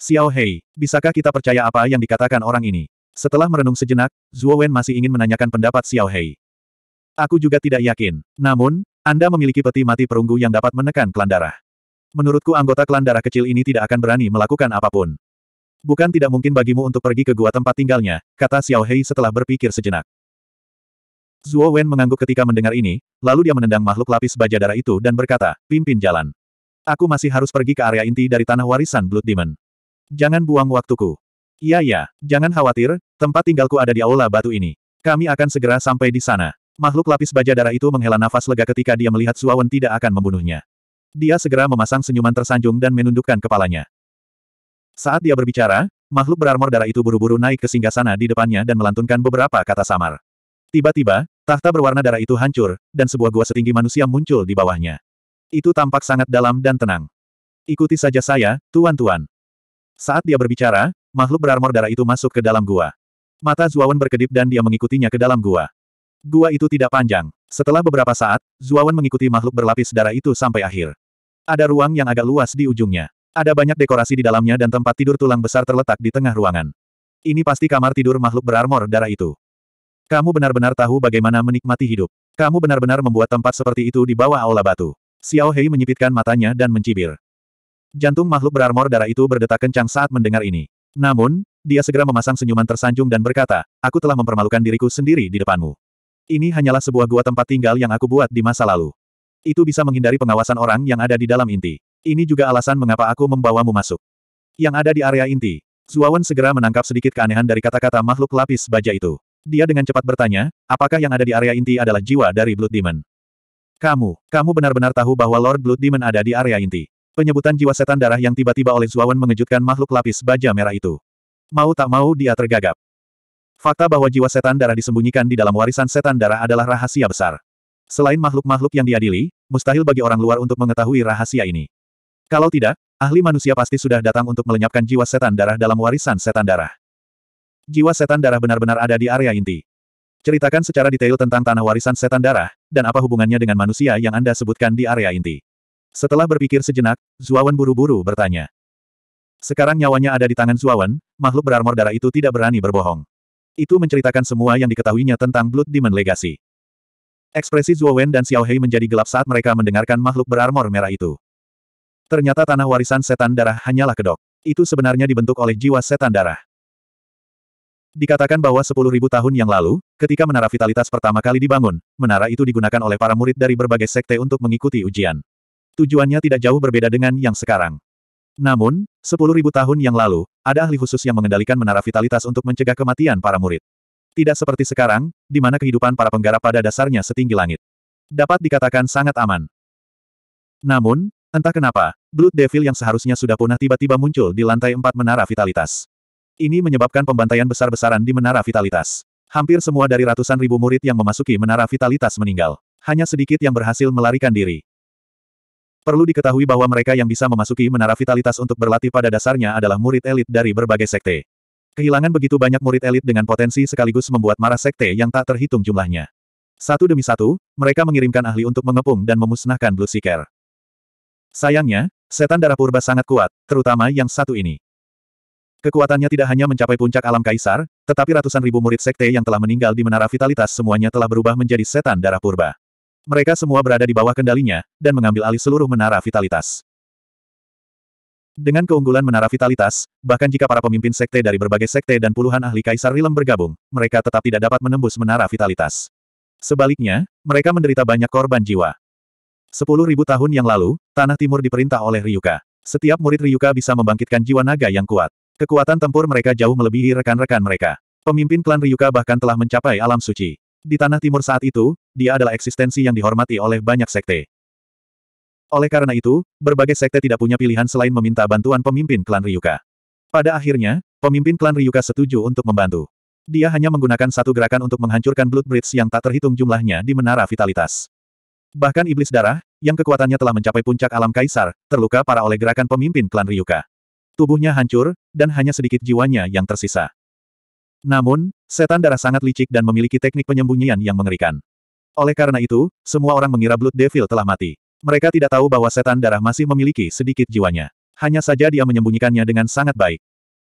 Xiao Hei, bisakah kita percaya apa yang dikatakan orang ini? Setelah merenung sejenak, Zhuo Wen masih ingin menanyakan pendapat Xiao Hei. Aku juga tidak yakin. Namun, Anda memiliki peti mati perunggu yang dapat menekan klan darah. Menurutku anggota klan darah kecil ini tidak akan berani melakukan apapun. Bukan tidak mungkin bagimu untuk pergi ke gua tempat tinggalnya, kata Xiao Hei setelah berpikir sejenak. Zhuo Wen mengangguk ketika mendengar ini, lalu dia menendang makhluk lapis baja darah itu dan berkata, pimpin jalan. Aku masih harus pergi ke area inti dari tanah warisan Blood Demon. Jangan buang waktuku. Iya ya, jangan khawatir, tempat tinggalku ada di aula batu ini. Kami akan segera sampai di sana. Makhluk lapis baja darah itu menghela nafas lega ketika dia melihat Suawan tidak akan membunuhnya. Dia segera memasang senyuman tersanjung dan menundukkan kepalanya. Saat dia berbicara, makhluk berarmor darah itu buru-buru naik ke singgah sana di depannya dan melantunkan beberapa kata samar. Tiba-tiba, tahta berwarna darah itu hancur, dan sebuah gua setinggi manusia muncul di bawahnya. Itu tampak sangat dalam dan tenang. Ikuti saja saya, tuan-tuan. Saat dia berbicara, makhluk berarmor darah itu masuk ke dalam gua. Mata Zuawan berkedip dan dia mengikutinya ke dalam gua. Gua itu tidak panjang. Setelah beberapa saat, Zuawan mengikuti makhluk berlapis darah itu sampai akhir. Ada ruang yang agak luas di ujungnya. Ada banyak dekorasi di dalamnya dan tempat tidur tulang besar terletak di tengah ruangan. Ini pasti kamar tidur makhluk berarmor darah itu. Kamu benar-benar tahu bagaimana menikmati hidup. Kamu benar-benar membuat tempat seperti itu di bawah aula batu. Xiao Hei menyipitkan matanya dan mencibir. Jantung makhluk berarmor darah itu berdetak kencang saat mendengar ini. Namun, dia segera memasang senyuman tersanjung dan berkata, aku telah mempermalukan diriku sendiri di depanmu. Ini hanyalah sebuah gua tempat tinggal yang aku buat di masa lalu. Itu bisa menghindari pengawasan orang yang ada di dalam inti. Ini juga alasan mengapa aku membawamu masuk. Yang ada di area inti, Zuawan segera menangkap sedikit keanehan dari kata-kata makhluk lapis baja itu. Dia dengan cepat bertanya, apakah yang ada di area inti adalah jiwa dari Blood Demon? Kamu, kamu benar-benar tahu bahwa Lord Blood Demon ada di area inti. Penyebutan jiwa setan darah yang tiba-tiba oleh Zuawan mengejutkan makhluk lapis baja merah itu. Mau tak mau dia tergagap. Fakta bahwa jiwa setan darah disembunyikan di dalam warisan setan darah adalah rahasia besar. Selain makhluk-makhluk yang diadili, mustahil bagi orang luar untuk mengetahui rahasia ini. Kalau tidak, ahli manusia pasti sudah datang untuk melenyapkan jiwa setan darah dalam warisan setan darah. Jiwa setan darah benar-benar ada di area inti. Ceritakan secara detail tentang tanah warisan setan darah, dan apa hubungannya dengan manusia yang Anda sebutkan di area inti. Setelah berpikir sejenak, Zuawan buru-buru bertanya. Sekarang nyawanya ada di tangan Zuawan, makhluk berarmor darah itu tidak berani berbohong. Itu menceritakan semua yang diketahuinya tentang Blood Demon Legacy. Ekspresi Zuowen dan Xiao Hei menjadi gelap saat mereka mendengarkan makhluk berarmor merah itu. Ternyata tanah warisan setan darah hanyalah kedok. Itu sebenarnya dibentuk oleh jiwa setan darah. Dikatakan bahwa 10.000 tahun yang lalu, ketika menara vitalitas pertama kali dibangun, menara itu digunakan oleh para murid dari berbagai sekte untuk mengikuti ujian tujuannya tidak jauh berbeda dengan yang sekarang. Namun, sepuluh ribu tahun yang lalu, ada ahli khusus yang mengendalikan menara vitalitas untuk mencegah kematian para murid. Tidak seperti sekarang, di mana kehidupan para penggarap pada dasarnya setinggi langit. Dapat dikatakan sangat aman. Namun, entah kenapa, Blood Devil yang seharusnya sudah punah tiba-tiba muncul di lantai empat menara vitalitas. Ini menyebabkan pembantaian besar-besaran di menara vitalitas. Hampir semua dari ratusan ribu murid yang memasuki menara vitalitas meninggal. Hanya sedikit yang berhasil melarikan diri. Perlu diketahui bahwa mereka yang bisa memasuki menara vitalitas untuk berlatih pada dasarnya adalah murid elit dari berbagai sekte. Kehilangan begitu banyak murid elit dengan potensi sekaligus membuat marah sekte yang tak terhitung jumlahnya. Satu demi satu, mereka mengirimkan ahli untuk mengepung dan memusnahkan Blue Seeker. Sayangnya, setan darah purba sangat kuat, terutama yang satu ini. Kekuatannya tidak hanya mencapai puncak alam kaisar, tetapi ratusan ribu murid sekte yang telah meninggal di menara vitalitas semuanya telah berubah menjadi setan darah purba. Mereka semua berada di bawah kendalinya, dan mengambil alih seluruh menara vitalitas. Dengan keunggulan menara vitalitas, bahkan jika para pemimpin sekte dari berbagai sekte dan puluhan ahli kaisar Rilem bergabung, mereka tetap tidak dapat menembus menara vitalitas. Sebaliknya, mereka menderita banyak korban jiwa. Sepuluh ribu tahun yang lalu, Tanah Timur diperintah oleh Ryuka. Setiap murid Ryuka bisa membangkitkan jiwa naga yang kuat. Kekuatan tempur mereka jauh melebihi rekan-rekan mereka. Pemimpin klan Ryuka bahkan telah mencapai alam suci. Di tanah timur saat itu, dia adalah eksistensi yang dihormati oleh banyak sekte. Oleh karena itu, berbagai sekte tidak punya pilihan selain meminta bantuan pemimpin klan Ryuka. Pada akhirnya, pemimpin klan Ryuka setuju untuk membantu. Dia hanya menggunakan satu gerakan untuk menghancurkan Blood Bridge yang tak terhitung jumlahnya di Menara Vitalitas. Bahkan iblis darah, yang kekuatannya telah mencapai puncak alam kaisar, terluka parah oleh gerakan pemimpin klan Ryuka. Tubuhnya hancur, dan hanya sedikit jiwanya yang tersisa. Namun, setan darah sangat licik dan memiliki teknik penyembunyian yang mengerikan. Oleh karena itu, semua orang mengira Blood Devil telah mati. Mereka tidak tahu bahwa setan darah masih memiliki sedikit jiwanya. Hanya saja dia menyembunyikannya dengan sangat baik.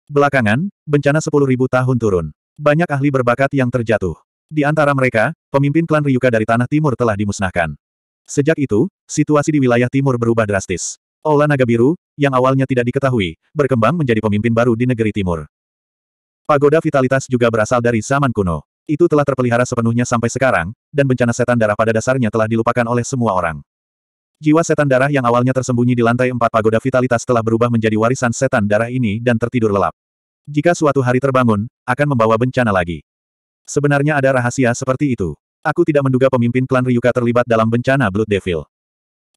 Belakangan, bencana 10.000 tahun turun. Banyak ahli berbakat yang terjatuh. Di antara mereka, pemimpin klan Ryuka dari Tanah Timur telah dimusnahkan. Sejak itu, situasi di wilayah timur berubah drastis. Olah Naga Biru, yang awalnya tidak diketahui, berkembang menjadi pemimpin baru di negeri timur. Pagoda vitalitas juga berasal dari zaman kuno. Itu telah terpelihara sepenuhnya sampai sekarang, dan bencana setan darah pada dasarnya telah dilupakan oleh semua orang. Jiwa setan darah yang awalnya tersembunyi di lantai empat pagoda vitalitas telah berubah menjadi warisan setan darah ini dan tertidur lelap. Jika suatu hari terbangun, akan membawa bencana lagi. Sebenarnya ada rahasia seperti itu. Aku tidak menduga pemimpin klan Ryuka terlibat dalam bencana Blood Devil.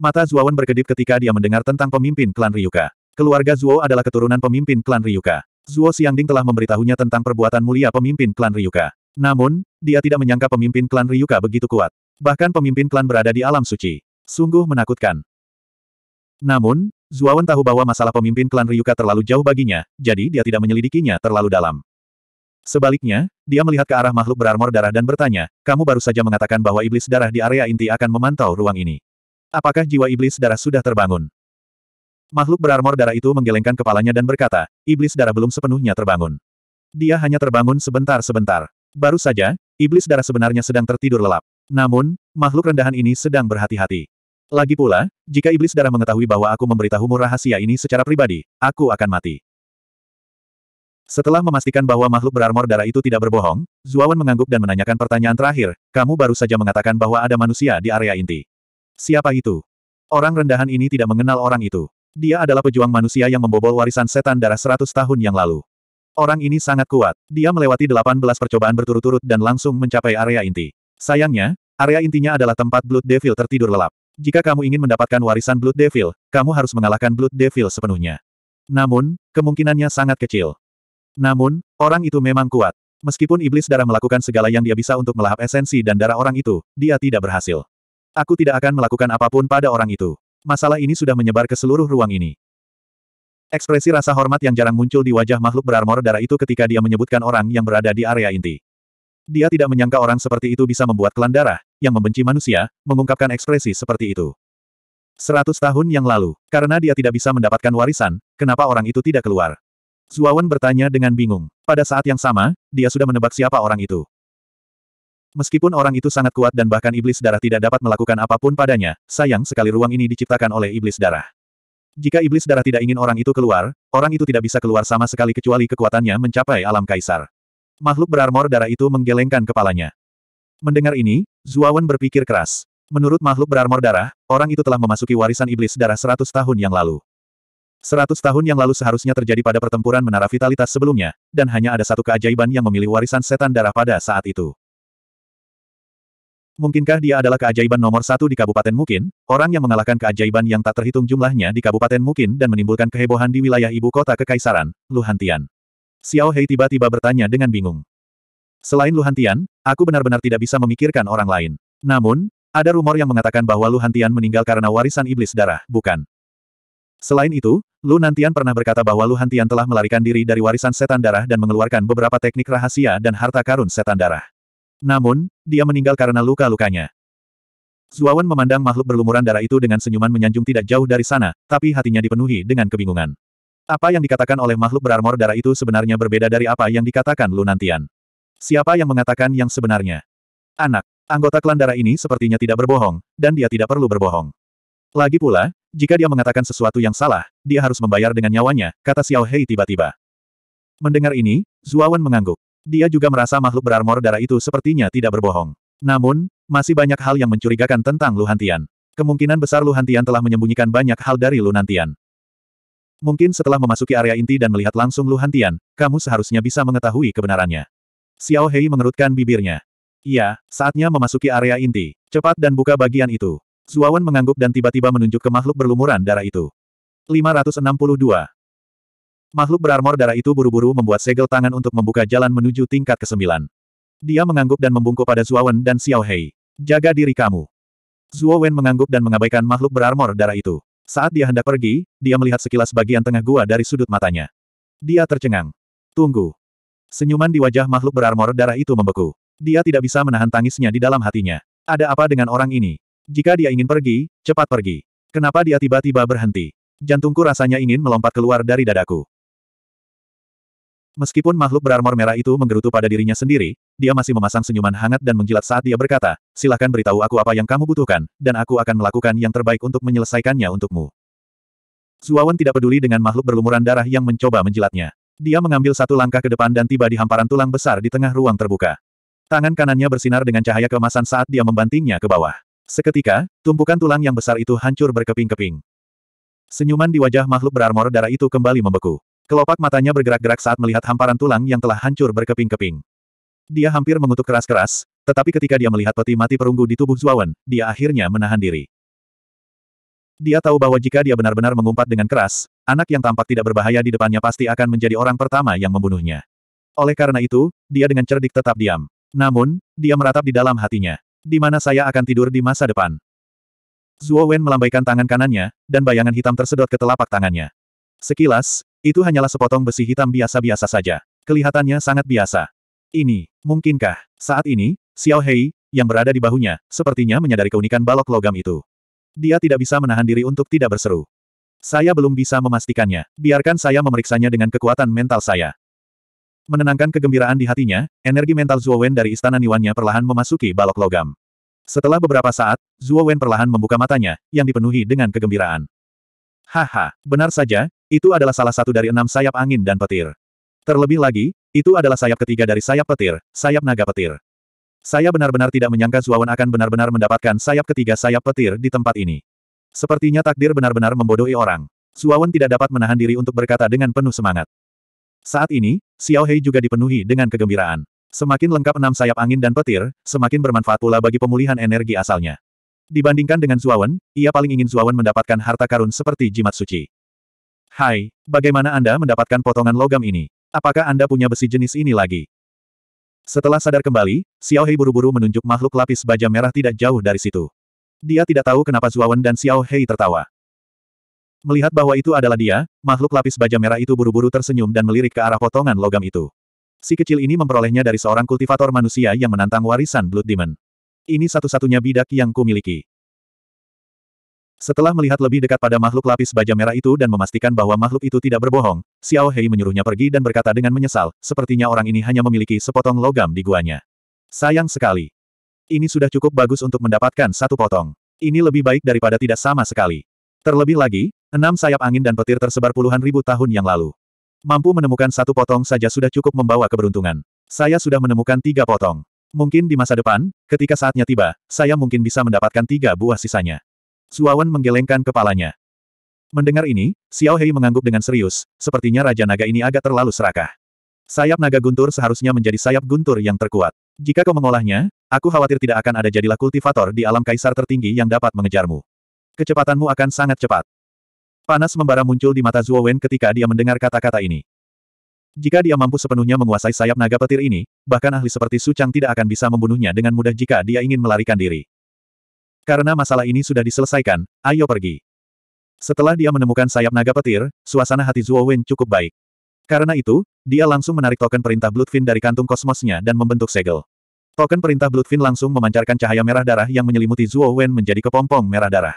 Mata Zuowen berkedip ketika dia mendengar tentang pemimpin klan Ryuka. Keluarga Zuo adalah keturunan pemimpin klan Ryuka. Zuo Xiangding telah memberitahunya tentang perbuatan mulia pemimpin klan Ryuka. Namun, dia tidak menyangka pemimpin klan Ryuka begitu kuat. Bahkan pemimpin klan berada di alam suci. Sungguh menakutkan. Namun, Zuo Wen tahu bahwa masalah pemimpin klan Ryuka terlalu jauh baginya, jadi dia tidak menyelidikinya terlalu dalam. Sebaliknya, dia melihat ke arah makhluk berarmor darah dan bertanya, kamu baru saja mengatakan bahwa iblis darah di area inti akan memantau ruang ini. Apakah jiwa iblis darah sudah terbangun? Makhluk berarmor darah itu menggelengkan kepalanya dan berkata, iblis darah belum sepenuhnya terbangun. Dia hanya terbangun sebentar-sebentar. Baru saja, iblis darah sebenarnya sedang tertidur lelap. Namun, makhluk rendahan ini sedang berhati-hati. Lagi pula, jika iblis darah mengetahui bahwa aku memberitahumu rahasia ini secara pribadi, aku akan mati. Setelah memastikan bahwa makhluk berarmor darah itu tidak berbohong, Zuawan mengangguk dan menanyakan pertanyaan terakhir, kamu baru saja mengatakan bahwa ada manusia di area inti. Siapa itu? Orang rendahan ini tidak mengenal orang itu. Dia adalah pejuang manusia yang membobol warisan setan darah 100 tahun yang lalu. Orang ini sangat kuat. Dia melewati 18 percobaan berturut-turut dan langsung mencapai area inti. Sayangnya, area intinya adalah tempat Blood Devil tertidur lelap. Jika kamu ingin mendapatkan warisan Blood Devil, kamu harus mengalahkan Blood Devil sepenuhnya. Namun, kemungkinannya sangat kecil. Namun, orang itu memang kuat. Meskipun iblis darah melakukan segala yang dia bisa untuk melahap esensi dan darah orang itu, dia tidak berhasil. Aku tidak akan melakukan apapun pada orang itu. Masalah ini sudah menyebar ke seluruh ruang ini. Ekspresi rasa hormat yang jarang muncul di wajah makhluk berarmor darah itu ketika dia menyebutkan orang yang berada di area inti. Dia tidak menyangka orang seperti itu bisa membuat klan darah, yang membenci manusia, mengungkapkan ekspresi seperti itu. Seratus tahun yang lalu, karena dia tidak bisa mendapatkan warisan, kenapa orang itu tidak keluar? Zuawan bertanya dengan bingung. Pada saat yang sama, dia sudah menebak siapa orang itu. Meskipun orang itu sangat kuat dan bahkan iblis darah tidak dapat melakukan apapun padanya, sayang sekali ruang ini diciptakan oleh iblis darah. Jika iblis darah tidak ingin orang itu keluar, orang itu tidak bisa keluar sama sekali kecuali kekuatannya mencapai alam kaisar. Makhluk berarmor darah itu menggelengkan kepalanya. Mendengar ini, Zuawan berpikir keras. Menurut makhluk berarmor darah, orang itu telah memasuki warisan iblis darah seratus tahun yang lalu. Seratus tahun yang lalu seharusnya terjadi pada pertempuran menara vitalitas sebelumnya, dan hanya ada satu keajaiban yang memilih warisan setan darah pada saat itu. Mungkinkah dia adalah keajaiban nomor satu di Kabupaten Mukin, orang yang mengalahkan keajaiban yang tak terhitung jumlahnya di Kabupaten Mukin dan menimbulkan kehebohan di wilayah ibu kota Kekaisaran, Luhantian. Xiao Hei tiba-tiba bertanya dengan bingung. Selain Luhantian, aku benar-benar tidak bisa memikirkan orang lain. Namun, ada rumor yang mengatakan bahwa Luhantian meninggal karena warisan iblis darah, bukan? Selain itu, Lu Nantian pernah berkata bahwa Lu Hantian telah melarikan diri dari warisan setan darah dan mengeluarkan beberapa teknik rahasia dan harta karun setan darah. Namun, dia meninggal karena luka-lukanya. Zuawan memandang makhluk berlumuran darah itu dengan senyuman menyanjung tidak jauh dari sana, tapi hatinya dipenuhi dengan kebingungan. Apa yang dikatakan oleh makhluk berarmor darah itu sebenarnya berbeda dari apa yang dikatakan Lunantian. Siapa yang mengatakan yang sebenarnya? Anak, anggota klan darah ini sepertinya tidak berbohong, dan dia tidak perlu berbohong. Lagi pula, jika dia mengatakan sesuatu yang salah, dia harus membayar dengan nyawanya, kata Xiao Hei tiba-tiba. Mendengar ini, Zuawan mengangguk. Dia juga merasa makhluk berarmor darah itu sepertinya tidak berbohong. Namun, masih banyak hal yang mencurigakan tentang Luhantian. Kemungkinan besar Luhantian telah menyembunyikan banyak hal dari Lunantian. Mungkin setelah memasuki area inti dan melihat langsung Luhantian, kamu seharusnya bisa mengetahui kebenarannya. Xiao Hei mengerutkan bibirnya. Iya, saatnya memasuki area inti. Cepat dan buka bagian itu. Zuawan mengangguk dan tiba-tiba menunjuk ke makhluk berlumuran darah itu. 562. Makhluk berarmor darah itu buru-buru membuat segel tangan untuk membuka jalan menuju tingkat ke-9. Dia mengangguk dan membungkuk pada Wen dan Xiao Hei. Jaga diri kamu. Wen mengangguk dan mengabaikan makhluk berarmor darah itu. Saat dia hendak pergi, dia melihat sekilas bagian tengah gua dari sudut matanya. Dia tercengang. Tunggu. Senyuman di wajah makhluk berarmor darah itu membeku. Dia tidak bisa menahan tangisnya di dalam hatinya. Ada apa dengan orang ini? Jika dia ingin pergi, cepat pergi. Kenapa dia tiba-tiba berhenti? Jantungku rasanya ingin melompat keluar dari dadaku. Meskipun makhluk berarmor merah itu menggerutu pada dirinya sendiri, dia masih memasang senyuman hangat dan menjilat saat dia berkata, silahkan beritahu aku apa yang kamu butuhkan, dan aku akan melakukan yang terbaik untuk menyelesaikannya untukmu. Zuawan tidak peduli dengan makhluk berlumuran darah yang mencoba menjilatnya. Dia mengambil satu langkah ke depan dan tiba di hamparan tulang besar di tengah ruang terbuka. Tangan kanannya bersinar dengan cahaya keemasan saat dia membantingnya ke bawah. Seketika, tumpukan tulang yang besar itu hancur berkeping-keping. Senyuman di wajah makhluk berarmor darah itu kembali membeku. Kelopak matanya bergerak-gerak saat melihat hamparan tulang yang telah hancur berkeping-keping. Dia hampir mengutuk keras-keras, tetapi ketika dia melihat peti mati perunggu di tubuh Zuawan, dia akhirnya menahan diri. Dia tahu bahwa jika dia benar-benar mengumpat dengan keras, anak yang tampak tidak berbahaya di depannya pasti akan menjadi orang pertama yang membunuhnya. Oleh karena itu, dia dengan cerdik tetap diam. Namun, dia meratap di dalam hatinya. Di mana saya akan tidur di masa depan? Zuo Wen melambaikan tangan kanannya, dan bayangan hitam tersedot ke telapak tangannya. Sekilas, itu hanyalah sepotong besi hitam biasa-biasa saja. Kelihatannya sangat biasa. Ini, mungkinkah? Saat ini, Xiao Hei, yang berada di bahunya, sepertinya menyadari keunikan balok logam itu. Dia tidak bisa menahan diri untuk tidak berseru. Saya belum bisa memastikannya. Biarkan saya memeriksanya dengan kekuatan mental saya. Menenangkan kegembiraan di hatinya, energi mental Zhuo Wen dari istana Niwannya perlahan memasuki balok logam. Setelah beberapa saat, Zhuo Wen perlahan membuka matanya, yang dipenuhi dengan kegembiraan. Haha, benar saja, itu adalah salah satu dari enam sayap angin dan petir. Terlebih lagi, itu adalah sayap ketiga dari sayap petir, sayap naga petir. Saya benar-benar tidak menyangka Zuawan akan benar-benar mendapatkan sayap ketiga sayap petir di tempat ini. Sepertinya takdir benar-benar membodohi orang. Zuawan tidak dapat menahan diri untuk berkata dengan penuh semangat. Saat ini, Xiao Hei juga dipenuhi dengan kegembiraan. Semakin lengkap enam sayap angin dan petir, semakin bermanfaat pula bagi pemulihan energi asalnya. Dibandingkan dengan Zuawan, ia paling ingin Zuawan mendapatkan harta karun seperti jimat suci. Hai, bagaimana Anda mendapatkan potongan logam ini? Apakah Anda punya besi jenis ini lagi? Setelah sadar kembali, Xiao Hei buru-buru menunjuk makhluk lapis baja merah tidak jauh dari situ. Dia tidak tahu kenapa Zuawan dan Xiao Hei tertawa. Melihat bahwa itu adalah dia, makhluk lapis baja merah itu buru-buru tersenyum dan melirik ke arah potongan logam itu. Si kecil ini memperolehnya dari seorang kultivator manusia yang menantang warisan Blood Demon. Ini satu-satunya bidak yang kumiliki. Setelah melihat lebih dekat pada makhluk lapis baja merah itu dan memastikan bahwa makhluk itu tidak berbohong, Xiao Hei menyuruhnya pergi dan berkata dengan menyesal, sepertinya orang ini hanya memiliki sepotong logam di guanya. Sayang sekali. Ini sudah cukup bagus untuk mendapatkan satu potong. Ini lebih baik daripada tidak sama sekali. Terlebih lagi, enam sayap angin dan petir tersebar puluhan ribu tahun yang lalu. Mampu menemukan satu potong saja sudah cukup membawa keberuntungan. Saya sudah menemukan tiga potong. Mungkin di masa depan, ketika saatnya tiba, saya mungkin bisa mendapatkan tiga buah sisanya. Suawan menggelengkan kepalanya. Mendengar ini, Xiao Hei mengangguk dengan serius, sepertinya Raja Naga ini agak terlalu serakah. Sayap naga guntur seharusnya menjadi sayap guntur yang terkuat. Jika kau mengolahnya, aku khawatir tidak akan ada jadilah kultivator di alam kaisar tertinggi yang dapat mengejarmu. Kecepatanmu akan sangat cepat. Panas membara muncul di mata Zuo ketika dia mendengar kata-kata ini. Jika dia mampu sepenuhnya menguasai sayap naga petir ini, bahkan ahli seperti Su Chang tidak akan bisa membunuhnya dengan mudah jika dia ingin melarikan diri. Karena masalah ini sudah diselesaikan, ayo pergi. Setelah dia menemukan sayap naga petir, suasana hati Zhuo Wen cukup baik. Karena itu, dia langsung menarik token perintah Bloodfin dari kantung kosmosnya dan membentuk segel. Token perintah Bloodfin langsung memancarkan cahaya merah darah yang menyelimuti Zhuo Wen menjadi kepompong merah darah.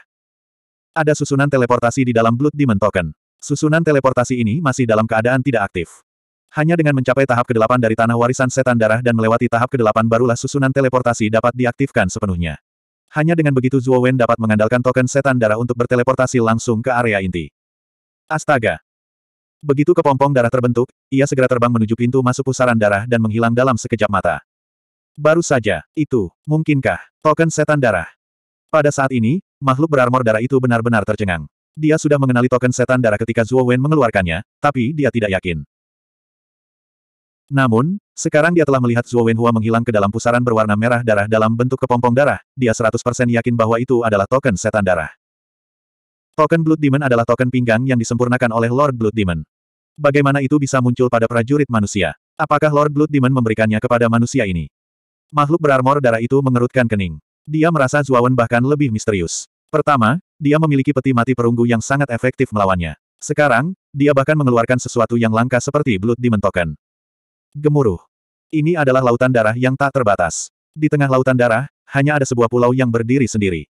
Ada susunan teleportasi di dalam Blood Demon Token. Susunan teleportasi ini masih dalam keadaan tidak aktif. Hanya dengan mencapai tahap ke-8 dari tanah warisan setan darah dan melewati tahap ke-8 barulah susunan teleportasi dapat diaktifkan sepenuhnya. Hanya dengan begitu Zuo Wen dapat mengandalkan token setan darah untuk berteleportasi langsung ke area inti. Astaga! Begitu kepompong darah terbentuk, ia segera terbang menuju pintu masuk pusaran darah dan menghilang dalam sekejap mata. Baru saja, itu, mungkinkah, token setan darah? Pada saat ini, makhluk berarmor darah itu benar-benar tercengang. Dia sudah mengenali token setan darah ketika Zuo Wen mengeluarkannya, tapi dia tidak yakin. Namun, sekarang dia telah melihat Zhou Wenhua menghilang ke dalam pusaran berwarna merah darah dalam bentuk kepompong darah, dia 100% yakin bahwa itu adalah token setan darah. Token Blood Demon adalah token pinggang yang disempurnakan oleh Lord Blood Demon. Bagaimana itu bisa muncul pada prajurit manusia? Apakah Lord Blood Demon memberikannya kepada manusia ini? Makhluk berarmor darah itu mengerutkan kening. Dia merasa Zuawan bahkan lebih misterius. Pertama, dia memiliki peti mati perunggu yang sangat efektif melawannya. Sekarang, dia bahkan mengeluarkan sesuatu yang langka seperti Blood Demon Token. Gemuruh. Ini adalah lautan darah yang tak terbatas. Di tengah lautan darah, hanya ada sebuah pulau yang berdiri sendiri.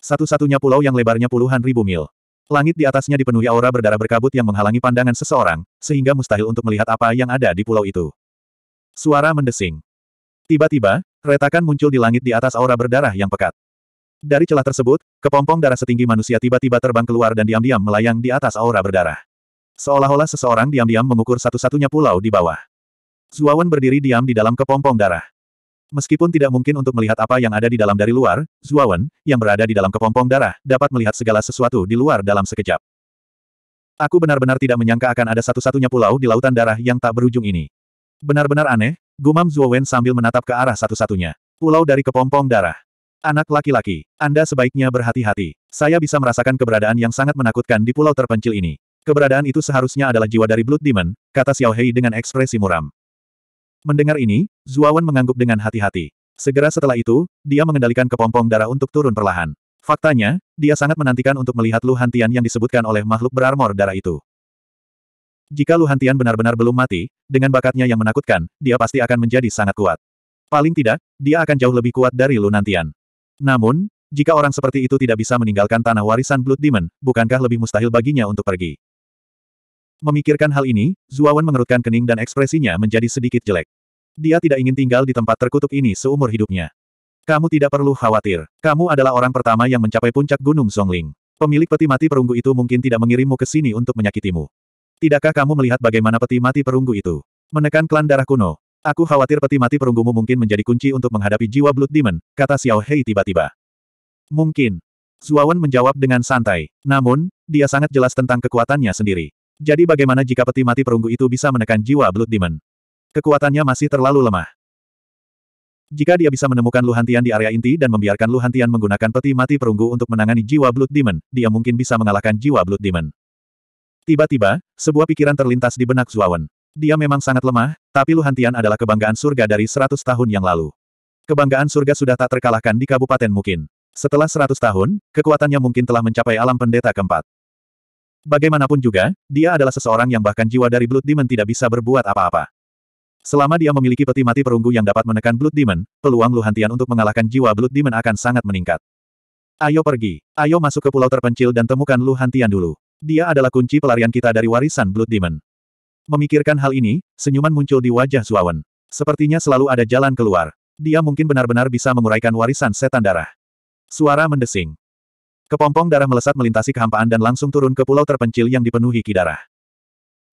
Satu-satunya pulau yang lebarnya puluhan ribu mil. Langit di atasnya dipenuhi aura berdarah berkabut yang menghalangi pandangan seseorang, sehingga mustahil untuk melihat apa yang ada di pulau itu. Suara mendesing. Tiba-tiba, retakan muncul di langit di atas aura berdarah yang pekat. Dari celah tersebut, kepompong darah setinggi manusia tiba-tiba terbang keluar dan diam-diam melayang di atas aura berdarah. Seolah-olah seseorang diam-diam mengukur satu-satunya pulau di bawah. Zuawan berdiri diam di dalam kepompong darah. Meskipun tidak mungkin untuk melihat apa yang ada di dalam dari luar, Zuawan, yang berada di dalam kepompong darah, dapat melihat segala sesuatu di luar dalam sekejap. Aku benar-benar tidak menyangka akan ada satu-satunya pulau di lautan darah yang tak berujung ini. Benar-benar aneh, gumam Zuawan sambil menatap ke arah satu-satunya. Pulau dari kepompong darah. Anak laki-laki, Anda sebaiknya berhati-hati. Saya bisa merasakan keberadaan yang sangat menakutkan di pulau terpencil ini. Keberadaan itu seharusnya adalah jiwa dari Blood Demon, kata Xiao Hei dengan ekspresi muram. Mendengar ini, Zuawan mengangguk dengan hati-hati. Segera setelah itu, dia mengendalikan kepompong darah untuk turun perlahan. Faktanya, dia sangat menantikan untuk melihat Lu Hantian yang disebutkan oleh makhluk berarmor darah itu. Jika Lu Hantian benar-benar belum mati, dengan bakatnya yang menakutkan, dia pasti akan menjadi sangat kuat. Paling tidak, dia akan jauh lebih kuat dari Lu Nantian. Namun, jika orang seperti itu tidak bisa meninggalkan tanah warisan Blood Demon, bukankah lebih mustahil baginya untuk pergi? Memikirkan hal ini, Zuawan mengerutkan kening dan ekspresinya menjadi sedikit jelek. Dia tidak ingin tinggal di tempat terkutuk ini seumur hidupnya. Kamu tidak perlu khawatir. Kamu adalah orang pertama yang mencapai puncak Gunung Songling. Pemilik peti mati perunggu itu mungkin tidak mengirimmu ke sini untuk menyakitimu. Tidakkah kamu melihat bagaimana peti mati perunggu itu? Menekan klan darah kuno. Aku khawatir peti mati perunggumu mungkin menjadi kunci untuk menghadapi jiwa Blood Demon, kata Xiao Hei tiba-tiba. Mungkin. Zuawan menjawab dengan santai. Namun, dia sangat jelas tentang kekuatannya sendiri. Jadi bagaimana jika peti mati perunggu itu bisa menekan jiwa Blood Demon? Kekuatannya masih terlalu lemah. Jika dia bisa menemukan Luhantian di area inti dan membiarkan Luhantian menggunakan peti mati perunggu untuk menangani jiwa Blood Demon, dia mungkin bisa mengalahkan jiwa Blood Demon. Tiba-tiba, sebuah pikiran terlintas di benak Zuawan. Dia memang sangat lemah, tapi Luhantian adalah kebanggaan surga dari 100 tahun yang lalu. Kebanggaan surga sudah tak terkalahkan di Kabupaten mungkin. Setelah 100 tahun, kekuatannya mungkin telah mencapai alam pendeta keempat. Bagaimanapun juga, dia adalah seseorang yang bahkan jiwa dari Blood Demon tidak bisa berbuat apa-apa. Selama dia memiliki peti mati perunggu yang dapat menekan Blood Demon, peluang Luhantian untuk mengalahkan jiwa Blood Demon akan sangat meningkat. Ayo pergi, ayo masuk ke pulau terpencil dan temukan Luhantian dulu. Dia adalah kunci pelarian kita dari warisan Blood Demon. Memikirkan hal ini, senyuman muncul di wajah Zuawan. Sepertinya selalu ada jalan keluar. Dia mungkin benar-benar bisa menguraikan warisan setan darah. Suara mendesing. Kepompong darah melesat melintasi kehampaan dan langsung turun ke pulau terpencil yang dipenuhi kidarah.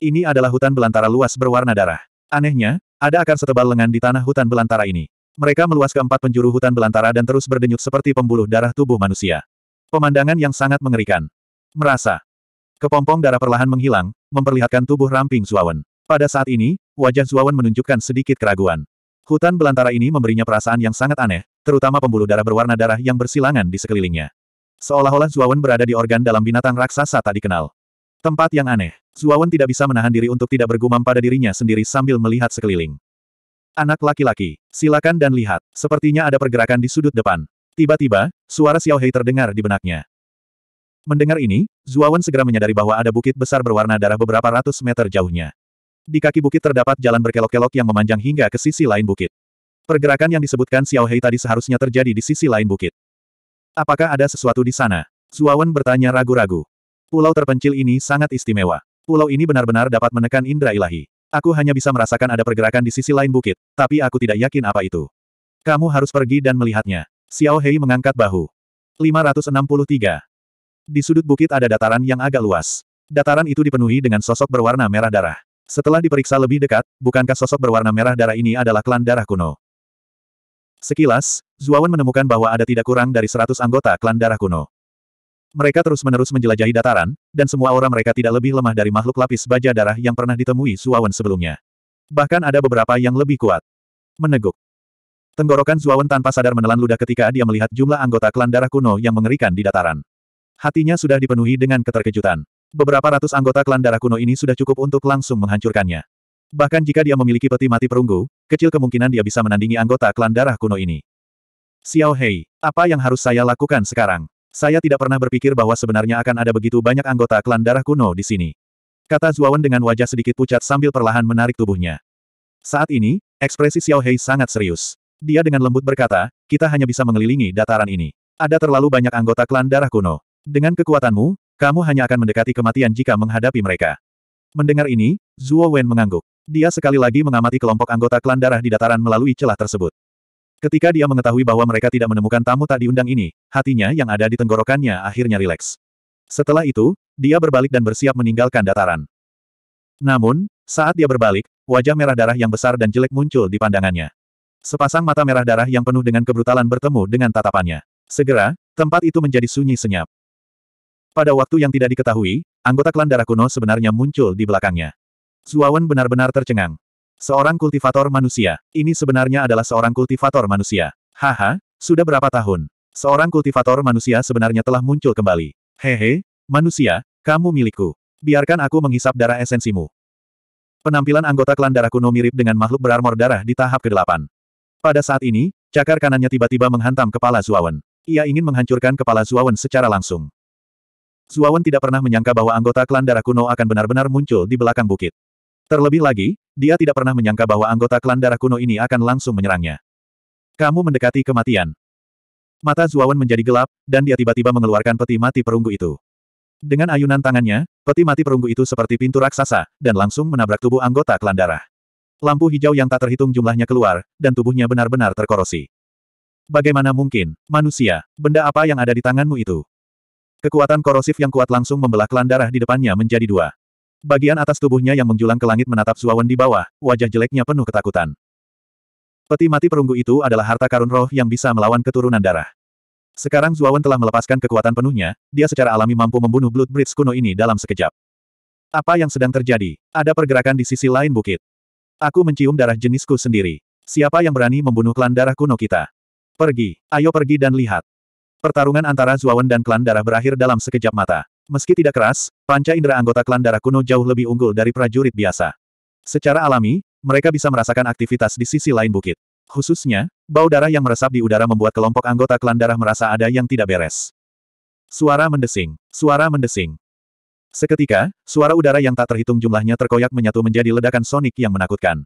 Ini adalah hutan belantara luas berwarna darah. Anehnya, ada akar setebal lengan di tanah hutan belantara ini. Mereka meluas ke empat penjuru hutan belantara dan terus berdenyut seperti pembuluh darah tubuh manusia. Pemandangan yang sangat mengerikan. Merasa. Kepompong darah perlahan menghilang, memperlihatkan tubuh ramping Zuawan. Pada saat ini, wajah Zuawan menunjukkan sedikit keraguan. Hutan belantara ini memberinya perasaan yang sangat aneh, terutama pembuluh darah berwarna darah yang bersilangan di sekelilingnya. Seolah-olah Zuawan berada di organ dalam binatang raksasa tak dikenal. Tempat yang aneh. Zuawan tidak bisa menahan diri untuk tidak bergumam pada dirinya sendiri sambil melihat sekeliling. Anak laki-laki, silakan dan lihat, sepertinya ada pergerakan di sudut depan. Tiba-tiba, suara Xiao Hei terdengar di benaknya. Mendengar ini, Zuawan segera menyadari bahwa ada bukit besar berwarna darah beberapa ratus meter jauhnya. Di kaki bukit terdapat jalan berkelok-kelok yang memanjang hingga ke sisi lain bukit. Pergerakan yang disebutkan Xiao Hei tadi seharusnya terjadi di sisi lain bukit. Apakah ada sesuatu di sana? Zuawan bertanya ragu-ragu. Pulau terpencil ini sangat istimewa. Pulau ini benar-benar dapat menekan indera ilahi. Aku hanya bisa merasakan ada pergerakan di sisi lain bukit, tapi aku tidak yakin apa itu. Kamu harus pergi dan melihatnya. Xiao Hei mengangkat bahu. 563. Di sudut bukit ada dataran yang agak luas. Dataran itu dipenuhi dengan sosok berwarna merah darah. Setelah diperiksa lebih dekat, bukankah sosok berwarna merah darah ini adalah klan darah kuno? Sekilas, Zuawan menemukan bahwa ada tidak kurang dari 100 anggota klan darah kuno. Mereka terus-menerus menjelajahi dataran, dan semua aura mereka tidak lebih lemah dari makhluk lapis baja darah yang pernah ditemui Zuawan sebelumnya. Bahkan ada beberapa yang lebih kuat. Meneguk. Tenggorokan Zuawan tanpa sadar menelan ludah ketika dia melihat jumlah anggota klan darah kuno yang mengerikan di dataran. Hatinya sudah dipenuhi dengan keterkejutan. Beberapa ratus anggota klan darah kuno ini sudah cukup untuk langsung menghancurkannya. Bahkan jika dia memiliki peti mati perunggu, kecil kemungkinan dia bisa menandingi anggota klan darah kuno ini. Xiao Hei, apa yang harus saya lakukan sekarang? Saya tidak pernah berpikir bahwa sebenarnya akan ada begitu banyak anggota klan darah kuno di sini. Kata Zuawan dengan wajah sedikit pucat sambil perlahan menarik tubuhnya. Saat ini, ekspresi Xiao Hei sangat serius. Dia dengan lembut berkata, kita hanya bisa mengelilingi dataran ini. Ada terlalu banyak anggota klan darah kuno. Dengan kekuatanmu, kamu hanya akan mendekati kematian jika menghadapi mereka. Mendengar ini, Zuo Wen mengangguk. Dia sekali lagi mengamati kelompok anggota klan darah di dataran melalui celah tersebut. Ketika dia mengetahui bahwa mereka tidak menemukan tamu tak diundang ini, hatinya yang ada di tenggorokannya akhirnya rileks. Setelah itu, dia berbalik dan bersiap meninggalkan dataran. Namun, saat dia berbalik, wajah merah darah yang besar dan jelek muncul di pandangannya. Sepasang mata merah darah yang penuh dengan kebrutalan bertemu dengan tatapannya. Segera, tempat itu menjadi sunyi senyap. Pada waktu yang tidak diketahui, anggota klan darah kuno sebenarnya muncul di belakangnya. Zuawan benar-benar tercengang. Seorang kultivator manusia. Ini sebenarnya adalah seorang kultivator manusia. Haha, sudah berapa tahun? Seorang kultivator manusia sebenarnya telah muncul kembali. Hehe, manusia, kamu milikku. Biarkan aku menghisap darah esensimu. Penampilan anggota klan darah kuno mirip dengan makhluk berarmor darah di tahap ke-8. Pada saat ini, cakar kanannya tiba-tiba menghantam kepala Zuawan. Ia ingin menghancurkan kepala Zuawan secara langsung. Zuawan tidak pernah menyangka bahwa anggota klan darah kuno akan benar-benar muncul di belakang bukit. Terlebih lagi, dia tidak pernah menyangka bahwa anggota klan darah kuno ini akan langsung menyerangnya. Kamu mendekati kematian. Mata Zuawan menjadi gelap, dan dia tiba-tiba mengeluarkan peti mati perunggu itu. Dengan ayunan tangannya, peti mati perunggu itu seperti pintu raksasa, dan langsung menabrak tubuh anggota klan darah. Lampu hijau yang tak terhitung jumlahnya keluar, dan tubuhnya benar-benar terkorosi. Bagaimana mungkin, manusia, benda apa yang ada di tanganmu itu? Kekuatan korosif yang kuat langsung membelah klan darah di depannya menjadi dua. Bagian atas tubuhnya yang menjulang ke langit menatap Zuawan di bawah, wajah jeleknya penuh ketakutan. Peti mati perunggu itu adalah harta karun roh yang bisa melawan keturunan darah. Sekarang Zuawan telah melepaskan kekuatan penuhnya, dia secara alami mampu membunuh Blood Bridge kuno ini dalam sekejap. Apa yang sedang terjadi? Ada pergerakan di sisi lain bukit. Aku mencium darah jenisku sendiri. Siapa yang berani membunuh klan darah kuno kita? Pergi, ayo pergi dan lihat. Pertarungan antara Zuawan dan klan darah berakhir dalam sekejap mata. Meski tidak keras, panca indera anggota klan darah kuno jauh lebih unggul dari prajurit biasa. Secara alami, mereka bisa merasakan aktivitas di sisi lain bukit. Khususnya, bau darah yang meresap di udara membuat kelompok anggota klan darah merasa ada yang tidak beres. Suara mendesing. Suara mendesing. Seketika, suara udara yang tak terhitung jumlahnya terkoyak menyatu menjadi ledakan sonik yang menakutkan.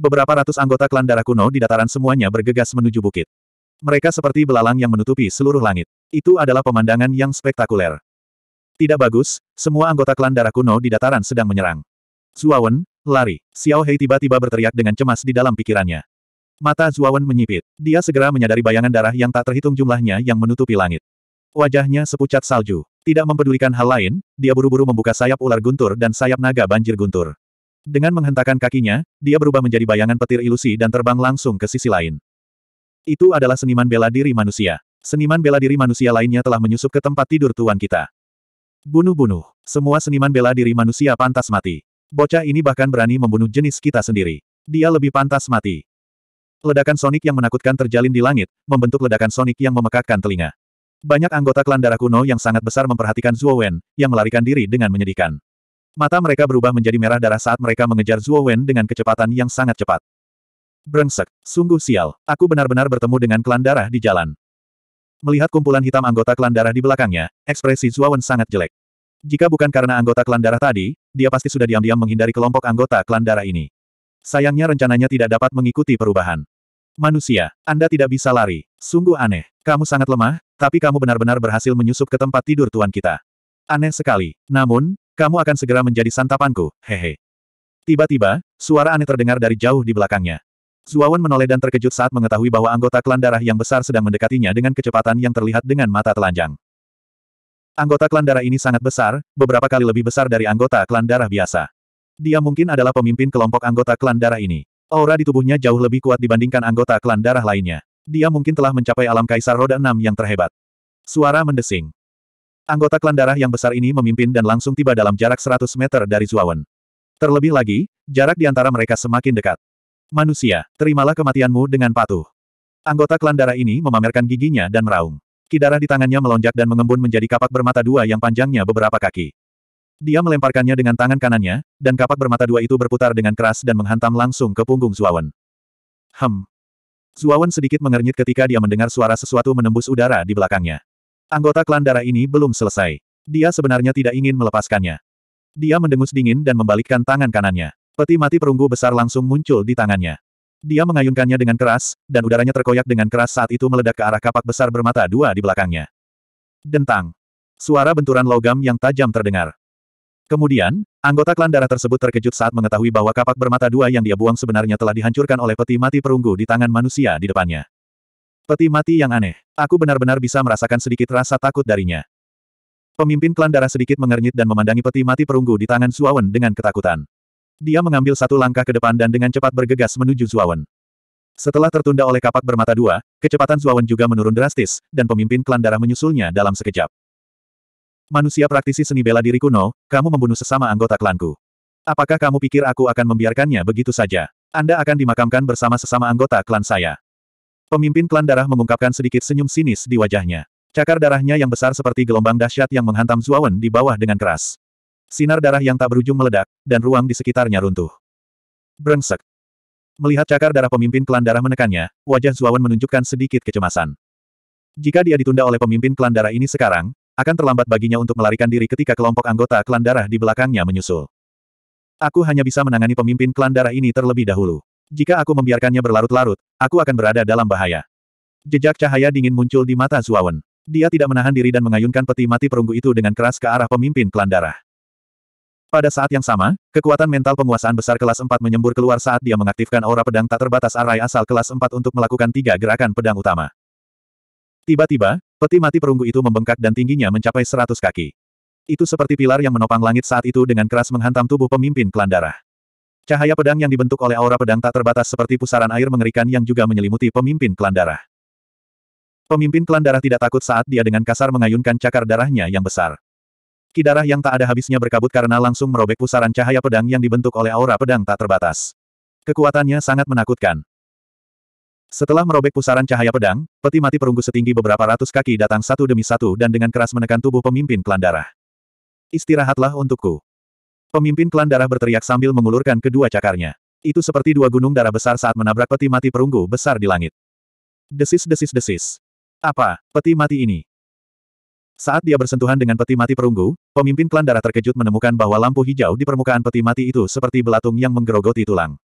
Beberapa ratus anggota klan darah kuno di dataran semuanya bergegas menuju bukit. Mereka seperti belalang yang menutupi seluruh langit. Itu adalah pemandangan yang spektakuler. Tidak bagus, semua anggota klan darah kuno di dataran sedang menyerang. Zuawan, lari. Xiao Hei tiba-tiba berteriak dengan cemas di dalam pikirannya. Mata Zuawan menyipit. Dia segera menyadari bayangan darah yang tak terhitung jumlahnya yang menutupi langit. Wajahnya sepucat salju. Tidak mempedulikan hal lain, dia buru-buru membuka sayap ular guntur dan sayap naga banjir guntur. Dengan menghentakkan kakinya, dia berubah menjadi bayangan petir ilusi dan terbang langsung ke sisi lain. Itu adalah seniman bela diri manusia. Seniman bela diri manusia lainnya telah menyusup ke tempat tidur tuan kita. Bunuh-bunuh. Semua seniman bela diri manusia pantas mati. Bocah ini bahkan berani membunuh jenis kita sendiri. Dia lebih pantas mati. Ledakan sonik yang menakutkan terjalin di langit, membentuk ledakan sonik yang memekakkan telinga. Banyak anggota klan darah kuno yang sangat besar memperhatikan Zhuo Wen, yang melarikan diri dengan menyedihkan. Mata mereka berubah menjadi merah darah saat mereka mengejar Zhuo Wen dengan kecepatan yang sangat cepat. Brengsek, sungguh sial, aku benar-benar bertemu dengan klan darah di jalan. Melihat kumpulan hitam anggota klan darah di belakangnya, ekspresi Zuawan sangat jelek. Jika bukan karena anggota klan darah tadi, dia pasti sudah diam-diam menghindari kelompok anggota klan darah ini. Sayangnya rencananya tidak dapat mengikuti perubahan. Manusia, Anda tidak bisa lari. Sungguh aneh. Kamu sangat lemah, tapi kamu benar-benar berhasil menyusup ke tempat tidur tuan kita. Aneh sekali. Namun, kamu akan segera menjadi santapanku, hehe. Tiba-tiba, suara aneh terdengar dari jauh di belakangnya. Zuawan menoleh dan terkejut saat mengetahui bahwa anggota klan darah yang besar sedang mendekatinya dengan kecepatan yang terlihat dengan mata telanjang. Anggota klan darah ini sangat besar, beberapa kali lebih besar dari anggota klan darah biasa. Dia mungkin adalah pemimpin kelompok anggota klan darah ini. Aura di tubuhnya jauh lebih kuat dibandingkan anggota klan darah lainnya. Dia mungkin telah mencapai alam kaisar roda enam yang terhebat. Suara mendesing. Anggota klan darah yang besar ini memimpin dan langsung tiba dalam jarak 100 meter dari Zuawan. Terlebih lagi, jarak di antara mereka semakin dekat. Manusia, terimalah kematianmu dengan patuh. Anggota klan darah ini memamerkan giginya dan meraung. Kidarah di tangannya melonjak dan mengembun menjadi kapak bermata dua yang panjangnya beberapa kaki. Dia melemparkannya dengan tangan kanannya, dan kapak bermata dua itu berputar dengan keras dan menghantam langsung ke punggung Zuawan. Hem. Zuawan sedikit mengernyit ketika dia mendengar suara sesuatu menembus udara di belakangnya. Anggota klan darah ini belum selesai. Dia sebenarnya tidak ingin melepaskannya. Dia mendengus dingin dan membalikkan tangan kanannya. Peti mati perunggu besar langsung muncul di tangannya. Dia mengayunkannya dengan keras, dan udaranya terkoyak dengan keras saat itu meledak ke arah kapak besar bermata dua di belakangnya. Dentang. Suara benturan logam yang tajam terdengar. Kemudian, anggota klan darah tersebut terkejut saat mengetahui bahwa kapak bermata dua yang dia buang sebenarnya telah dihancurkan oleh peti mati perunggu di tangan manusia di depannya. Peti mati yang aneh. Aku benar-benar bisa merasakan sedikit rasa takut darinya. Pemimpin klan darah sedikit mengernyit dan memandangi peti mati perunggu di tangan Suawen dengan ketakutan. Dia mengambil satu langkah ke depan dan dengan cepat bergegas menuju Zuawan. Setelah tertunda oleh kapak bermata dua, kecepatan Zuawan juga menurun drastis, dan pemimpin klan darah menyusulnya dalam sekejap. Manusia praktisi seni bela diri kuno, kamu membunuh sesama anggota klanku. Apakah kamu pikir aku akan membiarkannya begitu saja? Anda akan dimakamkan bersama sesama anggota klan saya. Pemimpin klan darah mengungkapkan sedikit senyum sinis di wajahnya. Cakar darahnya yang besar seperti gelombang dahsyat yang menghantam Zuawan di bawah dengan keras. Sinar darah yang tak berujung meledak, dan ruang di sekitarnya runtuh. Brengsek. Melihat cakar darah pemimpin klan darah menekannya, wajah Zuawan menunjukkan sedikit kecemasan. Jika dia ditunda oleh pemimpin klan darah ini sekarang, akan terlambat baginya untuk melarikan diri ketika kelompok anggota klan darah di belakangnya menyusul. Aku hanya bisa menangani pemimpin klan darah ini terlebih dahulu. Jika aku membiarkannya berlarut-larut, aku akan berada dalam bahaya. Jejak cahaya dingin muncul di mata Zuawan. Dia tidak menahan diri dan mengayunkan peti mati perunggu itu dengan keras ke arah pemimpin klan darah. Pada saat yang sama, kekuatan mental penguasaan besar kelas 4 menyembur keluar saat dia mengaktifkan aura pedang tak terbatas arai asal kelas 4 untuk melakukan tiga gerakan pedang utama. Tiba-tiba, peti mati perunggu itu membengkak dan tingginya mencapai 100 kaki. Itu seperti pilar yang menopang langit saat itu dengan keras menghantam tubuh pemimpin klan darah. Cahaya pedang yang dibentuk oleh aura pedang tak terbatas seperti pusaran air mengerikan yang juga menyelimuti pemimpin klan darah. Pemimpin klan darah tidak takut saat dia dengan kasar mengayunkan cakar darahnya yang besar. Ki yang tak ada habisnya berkabut karena langsung merobek pusaran cahaya pedang yang dibentuk oleh aura pedang tak terbatas. Kekuatannya sangat menakutkan. Setelah merobek pusaran cahaya pedang, peti mati perunggu setinggi beberapa ratus kaki datang satu demi satu dan dengan keras menekan tubuh pemimpin klan darah. Istirahatlah untukku. Pemimpin klan darah berteriak sambil mengulurkan kedua cakarnya. Itu seperti dua gunung darah besar saat menabrak peti mati perunggu besar di langit. Desis desis desis. Apa, peti mati ini? Saat dia bersentuhan dengan peti mati perunggu, pemimpin klan darah terkejut menemukan bahwa lampu hijau di permukaan peti mati itu seperti belatung yang menggerogoti tulang.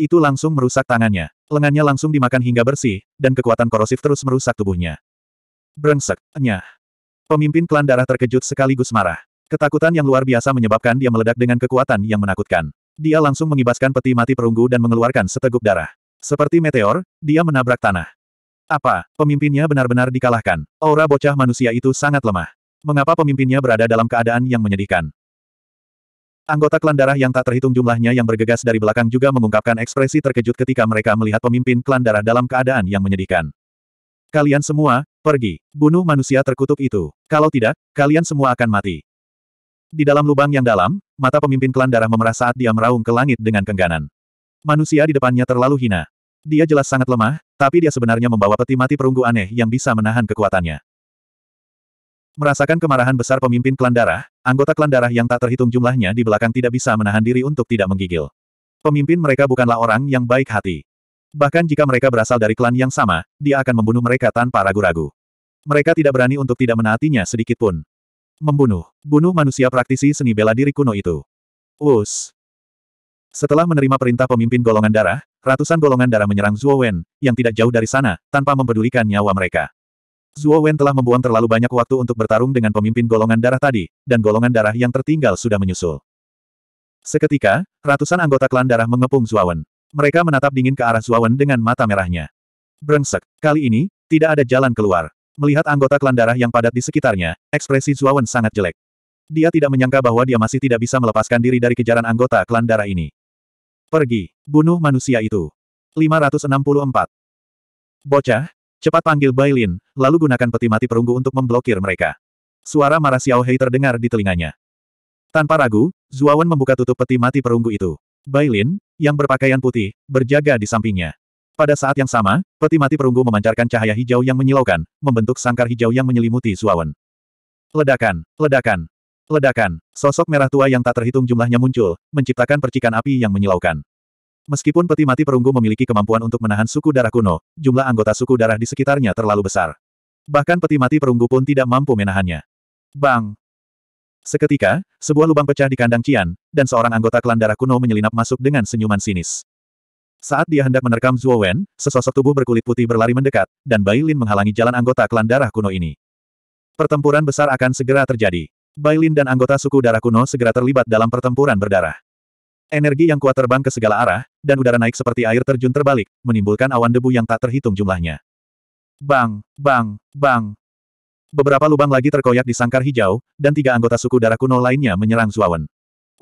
Itu langsung merusak tangannya. Lengannya langsung dimakan hingga bersih, dan kekuatan korosif terus merusak tubuhnya. Brengsek, nyah. Pemimpin klan darah terkejut sekaligus marah. Ketakutan yang luar biasa menyebabkan dia meledak dengan kekuatan yang menakutkan. Dia langsung mengibaskan peti mati perunggu dan mengeluarkan seteguk darah. Seperti meteor, dia menabrak tanah. Apa, pemimpinnya benar-benar dikalahkan? Aura bocah manusia itu sangat lemah. Mengapa pemimpinnya berada dalam keadaan yang menyedihkan? Anggota klan darah yang tak terhitung jumlahnya yang bergegas dari belakang juga mengungkapkan ekspresi terkejut ketika mereka melihat pemimpin klan darah dalam keadaan yang menyedihkan. Kalian semua, pergi. Bunuh manusia terkutuk itu. Kalau tidak, kalian semua akan mati. Di dalam lubang yang dalam, mata pemimpin klan darah memerah saat dia meraung ke langit dengan kengganan. Manusia di depannya terlalu hina. Dia jelas sangat lemah, tapi dia sebenarnya membawa peti mati perunggu aneh yang bisa menahan kekuatannya. Merasakan kemarahan besar pemimpin klan darah, anggota klan darah yang tak terhitung jumlahnya di belakang tidak bisa menahan diri untuk tidak menggigil. Pemimpin mereka bukanlah orang yang baik hati. Bahkan jika mereka berasal dari klan yang sama, dia akan membunuh mereka tanpa ragu-ragu. Mereka tidak berani untuk tidak menaatinya sedikitpun. Membunuh. Bunuh manusia praktisi seni bela diri kuno itu. Us. Setelah menerima perintah pemimpin golongan darah, Ratusan golongan darah menyerang Zhuo Wen, yang tidak jauh dari sana, tanpa mempedulikan nyawa mereka. Zhuo Wen telah membuang terlalu banyak waktu untuk bertarung dengan pemimpin golongan darah tadi, dan golongan darah yang tertinggal sudah menyusul. Seketika, ratusan anggota klan darah mengepung Zhuo Wen. Mereka menatap dingin ke arah Zhuo Wen dengan mata merahnya. Brengsek, kali ini, tidak ada jalan keluar. Melihat anggota klan darah yang padat di sekitarnya, ekspresi Zhuo Wen sangat jelek. Dia tidak menyangka bahwa dia masih tidak bisa melepaskan diri dari kejaran anggota klan darah ini. Pergi, bunuh manusia itu. 564. Bocah, cepat panggil Bailin, lalu gunakan peti mati perunggu untuk memblokir mereka. Suara marah Xiao Hei terdengar di telinganya. Tanpa ragu, Zuawan membuka tutup peti mati perunggu itu. Bailin, yang berpakaian putih, berjaga di sampingnya. Pada saat yang sama, peti mati perunggu memancarkan cahaya hijau yang menyilaukan, membentuk sangkar hijau yang menyelimuti Zuawan. Ledakan, ledakan. Ledakan, sosok merah tua yang tak terhitung jumlahnya muncul, menciptakan percikan api yang menyilaukan. Meskipun peti mati perunggu memiliki kemampuan untuk menahan suku darah kuno, jumlah anggota suku darah di sekitarnya terlalu besar. Bahkan peti mati perunggu pun tidak mampu menahannya. Bang! Seketika, sebuah lubang pecah di kandang Cian, dan seorang anggota klan darah kuno menyelinap masuk dengan senyuman sinis. Saat dia hendak menerkam Zhuo Wen, sesosok tubuh berkulit putih berlari mendekat, dan Bai Lin menghalangi jalan anggota klan darah kuno ini. Pertempuran besar akan segera terjadi. Bailin dan anggota suku darah kuno segera terlibat dalam pertempuran berdarah. Energi yang kuat terbang ke segala arah, dan udara naik seperti air terjun terbalik, menimbulkan awan debu yang tak terhitung jumlahnya. Bang, bang, bang. Beberapa lubang lagi terkoyak di sangkar hijau, dan tiga anggota suku darah kuno lainnya menyerang Zuawan.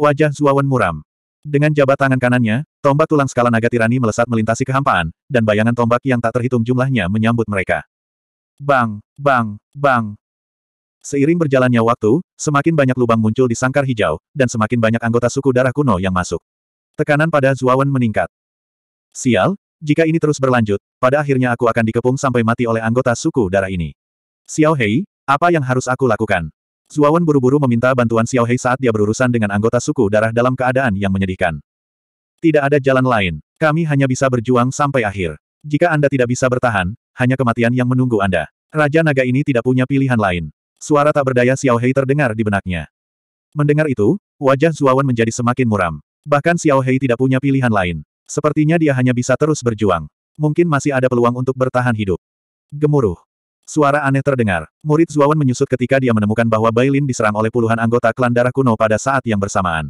Wajah Zuawan muram. Dengan jabat tangan kanannya, tombak tulang skala naga tirani melesat melintasi kehampaan, dan bayangan tombak yang tak terhitung jumlahnya menyambut mereka. Bang, bang, bang. Seiring berjalannya waktu, semakin banyak lubang muncul di sangkar hijau, dan semakin banyak anggota suku darah kuno yang masuk. Tekanan pada Zuawan meningkat. Sial, jika ini terus berlanjut, pada akhirnya aku akan dikepung sampai mati oleh anggota suku darah ini. Xiao Hei, apa yang harus aku lakukan? Zuawan buru-buru meminta bantuan Xiao Hei saat dia berurusan dengan anggota suku darah dalam keadaan yang menyedihkan. Tidak ada jalan lain, kami hanya bisa berjuang sampai akhir. Jika Anda tidak bisa bertahan, hanya kematian yang menunggu Anda. Raja naga ini tidak punya pilihan lain. Suara tak berdaya Xiao Hei terdengar di benaknya. Mendengar itu, wajah Zuawan menjadi semakin muram. Bahkan Xiao Hei tidak punya pilihan lain. Sepertinya dia hanya bisa terus berjuang. Mungkin masih ada peluang untuk bertahan hidup. Gemuruh. Suara aneh terdengar. Murid Zuawan menyusut ketika dia menemukan bahwa Bailin diserang oleh puluhan anggota klan darah kuno pada saat yang bersamaan.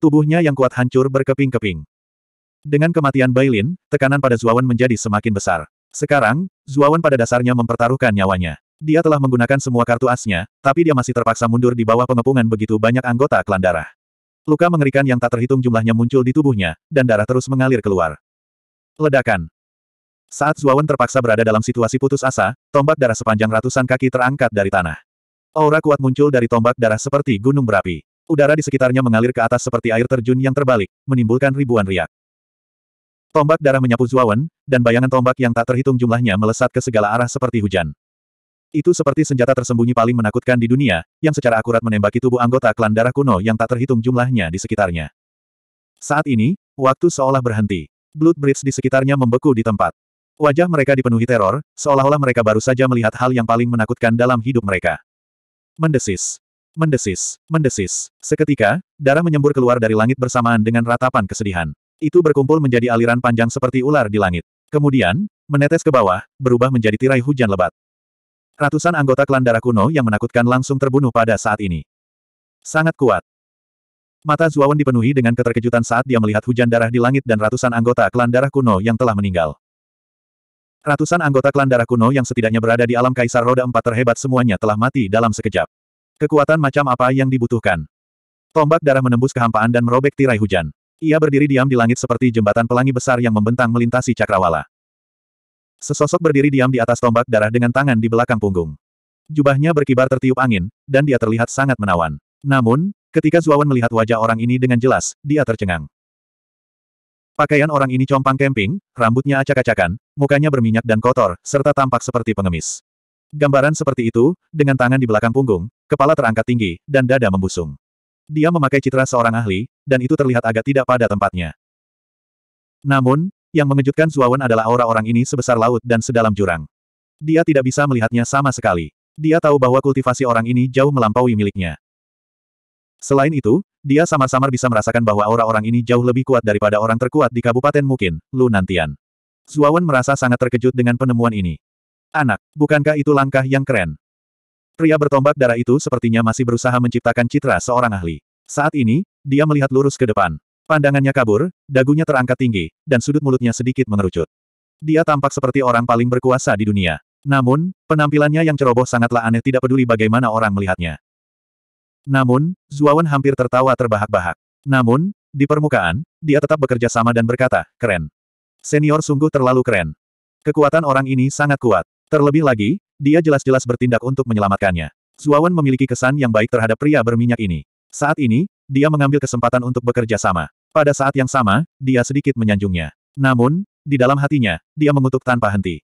Tubuhnya yang kuat hancur berkeping-keping. Dengan kematian Bailin, tekanan pada Zuawan menjadi semakin besar. Sekarang, Zuawan pada dasarnya mempertaruhkan nyawanya. Dia telah menggunakan semua kartu asnya, tapi dia masih terpaksa mundur di bawah pengepungan begitu banyak anggota klan darah. Luka mengerikan yang tak terhitung jumlahnya muncul di tubuhnya, dan darah terus mengalir keluar. Ledakan. Saat Zuawan terpaksa berada dalam situasi putus asa, tombak darah sepanjang ratusan kaki terangkat dari tanah. Aura kuat muncul dari tombak darah seperti gunung berapi. Udara di sekitarnya mengalir ke atas seperti air terjun yang terbalik, menimbulkan ribuan riak. Tombak darah menyapu Zuawan, dan bayangan tombak yang tak terhitung jumlahnya melesat ke segala arah seperti hujan. Itu seperti senjata tersembunyi paling menakutkan di dunia, yang secara akurat menembaki tubuh anggota klan darah kuno yang tak terhitung jumlahnya di sekitarnya. Saat ini, waktu seolah berhenti. Blood Bridge di sekitarnya membeku di tempat. Wajah mereka dipenuhi teror, seolah-olah mereka baru saja melihat hal yang paling menakutkan dalam hidup mereka. Mendesis. Mendesis. Mendesis. Seketika, darah menyembur keluar dari langit bersamaan dengan ratapan kesedihan. Itu berkumpul menjadi aliran panjang seperti ular di langit. Kemudian, menetes ke bawah, berubah menjadi tirai hujan lebat. Ratusan anggota klan darah kuno yang menakutkan langsung terbunuh pada saat ini. Sangat kuat. Mata Zuawan dipenuhi dengan keterkejutan saat dia melihat hujan darah di langit dan ratusan anggota klan darah kuno yang telah meninggal. Ratusan anggota klan darah kuno yang setidaknya berada di alam kaisar roda empat terhebat semuanya telah mati dalam sekejap. Kekuatan macam apa yang dibutuhkan? Tombak darah menembus kehampaan dan merobek tirai hujan. Ia berdiri diam di langit seperti jembatan pelangi besar yang membentang melintasi cakrawala. Sesosok berdiri diam di atas tombak darah dengan tangan di belakang punggung. Jubahnya berkibar tertiup angin, dan dia terlihat sangat menawan. Namun, ketika Zuawan melihat wajah orang ini dengan jelas, dia tercengang. Pakaian orang ini compang kemping, rambutnya acak-acakan, mukanya berminyak dan kotor, serta tampak seperti pengemis. Gambaran seperti itu, dengan tangan di belakang punggung, kepala terangkat tinggi, dan dada membusung. Dia memakai citra seorang ahli, dan itu terlihat agak tidak pada tempatnya. Namun, yang mengejutkan Zuawan adalah aura orang ini sebesar laut dan sedalam jurang. Dia tidak bisa melihatnya sama sekali. Dia tahu bahwa kultivasi orang ini jauh melampaui miliknya. Selain itu, dia samar-samar bisa merasakan bahwa aura orang ini jauh lebih kuat daripada orang terkuat di Kabupaten Mukin, Lu Nantian. Zuawan merasa sangat terkejut dengan penemuan ini. Anak, bukankah itu langkah yang keren? Pria bertombak darah itu sepertinya masih berusaha menciptakan citra seorang ahli. Saat ini, dia melihat lurus ke depan. Pandangannya kabur, dagunya terangkat tinggi, dan sudut mulutnya sedikit mengerucut. Dia tampak seperti orang paling berkuasa di dunia. Namun, penampilannya yang ceroboh sangatlah aneh tidak peduli bagaimana orang melihatnya. Namun, Zuawan hampir tertawa terbahak-bahak. Namun, di permukaan, dia tetap bekerja sama dan berkata, keren. Senior sungguh terlalu keren. Kekuatan orang ini sangat kuat. Terlebih lagi, dia jelas-jelas bertindak untuk menyelamatkannya. Zuawan memiliki kesan yang baik terhadap pria berminyak ini. Saat ini, dia mengambil kesempatan untuk bekerja sama. Pada saat yang sama, dia sedikit menyanjungnya. Namun, di dalam hatinya, dia mengutuk tanpa henti.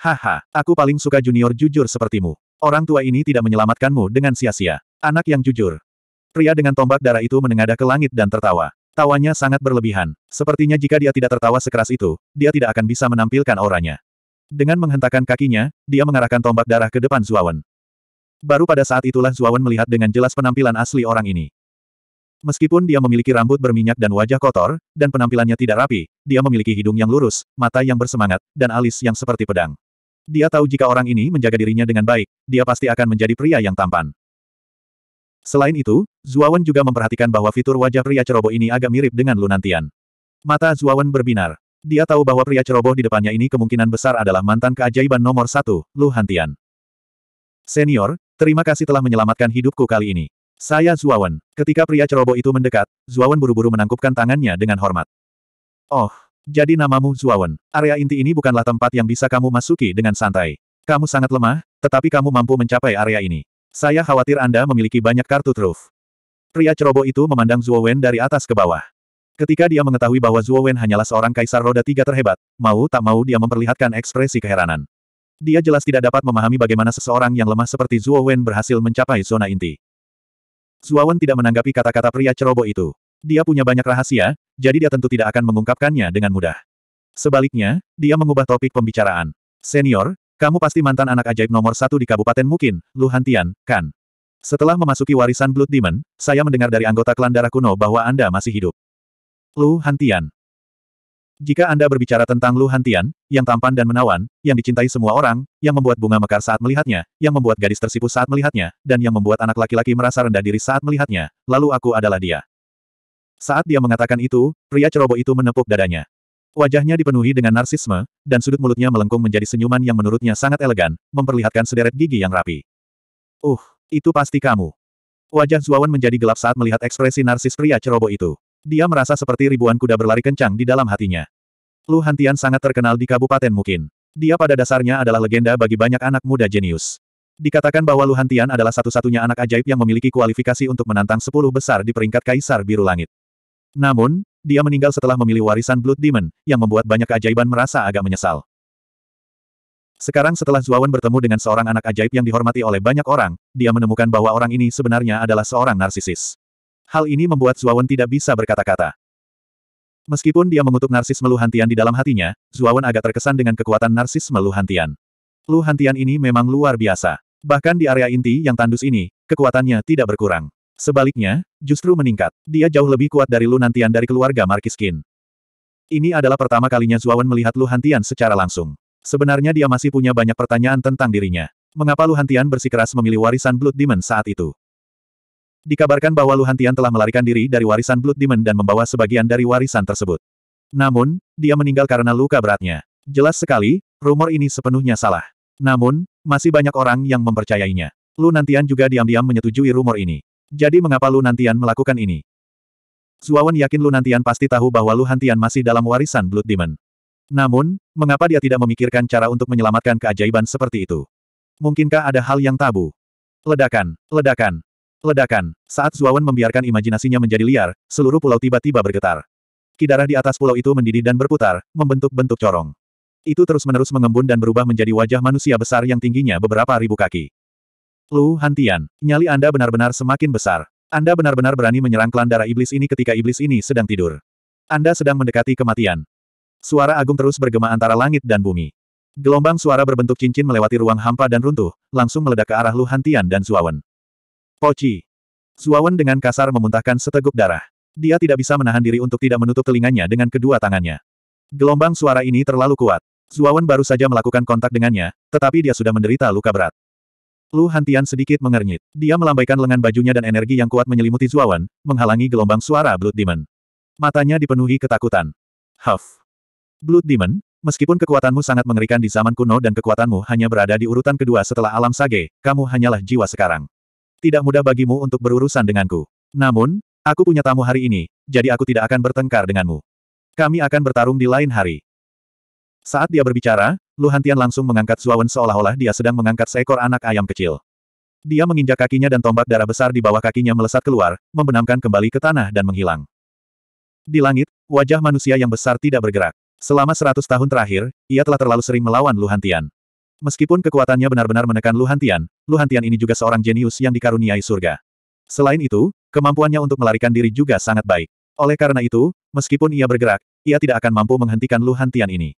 Haha, aku paling suka junior jujur sepertimu. Orang tua ini tidak menyelamatkanmu dengan sia-sia. Anak yang jujur. Pria dengan tombak darah itu menengadah ke langit dan tertawa. Tawanya sangat berlebihan. Sepertinya jika dia tidak tertawa sekeras itu, dia tidak akan bisa menampilkan auranya. Dengan menghentakkan kakinya, dia mengarahkan tombak darah ke depan Zuawan. Baru pada saat itulah Zuawan melihat dengan jelas penampilan asli orang ini. Meskipun dia memiliki rambut berminyak dan wajah kotor, dan penampilannya tidak rapi, dia memiliki hidung yang lurus, mata yang bersemangat, dan alis yang seperti pedang. Dia tahu jika orang ini menjaga dirinya dengan baik, dia pasti akan menjadi pria yang tampan. Selain itu, Zuawan juga memperhatikan bahwa fitur wajah pria ceroboh ini agak mirip dengan Lunantian. Mata Zuawan berbinar. Dia tahu bahwa pria ceroboh di depannya ini kemungkinan besar adalah mantan keajaiban nomor satu, Lu Hantian. Senior, Terima kasih telah menyelamatkan hidupku kali ini. Saya Zuawan. Ketika pria ceroboh itu mendekat, Zuawan buru-buru menangkupkan tangannya dengan hormat. Oh, jadi namamu Zuawan. Area inti ini bukanlah tempat yang bisa kamu masuki dengan santai. Kamu sangat lemah, tetapi kamu mampu mencapai area ini. Saya khawatir Anda memiliki banyak kartu truf. Pria ceroboh itu memandang Zuowen dari atas ke bawah. Ketika dia mengetahui bahwa Zuowen hanyalah seorang kaisar roda tiga terhebat, mau tak mau dia memperlihatkan ekspresi keheranan. Dia jelas tidak dapat memahami bagaimana seseorang yang lemah seperti Zhuo Wen berhasil mencapai zona inti. Zhuo Wen tidak menanggapi kata-kata pria ceroboh itu. Dia punya banyak rahasia, jadi dia tentu tidak akan mengungkapkannya dengan mudah. Sebaliknya, dia mengubah topik pembicaraan. Senior, kamu pasti mantan anak ajaib nomor satu di kabupaten mungkin, Lu Hantian, kan? Setelah memasuki warisan Blood Demon, saya mendengar dari anggota klan darah kuno bahwa Anda masih hidup. Lu Hantian, jika Anda berbicara tentang Lu Hantian, yang tampan dan menawan, yang dicintai semua orang, yang membuat bunga mekar saat melihatnya, yang membuat gadis tersipu saat melihatnya, dan yang membuat anak laki-laki merasa rendah diri saat melihatnya, lalu aku adalah dia. Saat dia mengatakan itu, pria ceroboh itu menepuk dadanya. Wajahnya dipenuhi dengan narsisme, dan sudut mulutnya melengkung menjadi senyuman yang menurutnya sangat elegan, memperlihatkan sederet gigi yang rapi. Uh, itu pasti kamu. Wajah Zuawan menjadi gelap saat melihat ekspresi narsis pria ceroboh itu. Dia merasa seperti ribuan kuda berlari kencang di dalam hatinya. Lu Hantian sangat terkenal di Kabupaten Mukin. Dia pada dasarnya adalah legenda bagi banyak anak muda jenius. Dikatakan bahwa Lu Hantian adalah satu-satunya anak ajaib yang memiliki kualifikasi untuk menantang sepuluh besar di peringkat Kaisar Biru Langit. Namun, dia meninggal setelah memilih warisan Blood Demon, yang membuat banyak keajaiban merasa agak menyesal. Sekarang setelah Zuawan bertemu dengan seorang anak ajaib yang dihormati oleh banyak orang, dia menemukan bahwa orang ini sebenarnya adalah seorang narsisis. Hal ini membuat Zuawan tidak bisa berkata-kata. Meskipun dia mengutuk narsis meluhantian di dalam hatinya, Zuawan agak terkesan dengan kekuatan narsis meluhantian. Luhantian ini memang luar biasa. Bahkan di area inti yang tandus ini, kekuatannya tidak berkurang. Sebaliknya, justru meningkat. Dia jauh lebih kuat dari Lunantian dari keluarga Markiskin. Ini adalah pertama kalinya Zuawan melihat Luhantian secara langsung. Sebenarnya dia masih punya banyak pertanyaan tentang dirinya. Mengapa Luhantian bersikeras memilih warisan Blood Demon saat itu? Dikabarkan bahwa Lu Hantian telah melarikan diri dari warisan Blood Demon dan membawa sebagian dari warisan tersebut. Namun, dia meninggal karena luka beratnya. Jelas sekali, rumor ini sepenuhnya salah. Namun, masih banyak orang yang mempercayainya. Lu Nantian juga diam-diam menyetujui rumor ini. Jadi mengapa Lu Nantian melakukan ini? Zuawan yakin Lu Nantian pasti tahu bahwa Lu Hantian masih dalam warisan Blood Demon. Namun, mengapa dia tidak memikirkan cara untuk menyelamatkan keajaiban seperti itu? Mungkinkah ada hal yang tabu? Ledakan, ledakan, Ledakan. Saat Zuawan membiarkan imajinasinya menjadi liar, seluruh pulau tiba-tiba bergetar. Kidarah di atas pulau itu mendidih dan berputar, membentuk bentuk corong. Itu terus-menerus mengembun dan berubah menjadi wajah manusia besar yang tingginya beberapa ribu kaki. Lu Hantian, nyali Anda benar-benar semakin besar. Anda benar-benar berani menyerang klan darah iblis ini ketika iblis ini sedang tidur. Anda sedang mendekati kematian. Suara agung terus bergema antara langit dan bumi. Gelombang suara berbentuk cincin melewati ruang hampa dan runtuh, langsung meledak ke arah Lu Hantian dan Zuawan. Poci. Zuawan dengan kasar memuntahkan seteguk darah. Dia tidak bisa menahan diri untuk tidak menutup telinganya dengan kedua tangannya. Gelombang suara ini terlalu kuat. Zuawan baru saja melakukan kontak dengannya, tetapi dia sudah menderita luka berat. Lu Hantian sedikit mengernyit. Dia melambaikan lengan bajunya dan energi yang kuat menyelimuti Zuawan, menghalangi gelombang suara Blood Demon. Matanya dipenuhi ketakutan. Huff. Blood Demon, meskipun kekuatanmu sangat mengerikan di zaman kuno dan kekuatanmu hanya berada di urutan kedua setelah alam sage, kamu hanyalah jiwa sekarang tidak mudah bagimu untuk berurusan denganku. Namun, aku punya tamu hari ini, jadi aku tidak akan bertengkar denganmu. Kami akan bertarung di lain hari. Saat dia berbicara, Luhantian langsung mengangkat Zuawan seolah-olah dia sedang mengangkat seekor anak ayam kecil. Dia menginjak kakinya dan tombak darah besar di bawah kakinya melesat keluar, membenamkan kembali ke tanah dan menghilang. Di langit, wajah manusia yang besar tidak bergerak. Selama seratus tahun terakhir, ia telah terlalu sering melawan Luhantian. Meskipun kekuatannya benar-benar menekan Lu Hantian, Lu Hantian ini juga seorang jenius yang dikaruniai surga. Selain itu, kemampuannya untuk melarikan diri juga sangat baik. Oleh karena itu, meskipun ia bergerak, ia tidak akan mampu menghentikan Lu Hantian ini.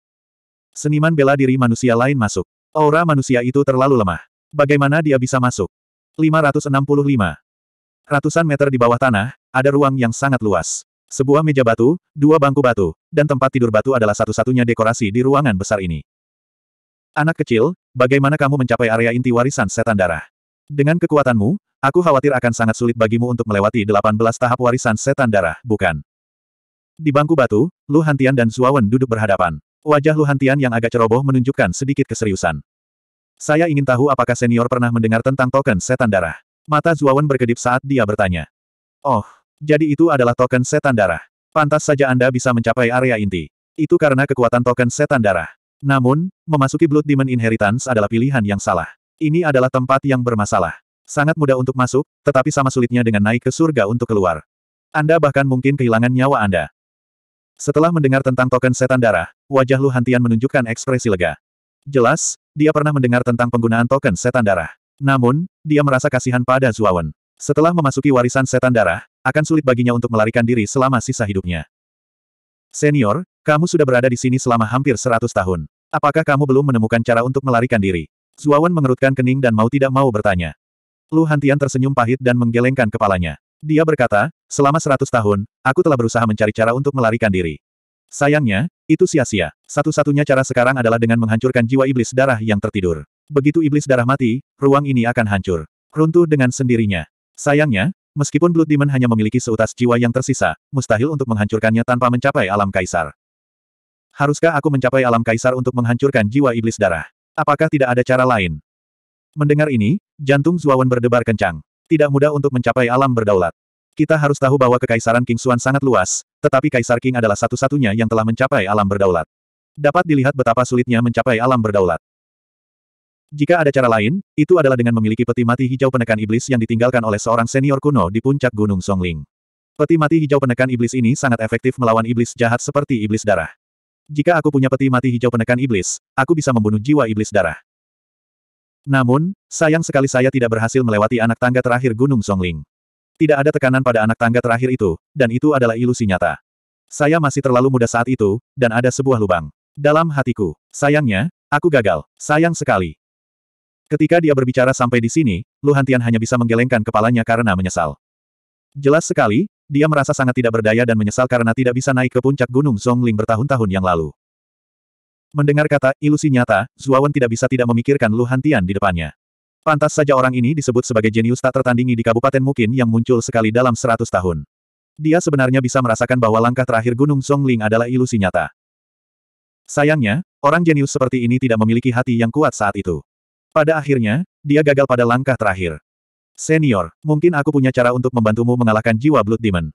Seniman bela diri manusia lain masuk. Aura manusia itu terlalu lemah. Bagaimana dia bisa masuk? 565. Ratusan meter di bawah tanah, ada ruang yang sangat luas. Sebuah meja batu, dua bangku batu, dan tempat tidur batu adalah satu-satunya dekorasi di ruangan besar ini. Anak kecil, bagaimana kamu mencapai area inti warisan setan darah? Dengan kekuatanmu, aku khawatir akan sangat sulit bagimu untuk melewati 18 tahap warisan setan darah, bukan? Di bangku batu, Lu Hantian dan Zuawan duduk berhadapan. Wajah Lu Hantian yang agak ceroboh menunjukkan sedikit keseriusan. Saya ingin tahu apakah senior pernah mendengar tentang token setan darah. Mata Zuawan berkedip saat dia bertanya. Oh, jadi itu adalah token setan darah. Pantas saja Anda bisa mencapai area inti. Itu karena kekuatan token setan darah. Namun, memasuki Blood Demon Inheritance adalah pilihan yang salah. Ini adalah tempat yang bermasalah. Sangat mudah untuk masuk, tetapi sama sulitnya dengan naik ke surga untuk keluar. Anda bahkan mungkin kehilangan nyawa Anda. Setelah mendengar tentang token setan darah, wajah Lu Hantian menunjukkan ekspresi lega. Jelas, dia pernah mendengar tentang penggunaan token setan darah. Namun, dia merasa kasihan pada Zuawan. Setelah memasuki warisan setan darah, akan sulit baginya untuk melarikan diri selama sisa hidupnya. Senior, kamu sudah berada di sini selama hampir 100 tahun. Apakah kamu belum menemukan cara untuk melarikan diri? Zuawan mengerutkan kening dan mau tidak mau bertanya. Lu Hantian tersenyum pahit dan menggelengkan kepalanya. Dia berkata, selama seratus tahun, aku telah berusaha mencari cara untuk melarikan diri. Sayangnya, itu sia-sia. Satu-satunya cara sekarang adalah dengan menghancurkan jiwa iblis darah yang tertidur. Begitu iblis darah mati, ruang ini akan hancur. Runtuh dengan sendirinya. Sayangnya, Meskipun Blood Demon hanya memiliki seutas jiwa yang tersisa, mustahil untuk menghancurkannya tanpa mencapai alam kaisar. Haruskah aku mencapai alam kaisar untuk menghancurkan jiwa iblis darah? Apakah tidak ada cara lain? Mendengar ini, jantung Zuawan berdebar kencang. Tidak mudah untuk mencapai alam berdaulat. Kita harus tahu bahwa kekaisaran King Xuan sangat luas, tetapi Kaisar King adalah satu-satunya yang telah mencapai alam berdaulat. Dapat dilihat betapa sulitnya mencapai alam berdaulat. Jika ada cara lain, itu adalah dengan memiliki peti mati hijau penekan iblis yang ditinggalkan oleh seorang senior kuno di puncak Gunung Songling. Peti mati hijau penekan iblis ini sangat efektif melawan iblis jahat seperti iblis darah. Jika aku punya peti mati hijau penekan iblis, aku bisa membunuh jiwa iblis darah. Namun, sayang sekali saya tidak berhasil melewati anak tangga terakhir Gunung Songling. Tidak ada tekanan pada anak tangga terakhir itu, dan itu adalah ilusi nyata. Saya masih terlalu muda saat itu, dan ada sebuah lubang. Dalam hatiku, sayangnya, aku gagal. Sayang sekali. Ketika dia berbicara sampai di sini, Luhantian hanya bisa menggelengkan kepalanya karena menyesal. Jelas sekali, dia merasa sangat tidak berdaya dan menyesal karena tidak bisa naik ke puncak gunung Zhongling bertahun-tahun yang lalu. Mendengar kata ilusi nyata, Zuawan tidak bisa tidak memikirkan Lu Hantian di depannya. Pantas saja orang ini disebut sebagai jenius tak tertandingi di Kabupaten Mukin yang muncul sekali dalam seratus tahun. Dia sebenarnya bisa merasakan bahwa langkah terakhir Gunung Zhongling adalah ilusi nyata. Sayangnya, orang jenius seperti ini tidak memiliki hati yang kuat saat itu. Pada akhirnya, dia gagal pada langkah terakhir. Senior, mungkin aku punya cara untuk membantumu mengalahkan jiwa Blood Demon.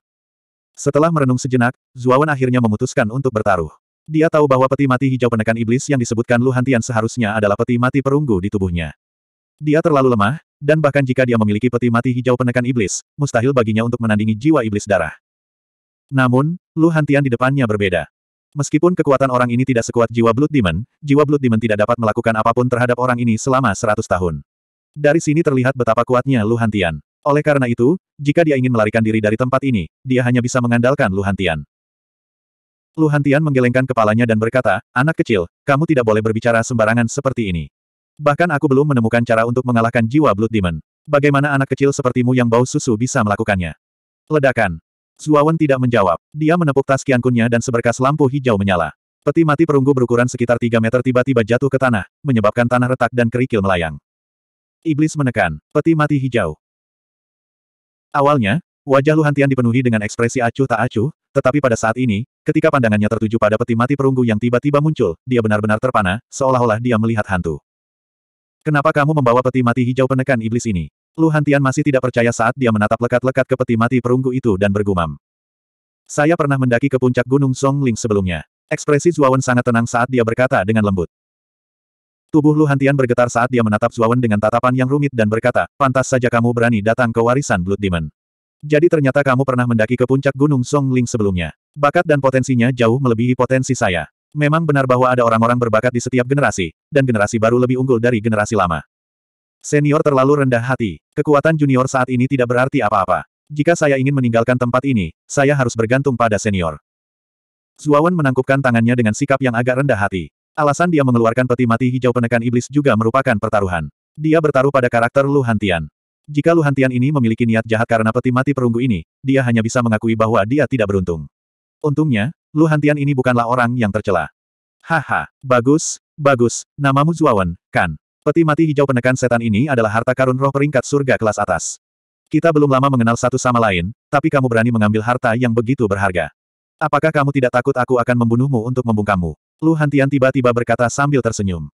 Setelah merenung sejenak, Zuawan akhirnya memutuskan untuk bertaruh. Dia tahu bahwa peti mati hijau penekan iblis yang disebutkan Lu Hantian seharusnya adalah peti mati perunggu di tubuhnya. Dia terlalu lemah, dan bahkan jika dia memiliki peti mati hijau penekan iblis, mustahil baginya untuk menandingi jiwa iblis darah. Namun, Lu Hantian di depannya berbeda. Meskipun kekuatan orang ini tidak sekuat jiwa Blood Demon, jiwa Blood Demon tidak dapat melakukan apapun terhadap orang ini selama seratus tahun. Dari sini terlihat betapa kuatnya Luhantian. Oleh karena itu, jika dia ingin melarikan diri dari tempat ini, dia hanya bisa mengandalkan Luhantian. Luhantian menggelengkan kepalanya dan berkata, Anak kecil, kamu tidak boleh berbicara sembarangan seperti ini. Bahkan aku belum menemukan cara untuk mengalahkan jiwa Blood Demon. Bagaimana anak kecil sepertimu yang bau susu bisa melakukannya? Ledakan. Zuawan tidak menjawab. Dia menepuk tas kiankunnya dan seberkas lampu hijau menyala. Peti mati perunggu berukuran sekitar 3 meter tiba-tiba jatuh ke tanah, menyebabkan tanah retak dan kerikil melayang. Iblis menekan, peti mati hijau. Awalnya, wajah Luhantian dipenuhi dengan ekspresi acuh tak acuh, tetapi pada saat ini, ketika pandangannya tertuju pada peti mati perunggu yang tiba-tiba muncul, dia benar-benar terpana, seolah-olah dia melihat hantu. Kenapa kamu membawa peti mati hijau penekan iblis ini? Luhantian masih tidak percaya saat dia menatap lekat-lekat ke peti mati perunggu itu dan bergumam. Saya pernah mendaki ke puncak Gunung Songling sebelumnya. Ekspresi Zuawan sangat tenang saat dia berkata dengan lembut. Tubuh Lu Hantian bergetar saat dia menatap Zuawan dengan tatapan yang rumit dan berkata, pantas saja kamu berani datang ke warisan Blood Demon. Jadi ternyata kamu pernah mendaki ke puncak Gunung Songling sebelumnya. Bakat dan potensinya jauh melebihi potensi saya. Memang benar bahwa ada orang-orang berbakat di setiap generasi, dan generasi baru lebih unggul dari generasi lama. Senior terlalu rendah hati. Kekuatan junior saat ini tidak berarti apa-apa. Jika saya ingin meninggalkan tempat ini, saya harus bergantung pada senior. Zuawan menangkupkan tangannya dengan sikap yang agak rendah hati. Alasan dia mengeluarkan peti mati hijau penekan iblis juga merupakan pertaruhan. Dia bertaruh pada karakter Lu Hantian. Jika Lu Hantian ini memiliki niat jahat karena peti mati perunggu ini, dia hanya bisa mengakui bahwa dia tidak beruntung. Untungnya, Lu Hantian ini bukanlah orang yang tercela. Haha, bagus, bagus, namamu Zuawan, kan? Peti mati hijau penekan setan ini adalah harta karun roh peringkat surga kelas atas. Kita belum lama mengenal satu sama lain, tapi kamu berani mengambil harta yang begitu berharga. Apakah kamu tidak takut aku akan membunuhmu untuk membungkammu? Lu Hantian tiba-tiba berkata sambil tersenyum.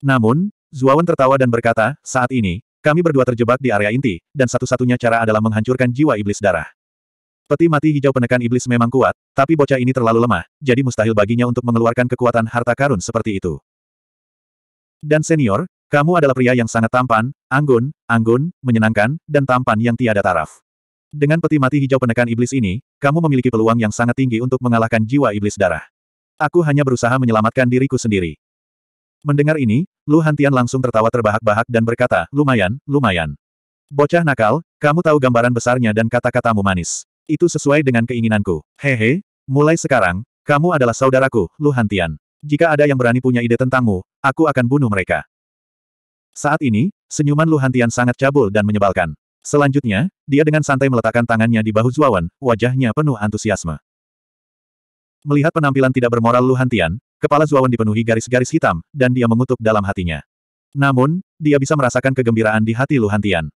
Namun, Zuawan tertawa dan berkata, saat ini, kami berdua terjebak di area inti, dan satu-satunya cara adalah menghancurkan jiwa iblis darah. Peti mati hijau penekan iblis memang kuat, tapi bocah ini terlalu lemah, jadi mustahil baginya untuk mengeluarkan kekuatan harta karun seperti itu. Dan senior, kamu adalah pria yang sangat tampan, anggun, anggun, menyenangkan, dan tampan yang tiada taraf. Dengan peti mati hijau penekan iblis ini, kamu memiliki peluang yang sangat tinggi untuk mengalahkan jiwa iblis darah. Aku hanya berusaha menyelamatkan diriku sendiri. Mendengar ini, Lu Hantian langsung tertawa terbahak-bahak dan berkata, lumayan, lumayan. Bocah nakal, kamu tahu gambaran besarnya dan kata-katamu manis. Itu sesuai dengan keinginanku. Hehe, mulai sekarang, kamu adalah saudaraku, Lu Hantian. Jika ada yang berani punya ide tentangmu, aku akan bunuh mereka. Saat ini, senyuman Lu Hantian sangat cabul dan menyebalkan. Selanjutnya, dia dengan santai meletakkan tangannya di bahu Zuawan, wajahnya penuh antusiasme. Melihat penampilan tidak bermoral Lu Hantian, kepala Zuawan dipenuhi garis-garis hitam, dan dia mengutuk dalam hatinya. Namun, dia bisa merasakan kegembiraan di hati Lu Hantian.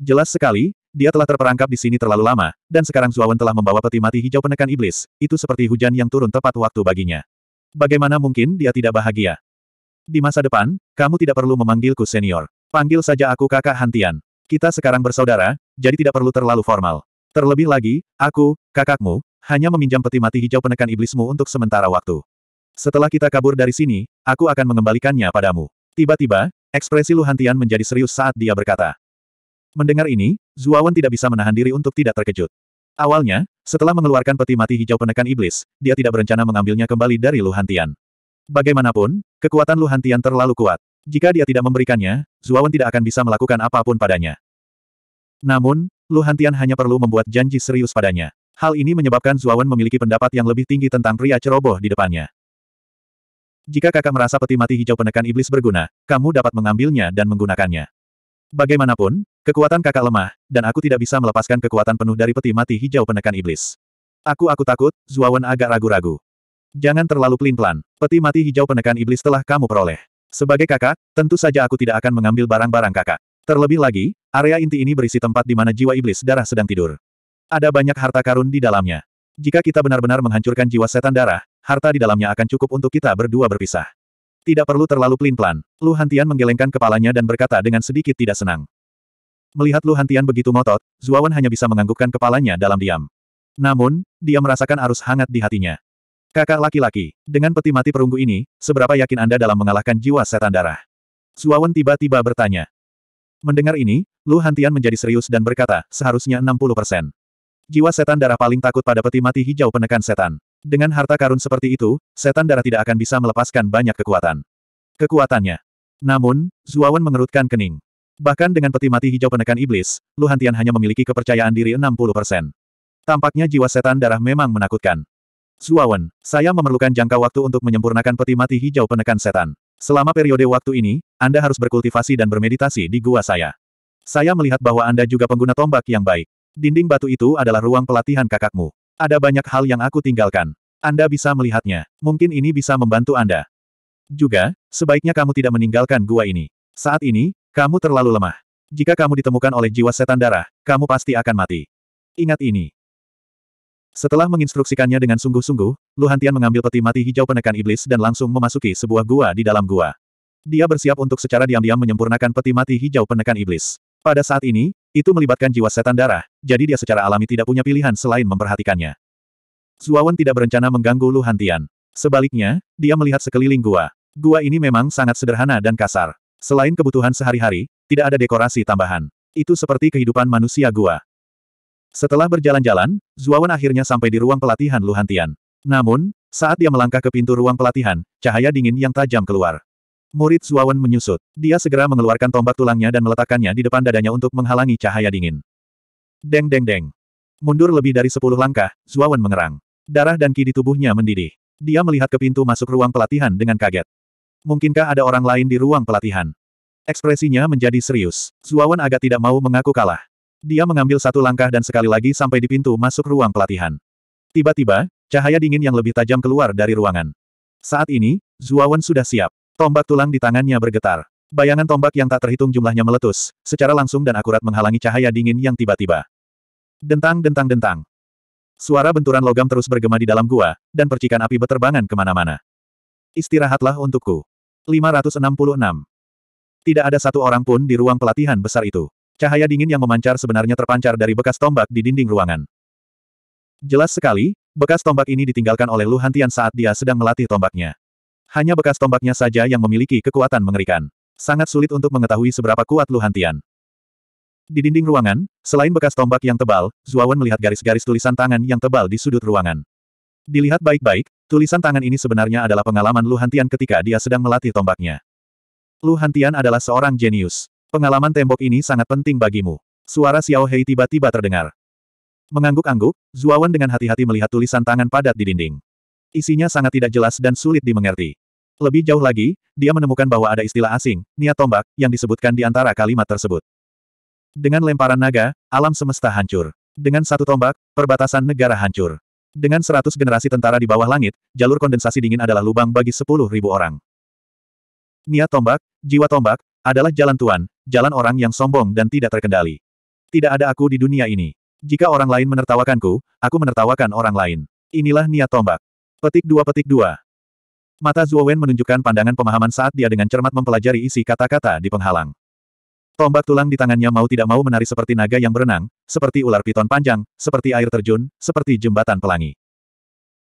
Jelas sekali, dia telah terperangkap di sini terlalu lama, dan sekarang Zuawan telah membawa peti mati hijau penekan iblis, itu seperti hujan yang turun tepat waktu baginya. Bagaimana mungkin dia tidak bahagia? Di masa depan, kamu tidak perlu memanggilku senior. Panggil saja aku kakak Hantian. Kita sekarang bersaudara, jadi tidak perlu terlalu formal. Terlebih lagi, aku, kakakmu, hanya meminjam peti mati hijau penekan iblismu untuk sementara waktu. Setelah kita kabur dari sini, aku akan mengembalikannya padamu. Tiba-tiba, ekspresi Luhantian menjadi serius saat dia berkata. Mendengar ini, Zuawan tidak bisa menahan diri untuk tidak terkejut. Awalnya, setelah mengeluarkan peti mati hijau penekan iblis, dia tidak berencana mengambilnya kembali dari Luhantian. Bagaimanapun, kekuatan Luhantian terlalu kuat. Jika dia tidak memberikannya, Zuawan tidak akan bisa melakukan apapun padanya. Namun, Luhantian hanya perlu membuat janji serius padanya. Hal ini menyebabkan Zuawan memiliki pendapat yang lebih tinggi tentang pria ceroboh di depannya. Jika kakak merasa peti mati hijau penekan iblis berguna, kamu dapat mengambilnya dan menggunakannya. Bagaimanapun, kekuatan kakak lemah, dan aku tidak bisa melepaskan kekuatan penuh dari peti mati hijau penekan iblis. Aku aku takut, Zuawan agak ragu-ragu. Jangan terlalu pelin-pelan, peti mati hijau penekan iblis telah kamu peroleh. Sebagai kakak, tentu saja aku tidak akan mengambil barang-barang kakak. Terlebih lagi, area inti ini berisi tempat di mana jiwa iblis darah sedang tidur. Ada banyak harta karun di dalamnya. Jika kita benar-benar menghancurkan jiwa setan darah, harta di dalamnya akan cukup untuk kita berdua berpisah. Tidak perlu terlalu pelin-pelan. Lu Hantian menggelengkan kepalanya dan berkata dengan sedikit tidak senang. Melihat Lu Hantian begitu ngotot, Zuawan hanya bisa menganggukkan kepalanya dalam diam. Namun, dia merasakan arus hangat di hatinya. Kakak laki-laki, dengan peti mati perunggu ini, seberapa yakin Anda dalam mengalahkan jiwa setan darah? Zuawan tiba-tiba bertanya. Mendengar ini, Lu Hantian menjadi serius dan berkata, seharusnya 60 persen. Jiwa setan darah paling takut pada peti mati hijau penekan setan. Dengan harta karun seperti itu, setan darah tidak akan bisa melepaskan banyak kekuatan. Kekuatannya. Namun, Zuawan mengerutkan kening. Bahkan dengan peti mati hijau penekan iblis, Luhantian hanya memiliki kepercayaan diri 60%. Tampaknya jiwa setan darah memang menakutkan. Zuawan, saya memerlukan jangka waktu untuk menyempurnakan peti mati hijau penekan setan. Selama periode waktu ini, Anda harus berkultivasi dan bermeditasi di gua saya. Saya melihat bahwa Anda juga pengguna tombak yang baik. Dinding batu itu adalah ruang pelatihan kakakmu. Ada banyak hal yang aku tinggalkan. Anda bisa melihatnya. Mungkin ini bisa membantu Anda. Juga, sebaiknya kamu tidak meninggalkan gua ini. Saat ini, kamu terlalu lemah. Jika kamu ditemukan oleh jiwa setan darah, kamu pasti akan mati. Ingat ini. Setelah menginstruksikannya dengan sungguh-sungguh, Luhantian mengambil peti mati hijau penekan iblis dan langsung memasuki sebuah gua di dalam gua. Dia bersiap untuk secara diam-diam menyempurnakan peti mati hijau penekan iblis. Pada saat ini, itu melibatkan jiwa setan darah, jadi dia secara alami tidak punya pilihan selain memperhatikannya. Zuawan tidak berencana mengganggu Lu Hantian. Sebaliknya, dia melihat sekeliling gua. Gua ini memang sangat sederhana dan kasar. Selain kebutuhan sehari-hari, tidak ada dekorasi tambahan. Itu seperti kehidupan manusia gua. Setelah berjalan-jalan, Zuawan akhirnya sampai di ruang pelatihan Lu Hantian. Namun, saat dia melangkah ke pintu ruang pelatihan, cahaya dingin yang tajam keluar. Murid Zuawan menyusut. Dia segera mengeluarkan tombak tulangnya dan meletakkannya di depan dadanya untuk menghalangi cahaya dingin. Deng deng deng. Mundur lebih dari sepuluh langkah, Zuawan mengerang. Darah dan ki di tubuhnya mendidih. Dia melihat ke pintu masuk ruang pelatihan dengan kaget. Mungkinkah ada orang lain di ruang pelatihan? Ekspresinya menjadi serius. Zuawan agak tidak mau mengaku kalah. Dia mengambil satu langkah dan sekali lagi sampai di pintu masuk ruang pelatihan. Tiba-tiba, cahaya dingin yang lebih tajam keluar dari ruangan. Saat ini, Zuawan sudah siap. Tombak tulang di tangannya bergetar. Bayangan tombak yang tak terhitung jumlahnya meletus, secara langsung dan akurat menghalangi cahaya dingin yang tiba-tiba. Dentang dentang dentang. Suara benturan logam terus bergema di dalam gua, dan percikan api beterbangan kemana-mana. Istirahatlah untukku. 566. Tidak ada satu orang pun di ruang pelatihan besar itu. Cahaya dingin yang memancar sebenarnya terpancar dari bekas tombak di dinding ruangan. Jelas sekali, bekas tombak ini ditinggalkan oleh Lu Hantian saat dia sedang melatih tombaknya. Hanya bekas tombaknya saja yang memiliki kekuatan mengerikan. Sangat sulit untuk mengetahui seberapa kuat Lu Hantian. Di dinding ruangan, selain bekas tombak yang tebal, Zuawan melihat garis-garis tulisan tangan yang tebal di sudut ruangan. Dilihat baik-baik, tulisan tangan ini sebenarnya adalah pengalaman Lu Hantian ketika dia sedang melatih tombaknya. Lu Hantian adalah seorang jenius. Pengalaman tembok ini sangat penting bagimu. Suara Xiao Hei tiba-tiba terdengar. Mengangguk-angguk, Zuawan dengan hati-hati melihat tulisan tangan padat di dinding. Isinya sangat tidak jelas dan sulit dimengerti. Lebih jauh lagi, dia menemukan bahwa ada istilah asing, niat tombak, yang disebutkan di antara kalimat tersebut. Dengan lemparan naga, alam semesta hancur. Dengan satu tombak, perbatasan negara hancur. Dengan seratus generasi tentara di bawah langit, jalur kondensasi dingin adalah lubang bagi sepuluh ribu orang. Niat tombak, jiwa tombak, adalah jalan tuan, jalan orang yang sombong dan tidak terkendali. Tidak ada aku di dunia ini. Jika orang lain menertawakanku, aku menertawakan orang lain. Inilah niat tombak. Petik dua petik dua. Mata Wen menunjukkan pandangan pemahaman saat dia dengan cermat mempelajari isi kata-kata di penghalang. Tombak tulang di tangannya mau tidak mau menari seperti naga yang berenang, seperti ular piton panjang, seperti air terjun, seperti jembatan pelangi.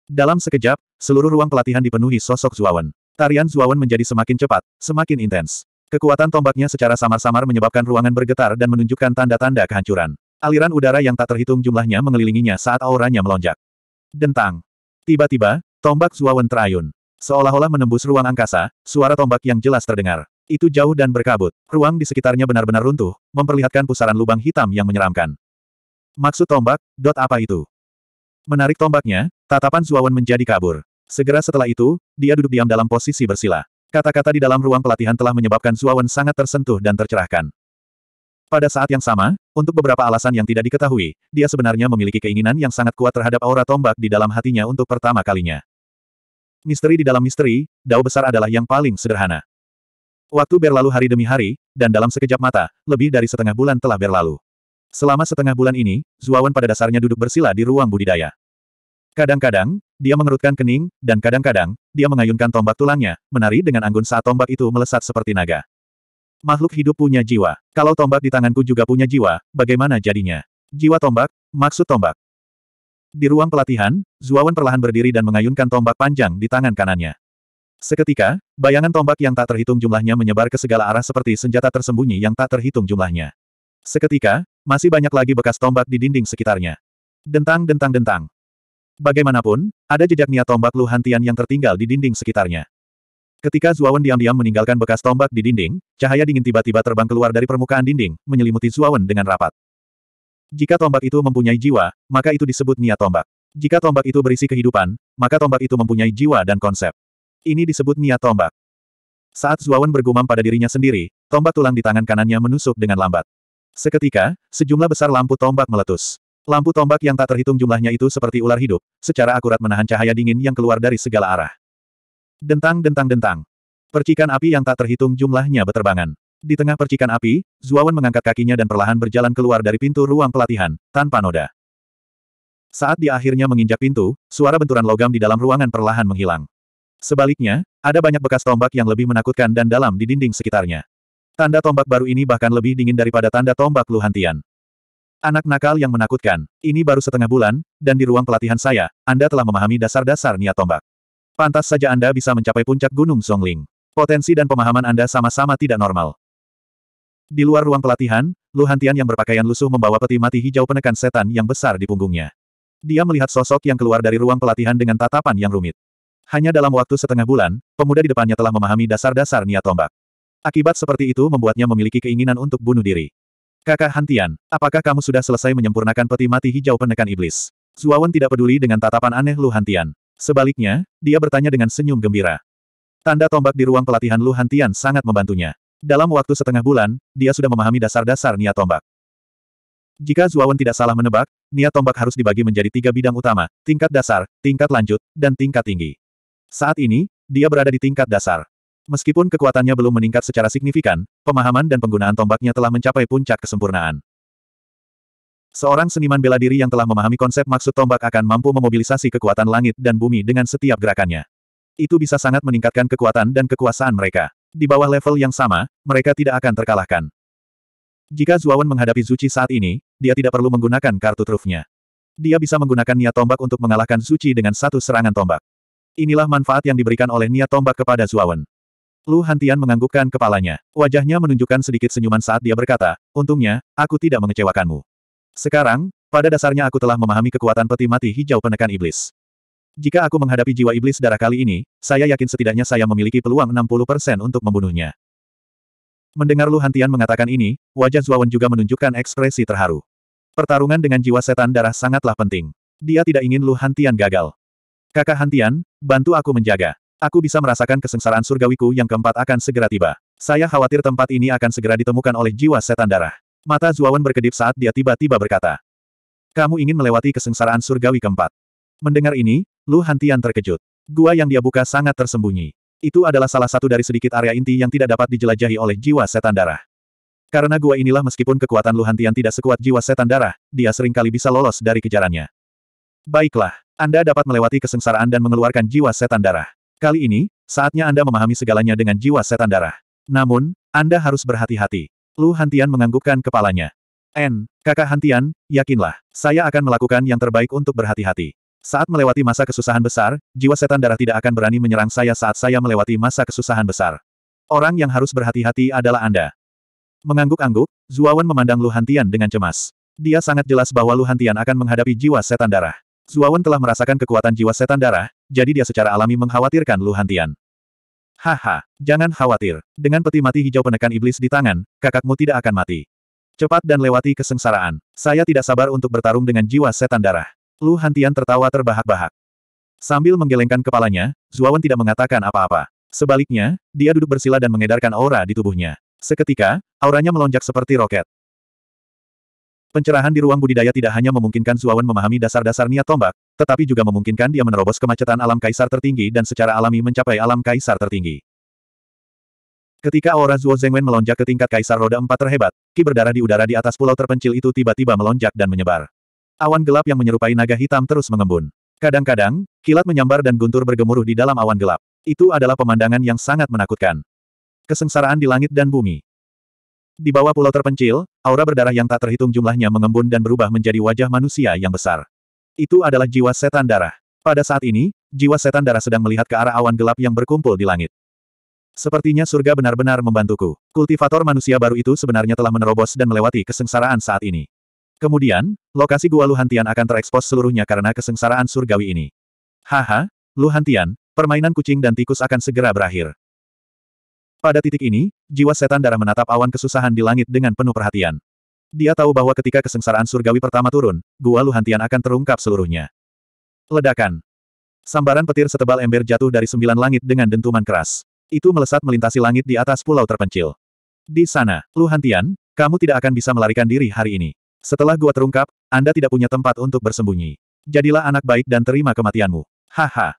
Dalam sekejap, seluruh ruang pelatihan dipenuhi sosok Wen. Tarian Wen menjadi semakin cepat, semakin intens. Kekuatan tombaknya secara samar-samar menyebabkan ruangan bergetar dan menunjukkan tanda-tanda kehancuran. Aliran udara yang tak terhitung jumlahnya mengelilinginya saat auranya melonjak. Dentang. Tiba-tiba, tombak Wen terayun. Seolah-olah menembus ruang angkasa, suara tombak yang jelas terdengar. Itu jauh dan berkabut. Ruang di sekitarnya benar-benar runtuh, memperlihatkan pusaran lubang hitam yang menyeramkan. Maksud tombak, dot apa itu? Menarik tombaknya, tatapan Zuawan menjadi kabur. Segera setelah itu, dia duduk diam dalam posisi bersila. Kata-kata di dalam ruang pelatihan telah menyebabkan Zuawan sangat tersentuh dan tercerahkan. Pada saat yang sama, untuk beberapa alasan yang tidak diketahui, dia sebenarnya memiliki keinginan yang sangat kuat terhadap aura tombak di dalam hatinya untuk pertama kalinya. Misteri di dalam misteri, dao besar adalah yang paling sederhana. Waktu berlalu hari demi hari, dan dalam sekejap mata, lebih dari setengah bulan telah berlalu. Selama setengah bulan ini, Zuawan pada dasarnya duduk bersila di ruang budidaya. Kadang-kadang, dia mengerutkan kening, dan kadang-kadang, dia mengayunkan tombak tulangnya, menari dengan anggun saat tombak itu melesat seperti naga. Makhluk hidup punya jiwa. Kalau tombak di tanganku juga punya jiwa, bagaimana jadinya? Jiwa tombak, maksud tombak. Di ruang pelatihan, Zuawan perlahan berdiri dan mengayunkan tombak panjang di tangan kanannya. Seketika, bayangan tombak yang tak terhitung jumlahnya menyebar ke segala arah seperti senjata tersembunyi yang tak terhitung jumlahnya. Seketika, masih banyak lagi bekas tombak di dinding sekitarnya. Dentang dentang dentang. Bagaimanapun, ada jejak niat tombak Lu Hantian yang tertinggal di dinding sekitarnya. Ketika Zuawan diam-diam meninggalkan bekas tombak di dinding, cahaya dingin tiba-tiba terbang keluar dari permukaan dinding, menyelimuti Zuawan dengan rapat. Jika tombak itu mempunyai jiwa, maka itu disebut niat tombak. Jika tombak itu berisi kehidupan, maka tombak itu mempunyai jiwa dan konsep. Ini disebut niat tombak. Saat Zuawan bergumam pada dirinya sendiri, tombak tulang di tangan kanannya menusuk dengan lambat. Seketika, sejumlah besar lampu tombak meletus. Lampu tombak yang tak terhitung jumlahnya itu seperti ular hidup, secara akurat menahan cahaya dingin yang keluar dari segala arah. Dentang-dentang-dentang. Percikan api yang tak terhitung jumlahnya beterbangan. Di tengah percikan api, Zuawan mengangkat kakinya dan perlahan berjalan keluar dari pintu ruang pelatihan, tanpa noda. Saat dia akhirnya menginjak pintu, suara benturan logam di dalam ruangan perlahan menghilang. Sebaliknya, ada banyak bekas tombak yang lebih menakutkan dan dalam di dinding sekitarnya. Tanda tombak baru ini bahkan lebih dingin daripada tanda tombak Luhantian. Anak nakal yang menakutkan, ini baru setengah bulan, dan di ruang pelatihan saya, Anda telah memahami dasar-dasar niat tombak. Pantas saja Anda bisa mencapai puncak Gunung Songling. Potensi dan pemahaman Anda sama-sama tidak normal. Di luar ruang pelatihan, Lu Hantian yang berpakaian lusuh membawa peti mati hijau penekan setan yang besar di punggungnya. Dia melihat sosok yang keluar dari ruang pelatihan dengan tatapan yang rumit. Hanya dalam waktu setengah bulan, pemuda di depannya telah memahami dasar-dasar niat tombak. Akibat seperti itu membuatnya memiliki keinginan untuk bunuh diri. Kakak Hantian, apakah kamu sudah selesai menyempurnakan peti mati hijau penekan iblis? Zuawan tidak peduli dengan tatapan aneh Lu Hantian. Sebaliknya, dia bertanya dengan senyum gembira. Tanda tombak di ruang pelatihan Lu Hantian sangat membantunya. Dalam waktu setengah bulan, dia sudah memahami dasar-dasar niat tombak. Jika Zuawan tidak salah menebak, niat tombak harus dibagi menjadi tiga bidang utama, tingkat dasar, tingkat lanjut, dan tingkat tinggi. Saat ini, dia berada di tingkat dasar. Meskipun kekuatannya belum meningkat secara signifikan, pemahaman dan penggunaan tombaknya telah mencapai puncak kesempurnaan. Seorang seniman bela diri yang telah memahami konsep maksud tombak akan mampu memobilisasi kekuatan langit dan bumi dengan setiap gerakannya. Itu bisa sangat meningkatkan kekuatan dan kekuasaan mereka di bawah level yang sama, mereka tidak akan terkalahkan. Jika Zuawan menghadapi Zuci saat ini, dia tidak perlu menggunakan kartu trufnya. Dia bisa menggunakan niat tombak untuk mengalahkan Zuci dengan satu serangan tombak. Inilah manfaat yang diberikan oleh niat tombak kepada Zuawan. Lu Hantian menganggukkan kepalanya. Wajahnya menunjukkan sedikit senyuman saat dia berkata, untungnya, aku tidak mengecewakanmu. Sekarang, pada dasarnya aku telah memahami kekuatan peti mati hijau penekan iblis. Jika aku menghadapi jiwa iblis darah kali ini, saya yakin setidaknya saya memiliki peluang 60% untuk membunuhnya. Mendengar Lu Hantian mengatakan ini, wajah Zuawan juga menunjukkan ekspresi terharu. Pertarungan dengan jiwa setan darah sangatlah penting. Dia tidak ingin Lu Hantian gagal. Kakak Hantian, bantu aku menjaga. Aku bisa merasakan kesengsaraan surgawiku yang keempat akan segera tiba. Saya khawatir tempat ini akan segera ditemukan oleh jiwa setan darah. Mata Zuawan berkedip saat dia tiba-tiba berkata. Kamu ingin melewati kesengsaraan surgawi keempat. Mendengar ini, Lu Hantian terkejut. Gua yang dia buka sangat tersembunyi. Itu adalah salah satu dari sedikit area inti yang tidak dapat dijelajahi oleh jiwa setan darah. Karena gua inilah meskipun kekuatan Lu Hantian tidak sekuat jiwa setan darah, dia seringkali bisa lolos dari kejarannya. Baiklah, Anda dapat melewati kesengsaraan dan mengeluarkan jiwa setan darah. Kali ini, saatnya Anda memahami segalanya dengan jiwa setan darah. Namun, Anda harus berhati-hati. Lu Hantian menganggukkan kepalanya. N, kakak Hantian, yakinlah, saya akan melakukan yang terbaik untuk berhati-hati. Saat melewati masa kesusahan besar, jiwa setan darah tidak akan berani menyerang saya saat saya melewati masa kesusahan besar. Orang yang harus berhati-hati adalah Anda. Mengangguk-angguk, Zuawan memandang Lu Hantian dengan cemas. Dia sangat jelas bahwa Lu Hantian akan menghadapi jiwa setan darah. Zuawan telah merasakan kekuatan jiwa setan darah, jadi dia secara alami mengkhawatirkan Lu Hantian. Haha, jangan khawatir. Dengan peti mati hijau penekan iblis di tangan, kakakmu tidak akan mati. Cepat dan lewati kesengsaraan. Saya tidak sabar untuk bertarung dengan jiwa setan darah. Lu Hantian tertawa terbahak-bahak. Sambil menggelengkan kepalanya, Zuawan tidak mengatakan apa-apa. Sebaliknya, dia duduk bersila dan mengedarkan aura di tubuhnya. Seketika, auranya melonjak seperti roket. Pencerahan di ruang budidaya tidak hanya memungkinkan Zuawan memahami dasar-dasar niat tombak, tetapi juga memungkinkan dia menerobos kemacetan alam kaisar tertinggi dan secara alami mencapai alam kaisar tertinggi. Ketika aura Zuo Zengwen melonjak ke tingkat kaisar roda empat terhebat, ki berdarah di udara di atas pulau terpencil itu tiba-tiba melonjak dan menyebar. Awan gelap yang menyerupai naga hitam terus mengembun. Kadang-kadang, kilat menyambar dan guntur bergemuruh di dalam awan gelap. Itu adalah pemandangan yang sangat menakutkan. Kesengsaraan di langit dan bumi. Di bawah pulau terpencil, aura berdarah yang tak terhitung jumlahnya mengembun dan berubah menjadi wajah manusia yang besar. Itu adalah jiwa setan darah. Pada saat ini, jiwa setan darah sedang melihat ke arah awan gelap yang berkumpul di langit. Sepertinya surga benar-benar membantuku. Kultivator manusia baru itu sebenarnya telah menerobos dan melewati kesengsaraan saat ini. Kemudian, lokasi gua Luhantian akan terekspos seluruhnya karena kesengsaraan surgawi ini. Haha, Luhantian, permainan kucing dan tikus akan segera berakhir. Pada titik ini, jiwa setan darah menatap awan kesusahan di langit dengan penuh perhatian. Dia tahu bahwa ketika kesengsaraan surgawi pertama turun, gua Luhantian akan terungkap seluruhnya. Ledakan. Sambaran petir setebal ember jatuh dari sembilan langit dengan dentuman keras. Itu melesat melintasi langit di atas pulau terpencil. Di sana, Luhantian, kamu tidak akan bisa melarikan diri hari ini. Setelah gua terungkap, Anda tidak punya tempat untuk bersembunyi. Jadilah anak baik dan terima kematianmu. Haha.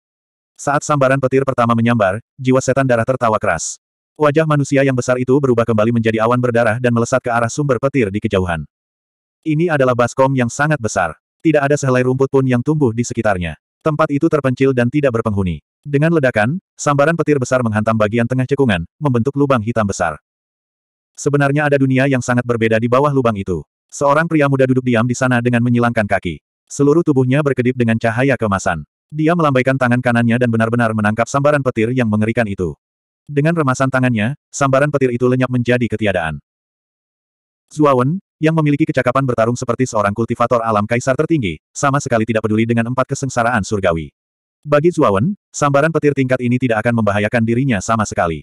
Saat sambaran petir pertama menyambar, jiwa setan darah tertawa keras. Wajah manusia yang besar itu berubah kembali menjadi awan berdarah dan melesat ke arah sumber petir di kejauhan. Ini adalah baskom yang sangat besar. Tidak ada sehelai rumput pun yang tumbuh di sekitarnya. Tempat itu terpencil dan tidak berpenghuni. Dengan ledakan, sambaran petir besar menghantam bagian tengah cekungan, membentuk lubang hitam besar. Sebenarnya ada dunia yang sangat berbeda di bawah lubang itu. Seorang pria muda duduk diam di sana dengan menyilangkan kaki. Seluruh tubuhnya berkedip dengan cahaya kemasan. Dia melambaikan tangan kanannya dan benar-benar menangkap sambaran petir yang mengerikan itu. Dengan remasan tangannya, sambaran petir itu lenyap menjadi ketiadaan. Zuawan, yang memiliki kecakapan bertarung seperti seorang kultivator alam kaisar tertinggi, sama sekali tidak peduli dengan empat kesengsaraan surgawi. Bagi Zuawan, sambaran petir tingkat ini tidak akan membahayakan dirinya sama sekali.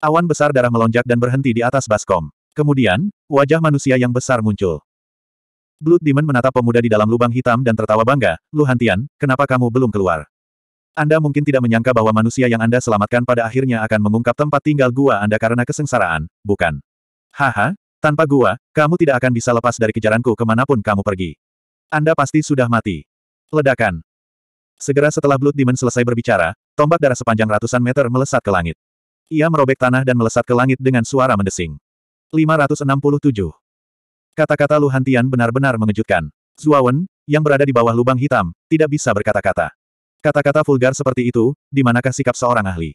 Awan besar darah melonjak dan berhenti di atas baskom. Kemudian, wajah manusia yang besar muncul. Blood Demon menatap pemuda di dalam lubang hitam dan tertawa bangga, Lu Hantian, kenapa kamu belum keluar? Anda mungkin tidak menyangka bahwa manusia yang Anda selamatkan pada akhirnya akan mengungkap tempat tinggal gua Anda karena kesengsaraan, bukan? Haha, tanpa gua, kamu tidak akan bisa lepas dari kejaranku kemanapun kamu pergi. Anda pasti sudah mati. Ledakan. Segera setelah Blood Demon selesai berbicara, tombak darah sepanjang ratusan meter melesat ke langit. Ia merobek tanah dan melesat ke langit dengan suara mendesing. 567. Kata-kata Lu Hantian benar-benar mengejutkan. Zuawan, yang berada di bawah lubang hitam, tidak bisa berkata-kata. Kata-kata vulgar seperti itu, di manakah sikap seorang ahli?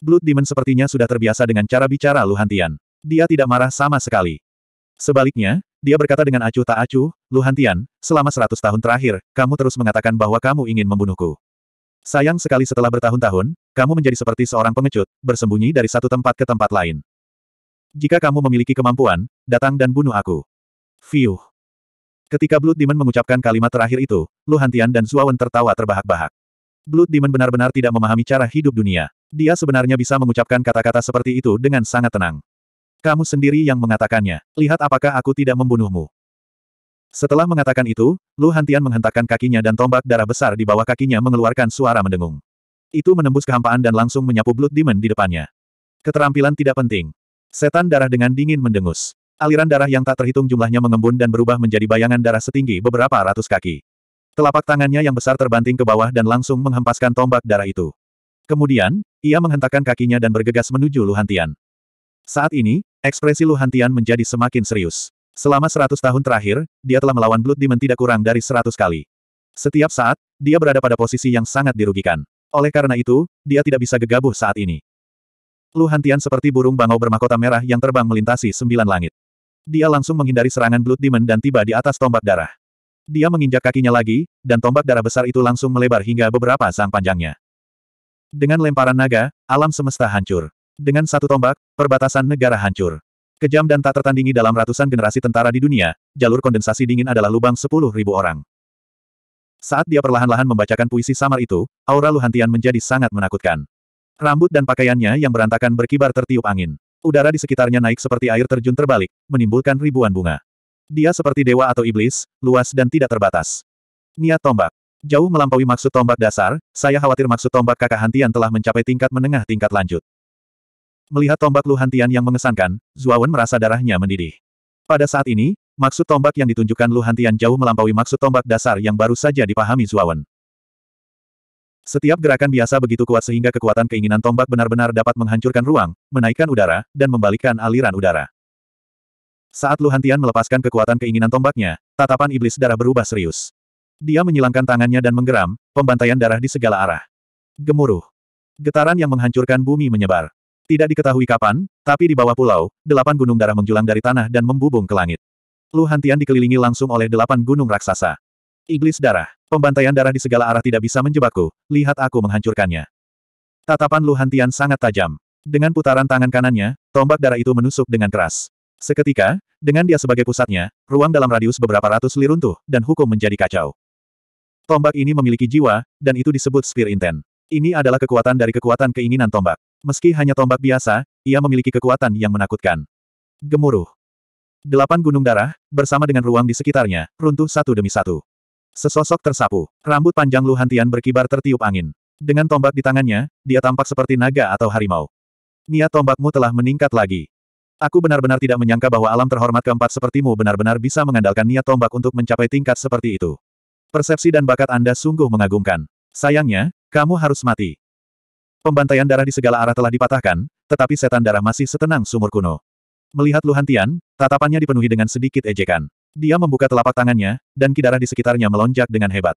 Blood Demon sepertinya sudah terbiasa dengan cara bicara Lu Hantian. Dia tidak marah sama sekali. Sebaliknya, dia berkata dengan acuh tak acuh, Lu Hantian, selama seratus tahun terakhir, kamu terus mengatakan bahwa kamu ingin membunuhku. Sayang sekali setelah bertahun-tahun, kamu menjadi seperti seorang pengecut, bersembunyi dari satu tempat ke tempat lain. Jika kamu memiliki kemampuan, datang dan bunuh aku. Fiuh. Ketika Blood Demon mengucapkan kalimat terakhir itu, Lu Hantian dan Zuawan tertawa terbahak-bahak. Blood Demon benar-benar tidak memahami cara hidup dunia. Dia sebenarnya bisa mengucapkan kata-kata seperti itu dengan sangat tenang. Kamu sendiri yang mengatakannya. Lihat apakah aku tidak membunuhmu. Setelah mengatakan itu, Lu Hantian menghentakkan kakinya dan tombak darah besar di bawah kakinya mengeluarkan suara mendengung. Itu menembus kehampaan dan langsung menyapu Blood Demon di depannya. Keterampilan tidak penting. Setan darah dengan dingin mendengus. Aliran darah yang tak terhitung jumlahnya mengembun dan berubah menjadi bayangan darah setinggi beberapa ratus kaki. Telapak tangannya yang besar terbanting ke bawah dan langsung menghempaskan tombak darah itu. Kemudian, ia menghentakkan kakinya dan bergegas menuju Luhantian. Saat ini, ekspresi Luhantian menjadi semakin serius. Selama seratus tahun terakhir, dia telah melawan Blood Demon tidak kurang dari seratus kali. Setiap saat, dia berada pada posisi yang sangat dirugikan. Oleh karena itu, dia tidak bisa gegabah saat ini. Lu Hantian seperti burung bangau bermahkota merah yang terbang melintasi sembilan langit. Dia langsung menghindari serangan Blood Demon dan tiba di atas tombak darah. Dia menginjak kakinya lagi, dan tombak darah besar itu langsung melebar hingga beberapa sang panjangnya. Dengan lemparan naga, alam semesta hancur. Dengan satu tombak, perbatasan negara hancur. Kejam dan tak tertandingi dalam ratusan generasi tentara di dunia, jalur kondensasi dingin adalah lubang sepuluh ribu orang. Saat dia perlahan-lahan membacakan puisi samar itu, aura Luhantian menjadi sangat menakutkan. Rambut dan pakaiannya yang berantakan berkibar tertiup angin. Udara di sekitarnya naik seperti air terjun terbalik, menimbulkan ribuan bunga. Dia seperti dewa atau iblis, luas dan tidak terbatas. Niat tombak. Jauh melampaui maksud tombak dasar, saya khawatir maksud tombak kakak Hantian telah mencapai tingkat menengah tingkat lanjut. Melihat tombak Lu Hantian yang mengesankan, Zuawan merasa darahnya mendidih. Pada saat ini, maksud tombak yang ditunjukkan Lu Hantian jauh melampaui maksud tombak dasar yang baru saja dipahami Zuawan. Setiap gerakan biasa begitu kuat sehingga kekuatan keinginan tombak benar-benar dapat menghancurkan ruang, menaikkan udara, dan membalikkan aliran udara. Saat Luhantian melepaskan kekuatan keinginan tombaknya, tatapan iblis darah berubah serius. Dia menyilangkan tangannya dan menggeram, pembantaian darah di segala arah. Gemuruh. Getaran yang menghancurkan bumi menyebar. Tidak diketahui kapan, tapi di bawah pulau, delapan gunung darah menjulang dari tanah dan membubung ke langit. Luhantian dikelilingi langsung oleh delapan gunung raksasa. Iblis darah. Pembantaian darah di segala arah tidak bisa menjebakku, lihat aku menghancurkannya. Tatapan Lu Hantian sangat tajam. Dengan putaran tangan kanannya, tombak darah itu menusuk dengan keras. Seketika, dengan dia sebagai pusatnya, ruang dalam radius beberapa ratus li runtuh, dan hukum menjadi kacau. Tombak ini memiliki jiwa, dan itu disebut Spear Intent. Ini adalah kekuatan dari kekuatan keinginan tombak. Meski hanya tombak biasa, ia memiliki kekuatan yang menakutkan. Gemuruh. Delapan gunung darah, bersama dengan ruang di sekitarnya, runtuh satu demi satu. Sesosok tersapu. Rambut panjang Luhantian berkibar tertiup angin. Dengan tombak di tangannya, dia tampak seperti naga atau harimau. Niat tombakmu telah meningkat lagi. Aku benar-benar tidak menyangka bahwa alam terhormat keempat sepertimu benar-benar bisa mengandalkan niat tombak untuk mencapai tingkat seperti itu. Persepsi dan bakat Anda sungguh mengagumkan. Sayangnya, kamu harus mati. Pembantaian darah di segala arah telah dipatahkan, tetapi setan darah masih setenang sumur kuno. Melihat Luhantian, tatapannya dipenuhi dengan sedikit ejekan. Dia membuka telapak tangannya, dan kidara di sekitarnya melonjak dengan hebat.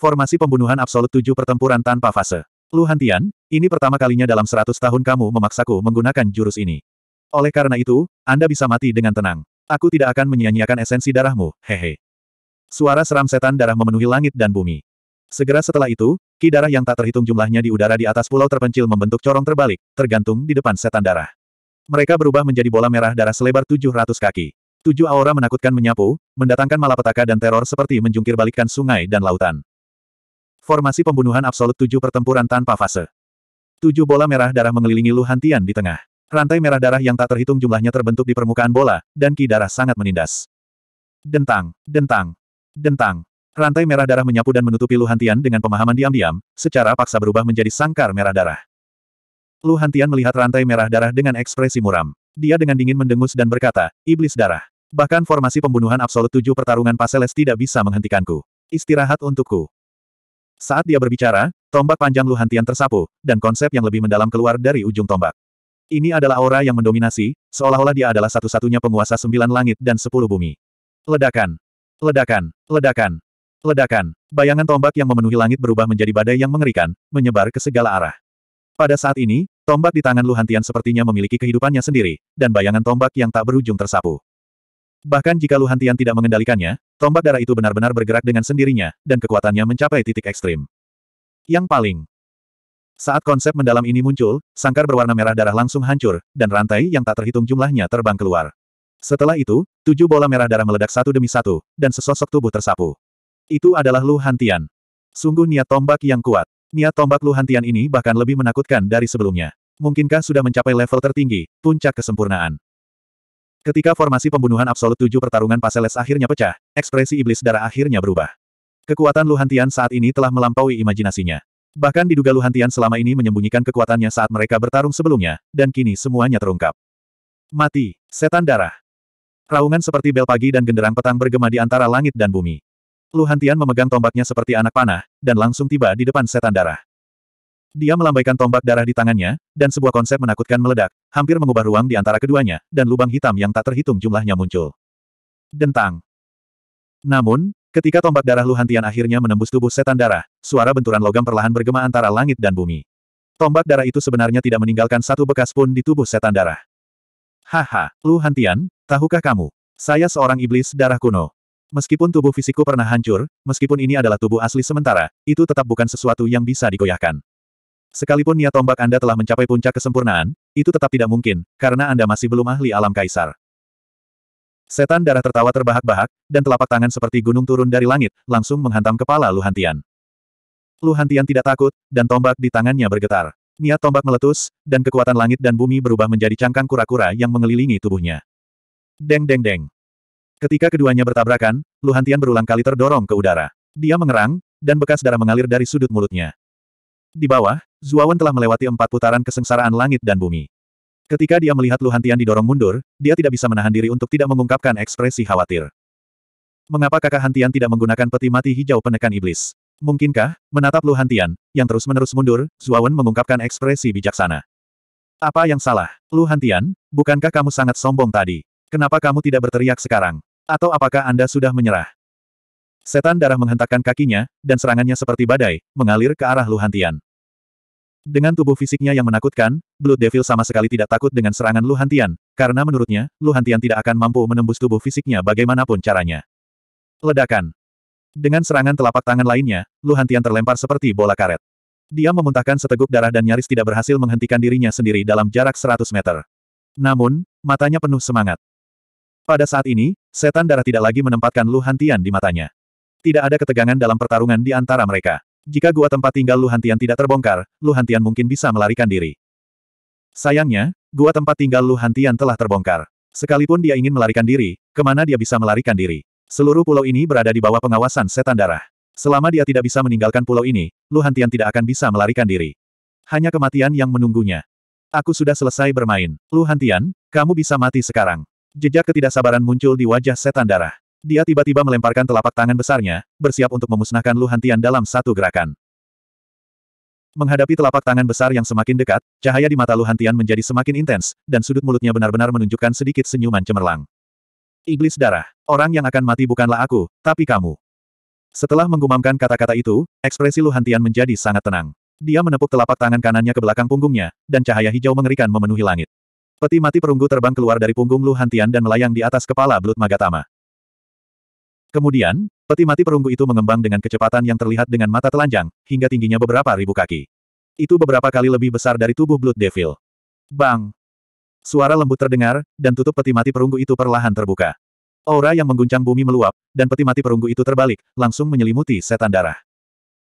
Formasi pembunuhan absolut tujuh pertempuran tanpa fase. Lu Hantian, ini pertama kalinya dalam seratus tahun kamu memaksaku menggunakan jurus ini. Oleh karena itu, Anda bisa mati dengan tenang. Aku tidak akan menyia-nyiakan esensi darahmu, hehe. Suara seram setan darah memenuhi langit dan bumi. Segera setelah itu, ki yang tak terhitung jumlahnya di udara di atas pulau terpencil membentuk corong terbalik, tergantung di depan setan darah. Mereka berubah menjadi bola merah darah selebar 700 kaki. Tujuh aura menakutkan menyapu, mendatangkan malapetaka dan teror seperti menjungkir balikkan sungai dan lautan. Formasi pembunuhan absolut tujuh pertempuran tanpa fase. Tujuh bola merah darah mengelilingi Luhantian di tengah. Rantai merah darah yang tak terhitung jumlahnya terbentuk di permukaan bola, dan ki darah sangat menindas. Dentang, dentang, dentang. Rantai merah darah menyapu dan menutupi Luhantian dengan pemahaman diam-diam, secara paksa berubah menjadi sangkar merah darah. Luhantian melihat rantai merah darah dengan ekspresi muram. Dia dengan dingin mendengus dan berkata, Iblis darah. Bahkan formasi pembunuhan absolut tujuh pertarungan Paseles tidak bisa menghentikanku. Istirahat untukku. Saat dia berbicara, tombak panjang Luhantian tersapu, dan konsep yang lebih mendalam keluar dari ujung tombak. Ini adalah aura yang mendominasi, seolah-olah dia adalah satu-satunya penguasa sembilan langit dan sepuluh bumi. Ledakan. Ledakan. Ledakan. Ledakan. Bayangan tombak yang memenuhi langit berubah menjadi badai yang mengerikan, menyebar ke segala arah. Pada saat ini, Tombak di tangan Luhantian sepertinya memiliki kehidupannya sendiri, dan bayangan tombak yang tak berujung tersapu. Bahkan jika Luhantian tidak mengendalikannya, tombak darah itu benar-benar bergerak dengan sendirinya, dan kekuatannya mencapai titik ekstrim. Yang paling saat konsep mendalam ini muncul, sangkar berwarna merah darah langsung hancur, dan rantai yang tak terhitung jumlahnya terbang keluar. Setelah itu, tujuh bola merah darah meledak satu demi satu, dan sesosok tubuh tersapu. Itu adalah Lu Hantian. Sungguh niat tombak yang kuat. Niat tombak Lu Hantian ini bahkan lebih menakutkan dari sebelumnya. Mungkinkah sudah mencapai level tertinggi, puncak kesempurnaan? Ketika formasi pembunuhan absolut tujuh pertarungan Paseles akhirnya pecah, ekspresi iblis darah akhirnya berubah. Kekuatan Luhantian saat ini telah melampaui imajinasinya. Bahkan diduga Luhantian selama ini menyembunyikan kekuatannya saat mereka bertarung sebelumnya, dan kini semuanya terungkap. Mati, setan darah. Raungan seperti bel pagi dan genderang petang bergema di antara langit dan bumi. Luhantian memegang tombaknya seperti anak panah, dan langsung tiba di depan setan darah. Dia melambaikan tombak darah di tangannya, dan sebuah konsep menakutkan meledak, hampir mengubah ruang di antara keduanya, dan lubang hitam yang tak terhitung jumlahnya muncul. Dentang. Namun, ketika tombak darah Luhantian akhirnya menembus tubuh setan darah, suara benturan logam perlahan bergema antara langit dan bumi. Tombak darah itu sebenarnya tidak meninggalkan satu bekas pun di tubuh setan darah. Haha, Luhantian, tahukah kamu? Saya seorang iblis darah kuno. Meskipun tubuh fisikku pernah hancur, meskipun ini adalah tubuh asli sementara, itu tetap bukan sesuatu yang bisa digoyahkan. Sekalipun niat tombak Anda telah mencapai puncak kesempurnaan, itu tetap tidak mungkin, karena Anda masih belum ahli alam kaisar. Setan darah tertawa terbahak-bahak, dan telapak tangan seperti gunung turun dari langit, langsung menghantam kepala Luhantian. Luhantian tidak takut, dan tombak di tangannya bergetar. Niat tombak meletus, dan kekuatan langit dan bumi berubah menjadi cangkang kura-kura yang mengelilingi tubuhnya. Deng deng deng. Ketika keduanya bertabrakan, Luhantian berulang kali terdorong ke udara. Dia mengerang, dan bekas darah mengalir dari sudut mulutnya. Di bawah, Zuawan telah melewati empat putaran kesengsaraan langit dan bumi. Ketika dia melihat Luhantian didorong mundur, dia tidak bisa menahan diri untuk tidak mengungkapkan ekspresi khawatir. Mengapa kakak Hantian tidak menggunakan peti mati hijau penekan iblis? Mungkinkah, menatap Luhantian, yang terus-menerus mundur, Zuawan mengungkapkan ekspresi bijaksana. Apa yang salah? Luhantian? bukankah kamu sangat sombong tadi? Kenapa kamu tidak berteriak sekarang? Atau apakah Anda sudah menyerah? Setan darah menghentakkan kakinya, dan serangannya seperti badai, mengalir ke arah Luhantian. Dengan tubuh fisiknya yang menakutkan, Blood Devil sama sekali tidak takut dengan serangan Lu Hantian, karena menurutnya, Lu Hantian tidak akan mampu menembus tubuh fisiknya bagaimanapun caranya. Ledakan. Dengan serangan telapak tangan lainnya, Lu Hantian terlempar seperti bola karet. Dia memuntahkan seteguk darah dan nyaris tidak berhasil menghentikan dirinya sendiri dalam jarak 100 meter. Namun, matanya penuh semangat. Pada saat ini, setan darah tidak lagi menempatkan Lu Hantian di matanya. Tidak ada ketegangan dalam pertarungan di antara mereka. Jika gua tempat tinggal Luhantian tidak terbongkar, Luhantian mungkin bisa melarikan diri. Sayangnya, gua tempat tinggal Luhantian telah terbongkar. Sekalipun dia ingin melarikan diri, kemana dia bisa melarikan diri? Seluruh pulau ini berada di bawah pengawasan setan darah. Selama dia tidak bisa meninggalkan pulau ini, Luhantian tidak akan bisa melarikan diri. Hanya kematian yang menunggunya. Aku sudah selesai bermain. Luhantian, kamu bisa mati sekarang. Jejak ketidaksabaran muncul di wajah setan darah. Dia tiba-tiba melemparkan telapak tangan besarnya, bersiap untuk memusnahkan Lu Hantian dalam satu gerakan. Menghadapi telapak tangan besar yang semakin dekat, cahaya di mata Lu Hantian menjadi semakin intens, dan sudut mulutnya benar-benar menunjukkan sedikit senyuman cemerlang. Iblis darah, orang yang akan mati bukanlah aku, tapi kamu. Setelah menggumamkan kata-kata itu, ekspresi Lu Hantian menjadi sangat tenang. Dia menepuk telapak tangan kanannya ke belakang punggungnya, dan cahaya hijau mengerikan memenuhi langit. Peti mati perunggu terbang keluar dari punggung Lu Hantian dan melayang di atas kepala Blood Magatama. Kemudian, peti mati perunggu itu mengembang dengan kecepatan yang terlihat dengan mata telanjang, hingga tingginya beberapa ribu kaki. Itu beberapa kali lebih besar dari tubuh Blood Devil. Bang! Suara lembut terdengar, dan tutup peti mati perunggu itu perlahan terbuka. Aura yang mengguncang bumi meluap, dan peti mati perunggu itu terbalik, langsung menyelimuti setan darah.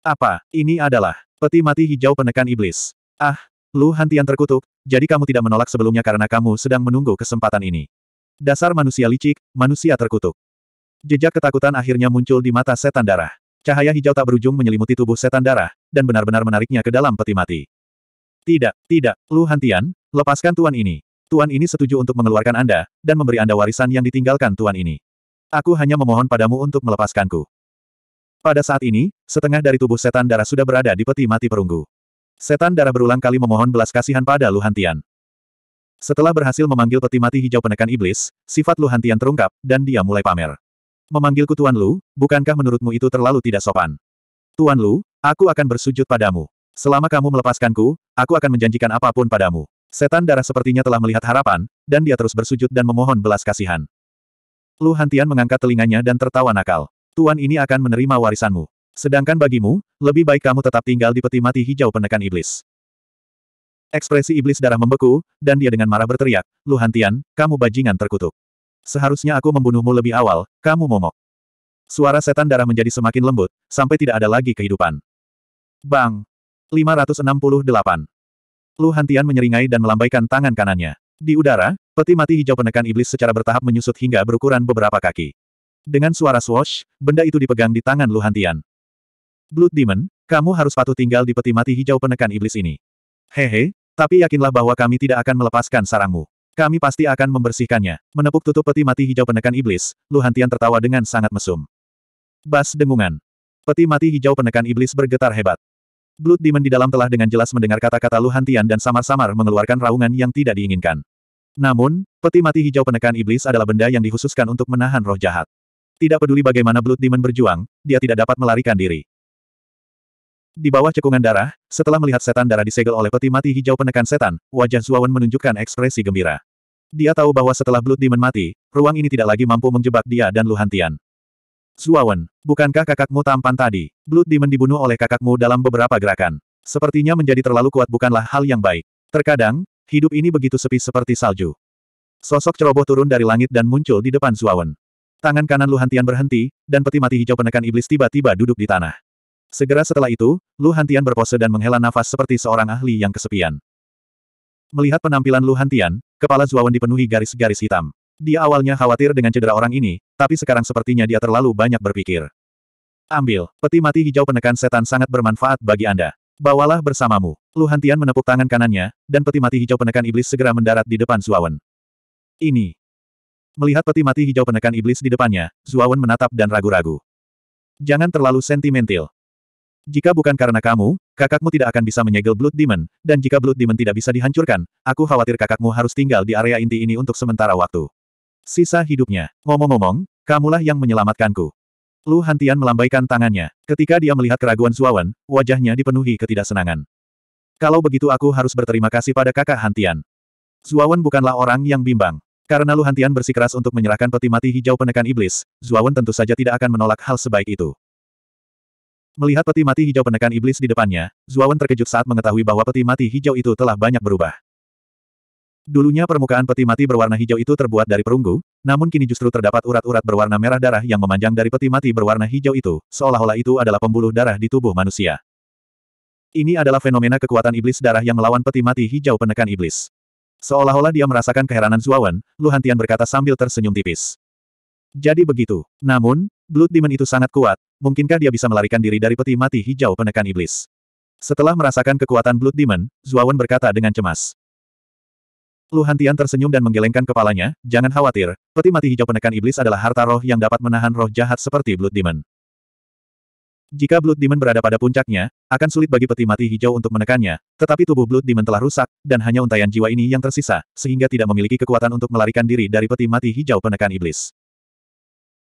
Apa, ini adalah peti mati hijau penekan iblis. Ah, Lu Hantian terkutuk, jadi kamu tidak menolak sebelumnya karena kamu sedang menunggu kesempatan ini. Dasar manusia licik, manusia terkutuk. Jejak ketakutan akhirnya muncul di mata setan darah. Cahaya hijau tak berujung menyelimuti tubuh setan darah, dan benar-benar menariknya ke dalam peti mati. Tidak, tidak, Lu Hantian, lepaskan tuan ini. Tuan ini setuju untuk mengeluarkan Anda, dan memberi Anda warisan yang ditinggalkan tuan ini. Aku hanya memohon padamu untuk melepaskanku. Pada saat ini, setengah dari tubuh setan darah sudah berada di peti mati perunggu. Setan darah berulang kali memohon belas kasihan pada Lu Hantian. Setelah berhasil memanggil peti mati hijau penekan iblis, sifat Lu Hantian terungkap, dan dia mulai pamer. Memanggilku Tuan Lu, bukankah menurutmu itu terlalu tidak sopan? Tuan Lu, aku akan bersujud padamu. Selama kamu melepaskanku, aku akan menjanjikan apapun padamu. Setan darah sepertinya telah melihat harapan, dan dia terus bersujud dan memohon belas kasihan. Lu Hantian mengangkat telinganya dan tertawa nakal. Tuan ini akan menerima warisanmu. Sedangkan bagimu, lebih baik kamu tetap tinggal di peti mati hijau penekan iblis. Ekspresi iblis darah membeku, dan dia dengan marah berteriak, Lu Hantian, kamu bajingan terkutuk. Seharusnya aku membunuhmu lebih awal, kamu momok. Suara setan darah menjadi semakin lembut, sampai tidak ada lagi kehidupan. Bang! 568. Lu Hantian menyeringai dan melambaikan tangan kanannya. Di udara, peti mati hijau penekan iblis secara bertahap menyusut hingga berukuran beberapa kaki. Dengan suara swash, benda itu dipegang di tangan Lu Hantian. Blood Demon, kamu harus patuh tinggal di peti mati hijau penekan iblis ini. Hehe, tapi yakinlah bahwa kami tidak akan melepaskan sarangmu. Kami pasti akan membersihkannya. Menepuk tutup peti mati hijau penekan iblis, Luhantian tertawa dengan sangat mesum. Bas dengungan. Peti mati hijau penekan iblis bergetar hebat. Blood Demon di dalam telah dengan jelas mendengar kata-kata Luhantian dan samar-samar mengeluarkan raungan yang tidak diinginkan. Namun, peti mati hijau penekan iblis adalah benda yang dikhususkan untuk menahan roh jahat. Tidak peduli bagaimana Blood Demon berjuang, dia tidak dapat melarikan diri. Di bawah cekungan darah, setelah melihat setan darah disegel oleh peti mati hijau penekan setan, wajah Zuawan menunjukkan ekspresi gembira. Dia tahu bahwa setelah Blood Demon mati, ruang ini tidak lagi mampu menjebak dia dan Luhantian. Zuawan, bukankah kakakmu tampan tadi? Blood Demon dibunuh oleh kakakmu dalam beberapa gerakan. Sepertinya menjadi terlalu kuat bukanlah hal yang baik. Terkadang, hidup ini begitu sepi seperti salju. Sosok ceroboh turun dari langit dan muncul di depan Zuawan. Tangan kanan Luhantian berhenti, dan peti mati hijau penekan iblis tiba-tiba duduk di tanah. Segera setelah itu, Lu Hantian berpose dan menghela nafas seperti seorang ahli yang kesepian. Melihat penampilan Lu Hantian, kepala Zuawan dipenuhi garis-garis hitam. Dia awalnya khawatir dengan cedera orang ini, tapi sekarang sepertinya dia terlalu banyak berpikir. Ambil, peti mati hijau penekan setan sangat bermanfaat bagi Anda. Bawalah bersamamu. Lu Hantian menepuk tangan kanannya, dan peti mati hijau penekan iblis segera mendarat di depan Zuawan. Ini. Melihat peti mati hijau penekan iblis di depannya, Zuawan menatap dan ragu-ragu. Jangan terlalu sentimental. Jika bukan karena kamu, kakakmu tidak akan bisa menyegel Blood Demon, dan jika Blood Demon tidak bisa dihancurkan, aku khawatir kakakmu harus tinggal di area inti ini untuk sementara waktu. Sisa hidupnya. Ngomong-ngomong, kamulah yang menyelamatkanku. Lu Hantian melambaikan tangannya. Ketika dia melihat keraguan Zuawan, wajahnya dipenuhi ketidaksenangan. Kalau begitu aku harus berterima kasih pada kakak Hantian. Zuawan bukanlah orang yang bimbang. Karena Lu Hantian bersikeras untuk menyerahkan peti mati hijau penekan iblis, Zuawan tentu saja tidak akan menolak hal sebaik itu. Melihat peti mati hijau penekan iblis di depannya, Zuawan terkejut saat mengetahui bahwa peti mati hijau itu telah banyak berubah. Dulunya permukaan peti mati berwarna hijau itu terbuat dari perunggu, namun kini justru terdapat urat-urat berwarna merah darah yang memanjang dari peti mati berwarna hijau itu, seolah-olah itu adalah pembuluh darah di tubuh manusia. Ini adalah fenomena kekuatan iblis darah yang melawan peti mati hijau penekan iblis. Seolah-olah dia merasakan keheranan Zuawan, Luhantian berkata sambil tersenyum tipis. Jadi begitu. Namun, Blood Demon itu sangat kuat, mungkinkah dia bisa melarikan diri dari peti mati hijau penekan iblis? Setelah merasakan kekuatan Blood Demon, Zuawan berkata dengan cemas. Luhantian tersenyum dan menggelengkan kepalanya, jangan khawatir, peti mati hijau penekan iblis adalah harta roh yang dapat menahan roh jahat seperti Blood Demon. Jika Blood Demon berada pada puncaknya, akan sulit bagi peti mati hijau untuk menekannya, tetapi tubuh Blood Demon telah rusak, dan hanya untayan jiwa ini yang tersisa, sehingga tidak memiliki kekuatan untuk melarikan diri dari peti mati hijau penekan iblis.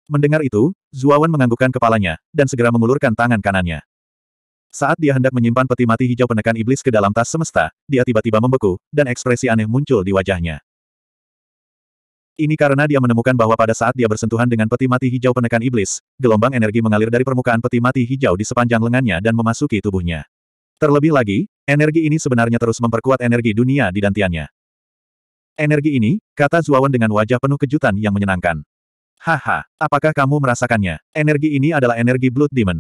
Mendengar itu, Zuawan menganggukkan kepalanya, dan segera mengulurkan tangan kanannya. Saat dia hendak menyimpan peti mati hijau penekan iblis ke dalam tas semesta, dia tiba-tiba membeku, dan ekspresi aneh muncul di wajahnya. Ini karena dia menemukan bahwa pada saat dia bersentuhan dengan peti mati hijau penekan iblis, gelombang energi mengalir dari permukaan peti mati hijau di sepanjang lengannya dan memasuki tubuhnya. Terlebih lagi, energi ini sebenarnya terus memperkuat energi dunia di dantiannya. Energi ini, kata Zuawan dengan wajah penuh kejutan yang menyenangkan. Haha, apakah kamu merasakannya? Energi ini adalah energi Blood Demon.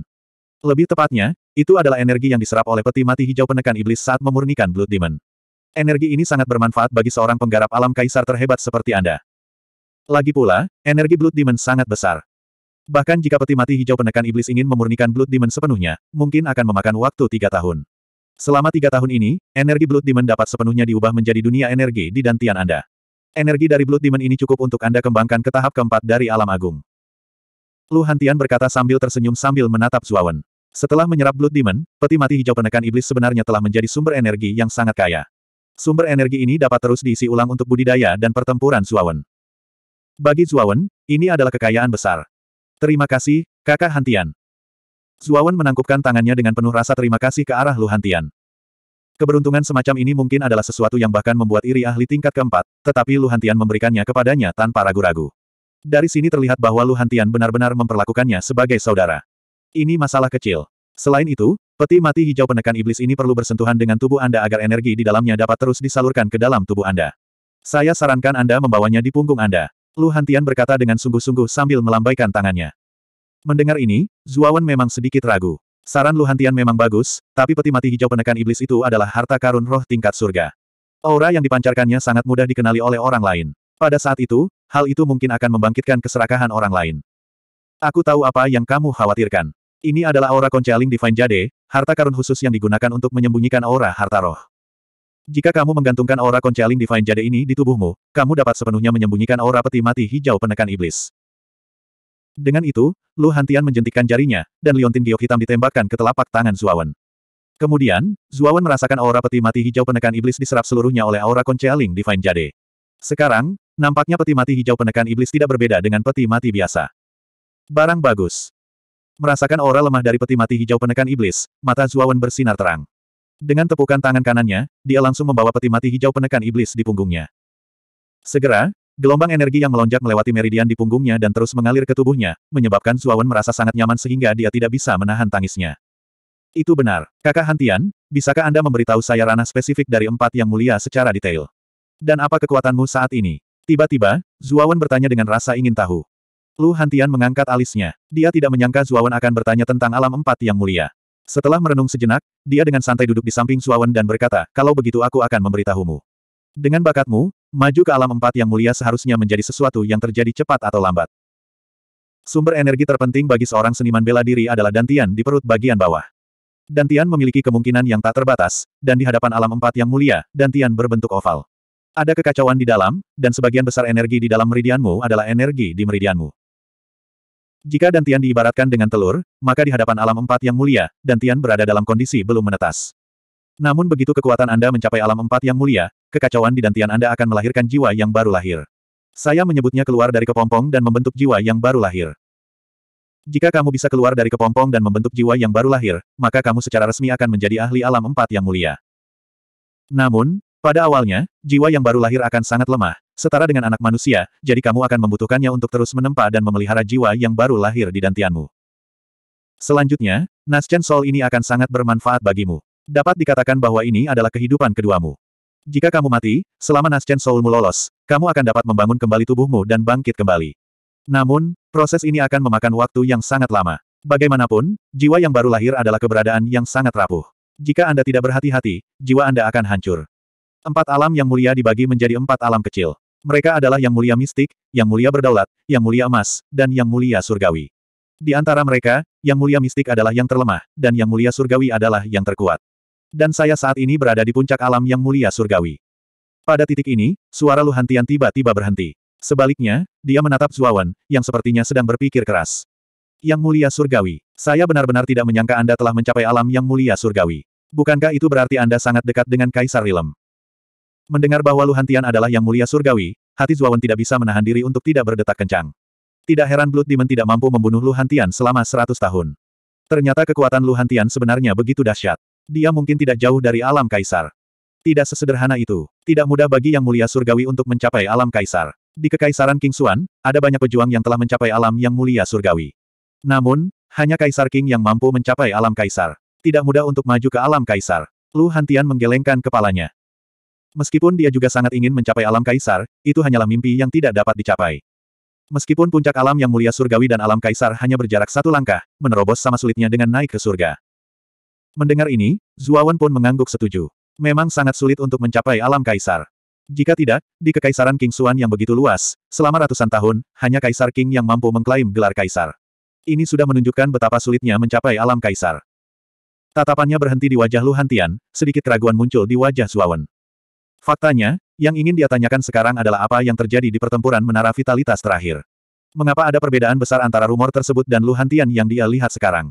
Lebih tepatnya, itu adalah energi yang diserap oleh peti mati hijau penekan iblis saat memurnikan Blood Demon. Energi ini sangat bermanfaat bagi seorang penggarap alam kaisar terhebat seperti Anda. Lagi pula, energi Blood Demon sangat besar. Bahkan jika peti mati hijau penekan iblis ingin memurnikan Blood Demon sepenuhnya, mungkin akan memakan waktu tiga tahun. Selama tiga tahun ini, energi Blood Demon dapat sepenuhnya diubah menjadi dunia energi di dantian Anda. Energi dari Blood Demon ini cukup untuk Anda kembangkan ke tahap keempat dari alam agung. Lu Hantian berkata sambil tersenyum sambil menatap Zuawan. Setelah menyerap Blood Demon, peti mati hijau penekan iblis sebenarnya telah menjadi sumber energi yang sangat kaya. Sumber energi ini dapat terus diisi ulang untuk budidaya dan pertempuran Zuawan. Bagi Zuawan, ini adalah kekayaan besar. Terima kasih, kakak Hantian. Zuawan menangkupkan tangannya dengan penuh rasa terima kasih ke arah Lu Hantian. Keberuntungan semacam ini mungkin adalah sesuatu yang bahkan membuat iri ahli tingkat keempat, tetapi Lu Hantian memberikannya kepadanya tanpa ragu-ragu. Dari sini terlihat bahwa Lu Hantian benar-benar memperlakukannya sebagai saudara. Ini masalah kecil. Selain itu, peti mati hijau penekan iblis ini perlu bersentuhan dengan tubuh Anda agar energi di dalamnya dapat terus disalurkan ke dalam tubuh Anda. Saya sarankan Anda membawanya di punggung Anda. Lu Hantian berkata dengan sungguh-sungguh sambil melambaikan tangannya. Mendengar ini, Zuawan memang sedikit ragu. Saran Luhantian memang bagus, tapi peti mati hijau penekan iblis itu adalah harta karun roh tingkat surga. Aura yang dipancarkannya sangat mudah dikenali oleh orang lain. Pada saat itu, hal itu mungkin akan membangkitkan keserakahan orang lain. Aku tahu apa yang kamu khawatirkan. Ini adalah aura Conchaling Divine Jade, harta karun khusus yang digunakan untuk menyembunyikan aura harta roh. Jika kamu menggantungkan aura Conchaling Divine Jade ini di tubuhmu, kamu dapat sepenuhnya menyembunyikan aura peti mati hijau penekan iblis. Dengan itu, Lu Hantian menjentikkan jarinya, dan liontin giok hitam ditembakkan ke telapak tangan Zuawan. Kemudian, Zuawan merasakan aura peti mati hijau penekan iblis diserap seluruhnya oleh aura koncealing Divine Jade. Sekarang, nampaknya peti mati hijau penekan iblis tidak berbeda dengan peti mati biasa. Barang bagus. Merasakan aura lemah dari peti mati hijau penekan iblis, mata Zuawan bersinar terang. Dengan tepukan tangan kanannya, dia langsung membawa peti mati hijau penekan iblis di punggungnya. Segera, Gelombang energi yang melonjak melewati meridian di punggungnya dan terus mengalir ke tubuhnya, menyebabkan Zuawan merasa sangat nyaman sehingga dia tidak bisa menahan tangisnya. Itu benar. Kakak Hantian, bisakah Anda memberitahu saya ranah spesifik dari empat yang mulia secara detail? Dan apa kekuatanmu saat ini? Tiba-tiba, Zuawan bertanya dengan rasa ingin tahu. Lu Hantian mengangkat alisnya. Dia tidak menyangka Zuawan akan bertanya tentang alam empat yang mulia. Setelah merenung sejenak, dia dengan santai duduk di samping Zuawan dan berkata, kalau begitu aku akan memberitahumu. Dengan bakatmu, maju ke alam empat yang mulia seharusnya menjadi sesuatu yang terjadi cepat atau lambat. Sumber energi terpenting bagi seorang seniman bela diri adalah dantian di perut bagian bawah. Dantian memiliki kemungkinan yang tak terbatas, dan di hadapan alam empat yang mulia, dantian berbentuk oval. Ada kekacauan di dalam, dan sebagian besar energi di dalam meridianmu adalah energi di meridianmu. Jika dantian diibaratkan dengan telur, maka di hadapan alam empat yang mulia, dantian berada dalam kondisi belum menetas. Namun begitu kekuatan Anda mencapai alam empat yang mulia, kekacauan di dantian Anda akan melahirkan jiwa yang baru lahir. Saya menyebutnya keluar dari kepompong dan membentuk jiwa yang baru lahir. Jika kamu bisa keluar dari kepompong dan membentuk jiwa yang baru lahir, maka kamu secara resmi akan menjadi ahli alam empat yang mulia. Namun, pada awalnya, jiwa yang baru lahir akan sangat lemah, setara dengan anak manusia, jadi kamu akan membutuhkannya untuk terus menempa dan memelihara jiwa yang baru lahir di dantianmu. Selanjutnya, Naschen sol ini akan sangat bermanfaat bagimu. Dapat dikatakan bahwa ini adalah kehidupan keduamu. Jika kamu mati, selama Nascent Soulmu lolos, kamu akan dapat membangun kembali tubuhmu dan bangkit kembali. Namun, proses ini akan memakan waktu yang sangat lama. Bagaimanapun, jiwa yang baru lahir adalah keberadaan yang sangat rapuh. Jika Anda tidak berhati-hati, jiwa Anda akan hancur. Empat alam yang mulia dibagi menjadi empat alam kecil. Mereka adalah yang mulia mistik, yang mulia berdaulat, yang mulia emas, dan yang mulia surgawi. Di antara mereka, yang mulia mistik adalah yang terlemah, dan yang mulia surgawi adalah yang terkuat. Dan saya saat ini berada di puncak alam yang mulia surgawi. Pada titik ini, suara Luhantian tiba-tiba berhenti. Sebaliknya, dia menatap Zuawan, yang sepertinya sedang berpikir keras. Yang mulia surgawi, saya benar-benar tidak menyangka Anda telah mencapai alam yang mulia surgawi. Bukankah itu berarti Anda sangat dekat dengan Kaisar Rilem? Mendengar bahwa Luhantian adalah yang mulia surgawi, hati Zuawan tidak bisa menahan diri untuk tidak berdetak kencang. Tidak heran Blood Demon tidak mampu membunuh Luhantian selama 100 tahun. Ternyata kekuatan Luhantian sebenarnya begitu dahsyat. Dia mungkin tidak jauh dari alam kaisar. Tidak sesederhana itu. Tidak mudah bagi Yang Mulia Surgawi untuk mencapai alam kaisar. Di Kekaisaran King Xuan, ada banyak pejuang yang telah mencapai alam Yang Mulia Surgawi. Namun, hanya Kaisar King yang mampu mencapai alam kaisar. Tidak mudah untuk maju ke alam kaisar. Lu Hantian menggelengkan kepalanya. Meskipun dia juga sangat ingin mencapai alam kaisar, itu hanyalah mimpi yang tidak dapat dicapai. Meskipun puncak alam yang mulia surgawi dan alam kaisar hanya berjarak satu langkah, menerobos sama sulitnya dengan naik ke surga. Mendengar ini, Zuawan pun mengangguk setuju. Memang sangat sulit untuk mencapai alam kaisar. Jika tidak, di kekaisaran King Xuan yang begitu luas, selama ratusan tahun, hanya kaisar King yang mampu mengklaim gelar kaisar. Ini sudah menunjukkan betapa sulitnya mencapai alam kaisar. Tatapannya berhenti di wajah Lu Hantian, sedikit keraguan muncul di wajah Zuawan. Faktanya, yang ingin dia tanyakan sekarang adalah apa yang terjadi di pertempuran menara vitalitas terakhir. Mengapa ada perbedaan besar antara rumor tersebut dan Lu Hantian yang dia lihat sekarang?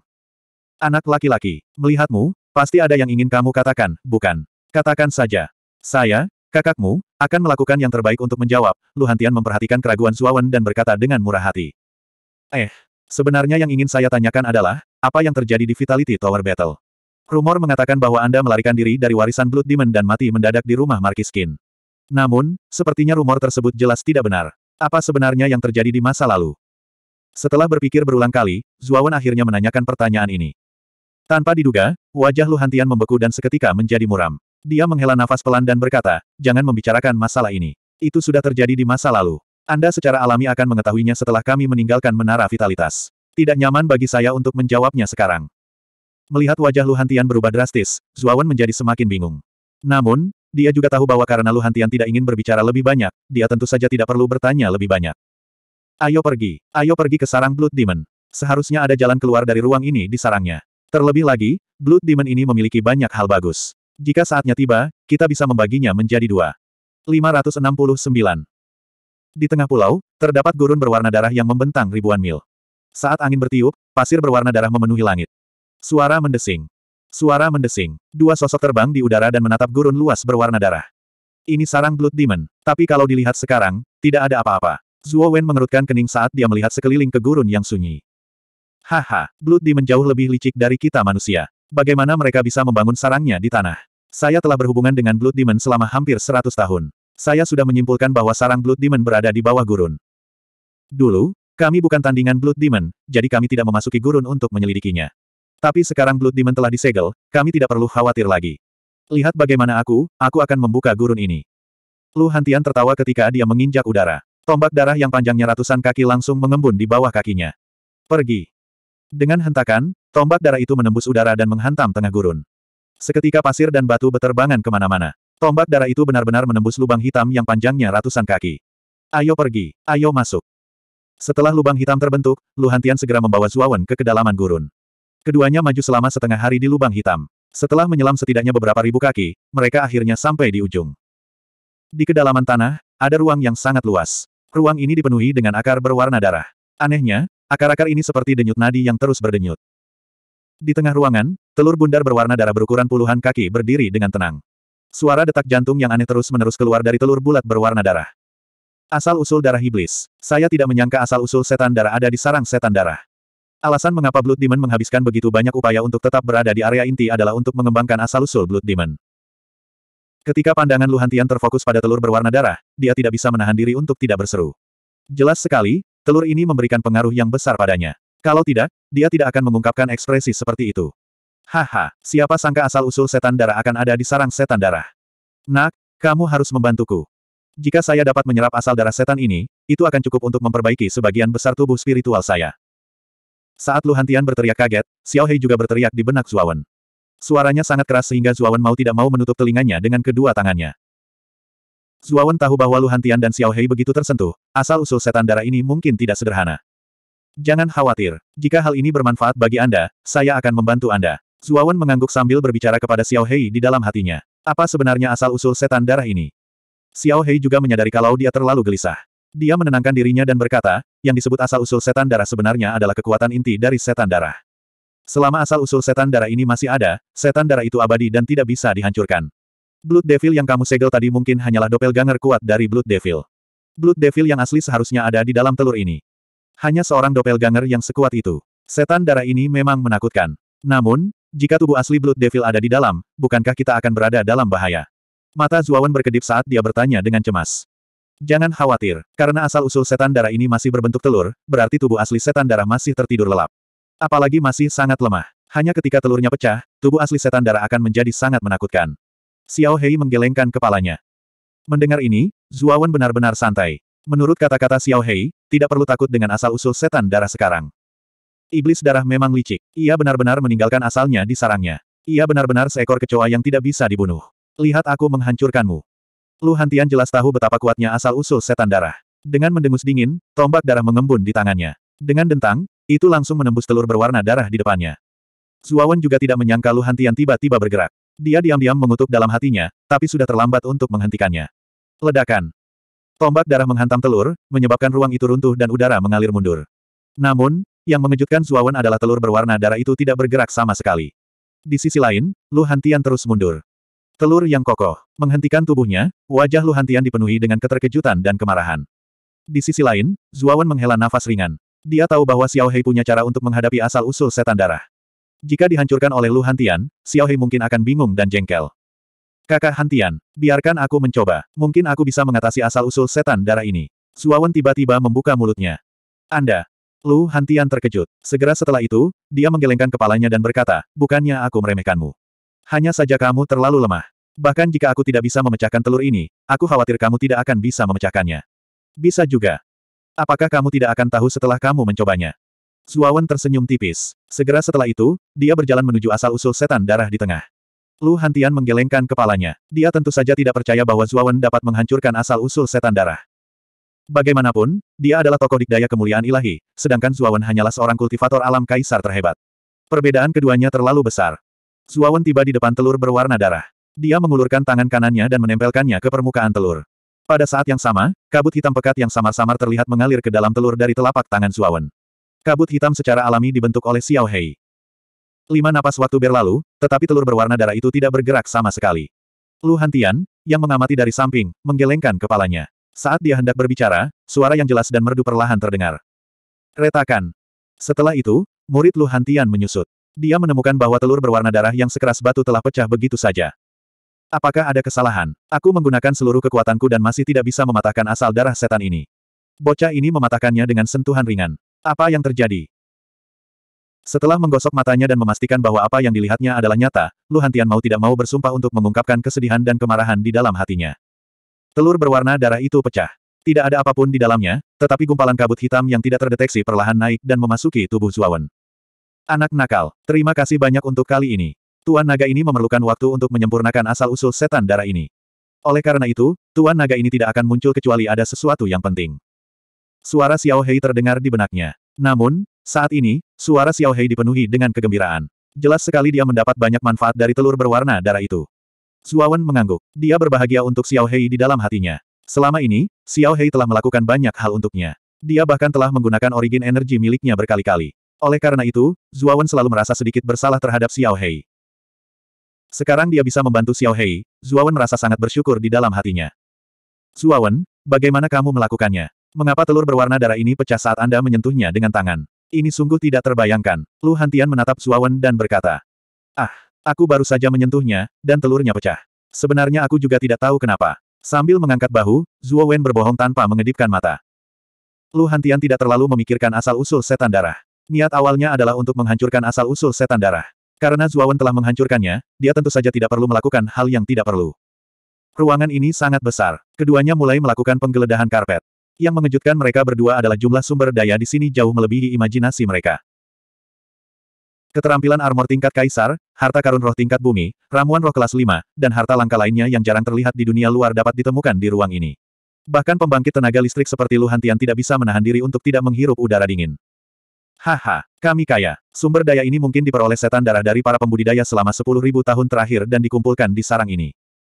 Anak laki-laki, melihatmu, pasti ada yang ingin kamu katakan, bukan? Katakan saja. Saya, kakakmu, akan melakukan yang terbaik untuk menjawab, Luhantian memperhatikan keraguan Zuawan dan berkata dengan murah hati. Eh, sebenarnya yang ingin saya tanyakan adalah, apa yang terjadi di Vitality Tower Battle? Rumor mengatakan bahwa Anda melarikan diri dari warisan Blood Demon dan mati mendadak di rumah Marquis Kin. Namun, sepertinya rumor tersebut jelas tidak benar. Apa sebenarnya yang terjadi di masa lalu? Setelah berpikir berulang kali, Zuawan akhirnya menanyakan pertanyaan ini. Tanpa diduga, wajah Luhantian membeku dan seketika menjadi muram. Dia menghela nafas pelan dan berkata, jangan membicarakan masalah ini. Itu sudah terjadi di masa lalu. Anda secara alami akan mengetahuinya setelah kami meninggalkan menara vitalitas. Tidak nyaman bagi saya untuk menjawabnya sekarang. Melihat wajah Luhantian berubah drastis, Zuawan menjadi semakin bingung. Namun, dia juga tahu bahwa karena Luhantian tidak ingin berbicara lebih banyak, dia tentu saja tidak perlu bertanya lebih banyak. Ayo pergi, ayo pergi ke sarang Blood Demon. Seharusnya ada jalan keluar dari ruang ini di sarangnya. Terlebih lagi, Blood Demon ini memiliki banyak hal bagus. Jika saatnya tiba, kita bisa membaginya menjadi dua. 569. Di tengah pulau, terdapat gurun berwarna darah yang membentang ribuan mil. Saat angin bertiup, pasir berwarna darah memenuhi langit. Suara mendesing. Suara mendesing. Dua sosok terbang di udara dan menatap gurun luas berwarna darah. Ini sarang Blood Demon, tapi kalau dilihat sekarang, tidak ada apa-apa. Zuo Wen mengerutkan kening saat dia melihat sekeliling ke gurun yang sunyi. Haha, Blood Demon jauh lebih licik dari kita manusia. Bagaimana mereka bisa membangun sarangnya di tanah? Saya telah berhubungan dengan Blood Demon selama hampir 100 tahun. Saya sudah menyimpulkan bahwa sarang Blood Demon berada di bawah gurun. Dulu, kami bukan tandingan Blood Demon, jadi kami tidak memasuki gurun untuk menyelidikinya. Tapi sekarang Blood Demon telah disegel, kami tidak perlu khawatir lagi. Lihat bagaimana aku, aku akan membuka gurun ini. Lu Hantian tertawa ketika dia menginjak udara. Tombak darah yang panjangnya ratusan kaki langsung mengembun di bawah kakinya. Pergi. Dengan hentakan, tombak darah itu menembus udara dan menghantam tengah gurun. Seketika pasir dan batu beterbangan kemana-mana. Tombak darah itu benar-benar menembus lubang hitam yang panjangnya ratusan kaki. Ayo pergi, ayo masuk. Setelah lubang hitam terbentuk, Luhantian segera membawa Zuawan ke kedalaman gurun. Keduanya maju selama setengah hari di lubang hitam. Setelah menyelam setidaknya beberapa ribu kaki, mereka akhirnya sampai di ujung. Di kedalaman tanah, ada ruang yang sangat luas. Ruang ini dipenuhi dengan akar berwarna darah. Anehnya, Akar-akar ini seperti denyut nadi yang terus berdenyut. Di tengah ruangan, telur bundar berwarna darah berukuran puluhan kaki berdiri dengan tenang. Suara detak jantung yang aneh terus-menerus keluar dari telur bulat berwarna darah. Asal-usul darah iblis. Saya tidak menyangka asal-usul setan darah ada di sarang setan darah. Alasan mengapa Blood Demon menghabiskan begitu banyak upaya untuk tetap berada di area inti adalah untuk mengembangkan asal-usul Blood Demon. Ketika pandangan Luhantian terfokus pada telur berwarna darah, dia tidak bisa menahan diri untuk tidak berseru. Jelas sekali, telur ini memberikan pengaruh yang besar padanya. Kalau tidak, dia tidak akan mengungkapkan ekspresi seperti itu. Haha, siapa sangka asal-usul setan darah akan ada di sarang setan darah. Nak, kamu harus membantuku. Jika saya dapat menyerap asal darah setan ini, itu akan cukup untuk memperbaiki sebagian besar tubuh spiritual saya. Saat Lu Hantian berteriak kaget, Xiao Hei juga berteriak di benak Zuawan. Suaranya sangat keras sehingga Zuawan mau tidak mau menutup telinganya dengan kedua tangannya. Zuawan tahu bahwa Lu Hantian dan Xiao Hei begitu tersentuh, asal-usul setan darah ini mungkin tidak sederhana. Jangan khawatir, jika hal ini bermanfaat bagi Anda, saya akan membantu Anda. Zuawan mengangguk sambil berbicara kepada Xiao Hei di dalam hatinya. Apa sebenarnya asal-usul setan darah ini? Xiao Hei juga menyadari kalau dia terlalu gelisah. Dia menenangkan dirinya dan berkata, yang disebut asal-usul setan darah sebenarnya adalah kekuatan inti dari setan darah. Selama asal-usul setan darah ini masih ada, setan darah itu abadi dan tidak bisa dihancurkan. Blood Devil yang kamu segel tadi mungkin hanyalah doppelganger kuat dari Blood Devil. Blood Devil yang asli seharusnya ada di dalam telur ini. Hanya seorang doppelganger yang sekuat itu. Setan darah ini memang menakutkan. Namun, jika tubuh asli Blood Devil ada di dalam, bukankah kita akan berada dalam bahaya? Mata Zuawan berkedip saat dia bertanya dengan cemas. Jangan khawatir, karena asal-usul setan darah ini masih berbentuk telur, berarti tubuh asli setan darah masih tertidur lelap. Apalagi masih sangat lemah. Hanya ketika telurnya pecah, tubuh asli setan darah akan menjadi sangat menakutkan. Xiao Hei menggelengkan kepalanya. Mendengar ini, Zuawan benar-benar santai. Menurut kata-kata Xiao Hei, tidak perlu takut dengan asal-usul setan darah sekarang. Iblis darah memang licik. Ia benar-benar meninggalkan asalnya di sarangnya. Ia benar-benar seekor kecoa yang tidak bisa dibunuh. Lihat aku menghancurkanmu. Lu Hantian jelas tahu betapa kuatnya asal-usul setan darah. Dengan mendengus dingin, tombak darah mengembun di tangannya. Dengan dentang, itu langsung menembus telur berwarna darah di depannya. Zuawan juga tidak menyangka Lu Hantian tiba-tiba bergerak. Dia diam-diam mengutuk dalam hatinya, tapi sudah terlambat untuk menghentikannya. Ledakan. Tombak darah menghantam telur, menyebabkan ruang itu runtuh dan udara mengalir mundur. Namun, yang mengejutkan Zuawan adalah telur berwarna darah itu tidak bergerak sama sekali. Di sisi lain, Lu Hantian terus mundur. Telur yang kokoh, menghentikan tubuhnya, wajah Lu Hantian dipenuhi dengan keterkejutan dan kemarahan. Di sisi lain, Zuawan menghela nafas ringan. Dia tahu bahwa Xiao Hei punya cara untuk menghadapi asal-usul setan darah. Jika dihancurkan oleh Lu Hantian, Xiao He mungkin akan bingung dan jengkel. Kakak Hantian, biarkan aku mencoba. Mungkin aku bisa mengatasi asal-usul setan darah ini. Suawan tiba-tiba membuka mulutnya. Anda. Lu Hantian terkejut. Segera setelah itu, dia menggelengkan kepalanya dan berkata, bukannya aku meremehkanmu. Hanya saja kamu terlalu lemah. Bahkan jika aku tidak bisa memecahkan telur ini, aku khawatir kamu tidak akan bisa memecahkannya. Bisa juga. Apakah kamu tidak akan tahu setelah kamu mencobanya? Zuawan tersenyum tipis. Segera setelah itu, dia berjalan menuju asal-usul setan darah di tengah. Lu Hantian menggelengkan kepalanya. Dia tentu saja tidak percaya bahwa Zuawan dapat menghancurkan asal-usul setan darah. Bagaimanapun, dia adalah tokoh dikdaya kemuliaan ilahi, sedangkan Zuawan hanyalah seorang kultivator alam kaisar terhebat. Perbedaan keduanya terlalu besar. Zuawan tiba di depan telur berwarna darah. Dia mengulurkan tangan kanannya dan menempelkannya ke permukaan telur. Pada saat yang sama, kabut hitam pekat yang samar-samar terlihat mengalir ke dalam telur dari telapak tangan Zuawan. Kabut hitam secara alami dibentuk oleh Xiao Hei. Lima napas waktu berlalu, tetapi telur berwarna darah itu tidak bergerak sama sekali. Lu Hantian, yang mengamati dari samping, menggelengkan kepalanya. Saat dia hendak berbicara, suara yang jelas dan merdu perlahan terdengar. Retakan. Setelah itu, murid Lu Hantian menyusut. Dia menemukan bahwa telur berwarna darah yang sekeras batu telah pecah begitu saja. Apakah ada kesalahan? Aku menggunakan seluruh kekuatanku dan masih tidak bisa mematahkan asal darah setan ini. Bocah ini mematahkannya dengan sentuhan ringan. Apa yang terjadi? Setelah menggosok matanya dan memastikan bahwa apa yang dilihatnya adalah nyata, Lu Hantian mau tidak mau bersumpah untuk mengungkapkan kesedihan dan kemarahan di dalam hatinya. Telur berwarna darah itu pecah. Tidak ada apapun di dalamnya, tetapi gumpalan kabut hitam yang tidak terdeteksi perlahan naik dan memasuki tubuh Zuawan. Anak nakal, terima kasih banyak untuk kali ini. Tuan naga ini memerlukan waktu untuk menyempurnakan asal-usul setan darah ini. Oleh karena itu, Tuan naga ini tidak akan muncul kecuali ada sesuatu yang penting. Suara Xiao Hei terdengar di benaknya. Namun, saat ini, suara Xiao Hei dipenuhi dengan kegembiraan. Jelas sekali dia mendapat banyak manfaat dari telur berwarna darah itu. Zuawan mengangguk. Dia berbahagia untuk Xiao Hei di dalam hatinya. Selama ini, Xiao Hei telah melakukan banyak hal untuknya. Dia bahkan telah menggunakan origin energi miliknya berkali-kali. Oleh karena itu, Zuawan selalu merasa sedikit bersalah terhadap Xiao Hei. Sekarang dia bisa membantu Xiao Hei, Zuawan merasa sangat bersyukur di dalam hatinya. Zuawan, bagaimana kamu melakukannya? Mengapa telur berwarna darah ini pecah saat Anda menyentuhnya dengan tangan? Ini sungguh tidak terbayangkan. Lu Hantian menatap Suawan dan berkata, Ah, aku baru saja menyentuhnya, dan telurnya pecah. Sebenarnya aku juga tidak tahu kenapa. Sambil mengangkat bahu, Zuo berbohong tanpa mengedipkan mata. Lu Hantian tidak terlalu memikirkan asal-usul setan darah. Niat awalnya adalah untuk menghancurkan asal-usul setan darah. Karena Zuo telah menghancurkannya, dia tentu saja tidak perlu melakukan hal yang tidak perlu. Ruangan ini sangat besar. Keduanya mulai melakukan penggeledahan karpet. Yang mengejutkan mereka berdua adalah jumlah sumber daya di sini jauh melebihi imajinasi mereka. Keterampilan armor tingkat kaisar, harta karun roh tingkat bumi, ramuan roh kelas 5, dan harta langka lainnya yang jarang terlihat di dunia luar dapat ditemukan di ruang ini. Bahkan pembangkit tenaga listrik seperti Luhantian tidak bisa menahan diri untuk tidak menghirup udara dingin. Haha, kami kaya. Sumber daya ini mungkin diperoleh setan darah dari para pembudidaya selama 10.000 tahun terakhir dan dikumpulkan di sarang ini.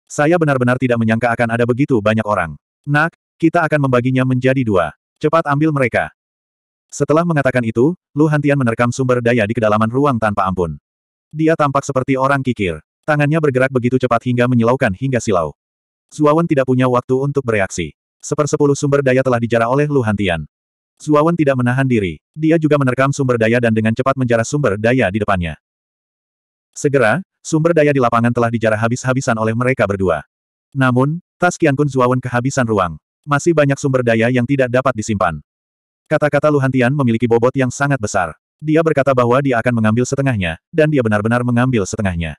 Saya benar-benar tidak menyangka akan ada begitu banyak orang. Nak, kita akan membaginya menjadi dua. Cepat ambil mereka. Setelah mengatakan itu, Lu Hantian menerkam sumber daya di kedalaman ruang tanpa ampun. Dia tampak seperti orang kikir. Tangannya bergerak begitu cepat hingga menyilaukan hingga silau. Zuawan tidak punya waktu untuk bereaksi. Sepersepuluh sumber daya telah dijarah oleh Lu Hantian. Zuawan tidak menahan diri. Dia juga menerkam sumber daya dan dengan cepat menjarah sumber daya di depannya. Segera, sumber daya di lapangan telah dijarah habis-habisan oleh mereka berdua. Namun, tas Kian Kun Zuawan kehabisan ruang. Masih banyak sumber daya yang tidak dapat disimpan. Kata-kata Luhantian memiliki bobot yang sangat besar. Dia berkata bahwa dia akan mengambil setengahnya, dan dia benar-benar mengambil setengahnya.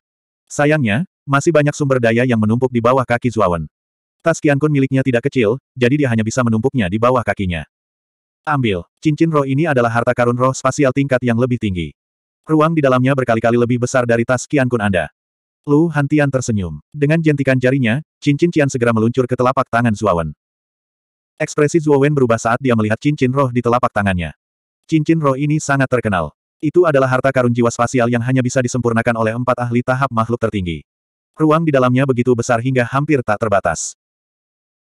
Sayangnya, masih banyak sumber daya yang menumpuk di bawah kaki Zuawan. Tas Qiankun miliknya tidak kecil, jadi dia hanya bisa menumpuknya di bawah kakinya. Ambil, cincin roh ini adalah harta karun roh spasial tingkat yang lebih tinggi. Ruang di dalamnya berkali-kali lebih besar dari tas Qiankun Anda. Lu Hantian tersenyum. Dengan jentikan jarinya, cincin Cian segera meluncur ke telapak tangan Zuawan. Ekspresi Zuo Wen berubah saat dia melihat cincin roh di telapak tangannya. Cincin roh ini sangat terkenal. Itu adalah harta karun jiwa spasial yang hanya bisa disempurnakan oleh empat ahli tahap makhluk tertinggi. Ruang di dalamnya begitu besar hingga hampir tak terbatas.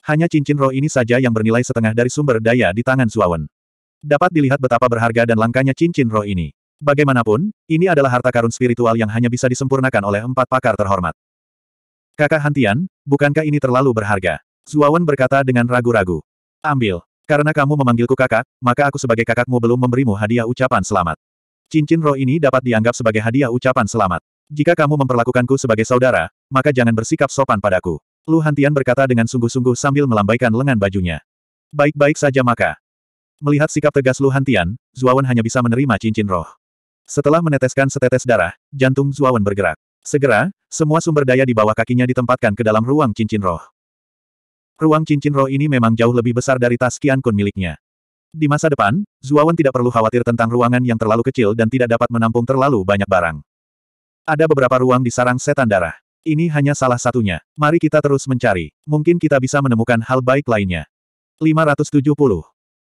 Hanya cincin roh ini saja yang bernilai setengah dari sumber daya di tangan Zuo Wen. Dapat dilihat betapa berharga dan langkanya cincin roh ini. Bagaimanapun, ini adalah harta karun spiritual yang hanya bisa disempurnakan oleh empat pakar terhormat. Kakak Hantian, bukankah ini terlalu berharga? Zuawan berkata dengan ragu-ragu. Ambil. Karena kamu memanggilku kakak, maka aku sebagai kakakmu belum memberimu hadiah ucapan selamat. Cincin roh ini dapat dianggap sebagai hadiah ucapan selamat. Jika kamu memperlakukanku sebagai saudara, maka jangan bersikap sopan padaku. Lu Hantian berkata dengan sungguh-sungguh sambil melambaikan lengan bajunya. Baik-baik saja maka. Melihat sikap tegas Lu Hantian, Zuawan hanya bisa menerima cincin roh. Setelah meneteskan setetes darah, jantung Zuawan bergerak. Segera, semua sumber daya di bawah kakinya ditempatkan ke dalam ruang cincin roh. Ruang cincin roh ini memang jauh lebih besar dari tas Qian Kun miliknya. Di masa depan, Zuawan tidak perlu khawatir tentang ruangan yang terlalu kecil dan tidak dapat menampung terlalu banyak barang. Ada beberapa ruang di sarang setan darah. Ini hanya salah satunya. Mari kita terus mencari. Mungkin kita bisa menemukan hal baik lainnya. 570.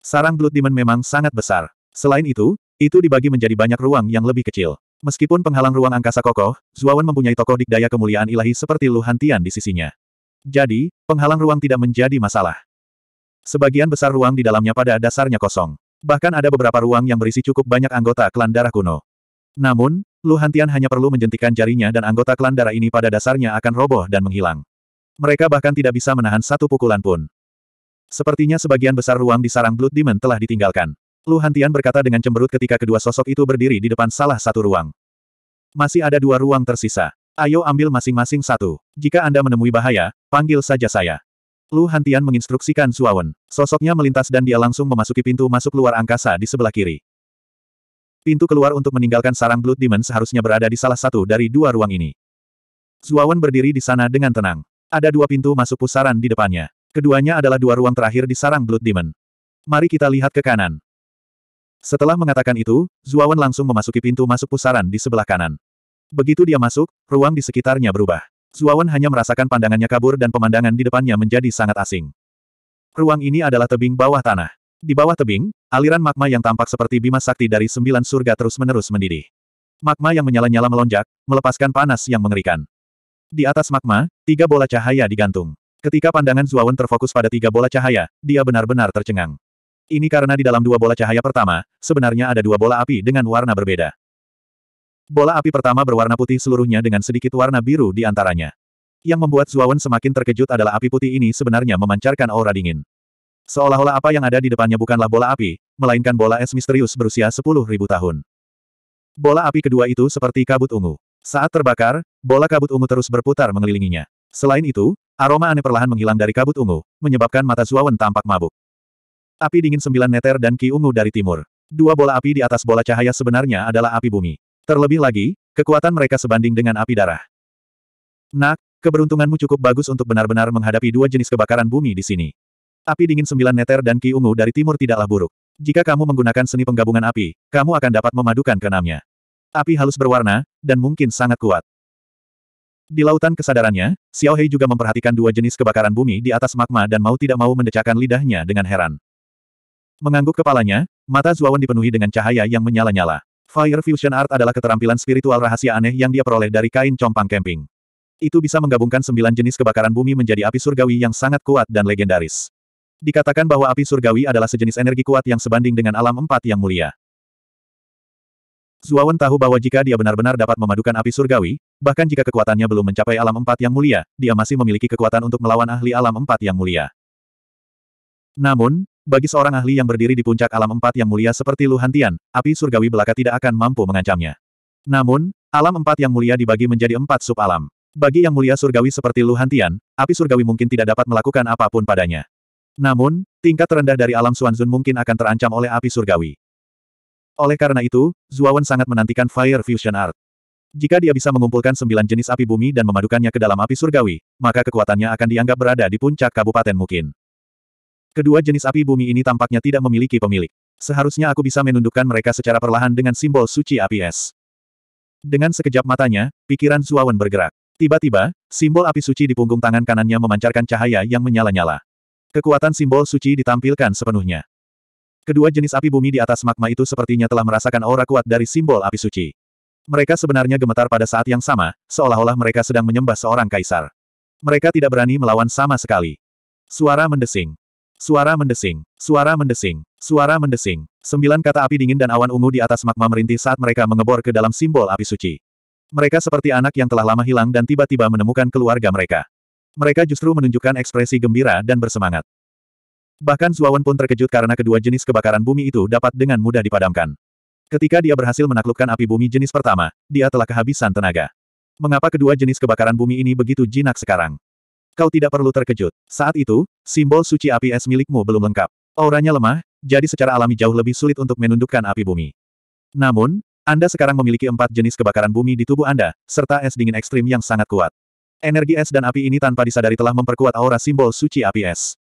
Sarang Blood Demon memang sangat besar. Selain itu, itu dibagi menjadi banyak ruang yang lebih kecil. Meskipun penghalang ruang angkasa kokoh, Zuawan mempunyai tokoh dikdaya kemuliaan ilahi seperti Luhantian di sisinya. Jadi, penghalang ruang tidak menjadi masalah. Sebagian besar ruang di dalamnya pada dasarnya kosong. Bahkan ada beberapa ruang yang berisi cukup banyak anggota klan darah kuno. Namun, Lu Hantian hanya perlu menjentikan jarinya dan anggota klan darah ini pada dasarnya akan roboh dan menghilang. Mereka bahkan tidak bisa menahan satu pukulan pun. Sepertinya sebagian besar ruang di sarang Blood Demon telah ditinggalkan. Lu Hantian berkata dengan cemberut ketika kedua sosok itu berdiri di depan salah satu ruang. Masih ada dua ruang tersisa. Ayo ambil masing-masing satu. Jika Anda menemui bahaya, panggil saja saya. Lu Hantian menginstruksikan Suawen. Sosoknya melintas dan dia langsung memasuki pintu masuk luar angkasa di sebelah kiri. Pintu keluar untuk meninggalkan sarang Blood Demon seharusnya berada di salah satu dari dua ruang ini. Zuawan berdiri di sana dengan tenang. Ada dua pintu masuk pusaran di depannya. Keduanya adalah dua ruang terakhir di sarang Blood Demon. Mari kita lihat ke kanan. Setelah mengatakan itu, Zuawan langsung memasuki pintu masuk pusaran di sebelah kanan. Begitu dia masuk, ruang di sekitarnya berubah. Zuawan hanya merasakan pandangannya kabur dan pemandangan di depannya menjadi sangat asing. Ruang ini adalah tebing bawah tanah. Di bawah tebing, aliran magma yang tampak seperti bima sakti dari sembilan surga terus-menerus mendidih. Magma yang menyala-nyala melonjak, melepaskan panas yang mengerikan. Di atas magma, tiga bola cahaya digantung. Ketika pandangan Zuawan terfokus pada tiga bola cahaya, dia benar-benar tercengang. Ini karena di dalam dua bola cahaya pertama, sebenarnya ada dua bola api dengan warna berbeda. Bola api pertama berwarna putih seluruhnya dengan sedikit warna biru di antaranya. Yang membuat Zuawan semakin terkejut adalah api putih ini sebenarnya memancarkan aura dingin. Seolah-olah apa yang ada di depannya bukanlah bola api, melainkan bola es misterius berusia 10.000 tahun. Bola api kedua itu seperti kabut ungu. Saat terbakar, bola kabut ungu terus berputar mengelilinginya. Selain itu, aroma aneh perlahan menghilang dari kabut ungu, menyebabkan mata Zuawan tampak mabuk. Api dingin sembilan meter dan ki ungu dari timur. Dua bola api di atas bola cahaya sebenarnya adalah api bumi. Terlebih lagi, kekuatan mereka sebanding dengan api darah. Nak, keberuntunganmu cukup bagus untuk benar-benar menghadapi dua jenis kebakaran bumi di sini. Api dingin sembilan neter dan ki ungu dari timur tidaklah buruk. Jika kamu menggunakan seni penggabungan api, kamu akan dapat memadukan keenamnya. Api halus berwarna, dan mungkin sangat kuat. Di lautan kesadarannya, Xiao Hei juga memperhatikan dua jenis kebakaran bumi di atas magma dan mau tidak mau mendecakkan lidahnya dengan heran. Mengangguk kepalanya, mata Zuawan dipenuhi dengan cahaya yang menyala-nyala. Fire Fusion Art adalah keterampilan spiritual rahasia aneh yang dia peroleh dari kain compang camping. Itu bisa menggabungkan sembilan jenis kebakaran bumi menjadi api surgawi yang sangat kuat dan legendaris. Dikatakan bahwa api surgawi adalah sejenis energi kuat yang sebanding dengan alam empat yang mulia. Zuawan tahu bahwa jika dia benar-benar dapat memadukan api surgawi, bahkan jika kekuatannya belum mencapai alam empat yang mulia, dia masih memiliki kekuatan untuk melawan ahli alam empat yang mulia. Namun, bagi seorang ahli yang berdiri di puncak alam empat yang mulia seperti Lu Hantian, api surgawi belaka tidak akan mampu mengancamnya. Namun, alam empat yang mulia dibagi menjadi empat sub-alam. Bagi yang mulia surgawi seperti Lu Hantian, api surgawi mungkin tidak dapat melakukan apapun padanya. Namun, tingkat terendah dari alam Suanzun mungkin akan terancam oleh api surgawi. Oleh karena itu, Zuawan sangat menantikan Fire Fusion Art. Jika dia bisa mengumpulkan sembilan jenis api bumi dan memadukannya ke dalam api surgawi, maka kekuatannya akan dianggap berada di puncak kabupaten mungkin. Kedua jenis api bumi ini tampaknya tidak memiliki pemilik. Seharusnya aku bisa menundukkan mereka secara perlahan dengan simbol suci api es. Dengan sekejap matanya, pikiran Zuawan bergerak. Tiba-tiba, simbol api suci di punggung tangan kanannya memancarkan cahaya yang menyala-nyala. Kekuatan simbol suci ditampilkan sepenuhnya. Kedua jenis api bumi di atas magma itu sepertinya telah merasakan aura kuat dari simbol api suci. Mereka sebenarnya gemetar pada saat yang sama, seolah-olah mereka sedang menyembah seorang kaisar. Mereka tidak berani melawan sama sekali. Suara mendesing. Suara mendesing, suara mendesing, suara mendesing. Sembilan kata api dingin dan awan ungu di atas magma merintih saat mereka mengebor ke dalam simbol api suci. Mereka seperti anak yang telah lama hilang dan tiba-tiba menemukan keluarga mereka. Mereka justru menunjukkan ekspresi gembira dan bersemangat. Bahkan Zuawan pun terkejut karena kedua jenis kebakaran bumi itu dapat dengan mudah dipadamkan. Ketika dia berhasil menaklukkan api bumi jenis pertama, dia telah kehabisan tenaga. Mengapa kedua jenis kebakaran bumi ini begitu jinak sekarang? Kau tidak perlu terkejut. Saat itu, simbol suci api es milikmu belum lengkap. Auranya lemah, jadi secara alami jauh lebih sulit untuk menundukkan api bumi. Namun, Anda sekarang memiliki empat jenis kebakaran bumi di tubuh Anda, serta es dingin ekstrim yang sangat kuat. Energi es dan api ini tanpa disadari telah memperkuat aura simbol suci api es.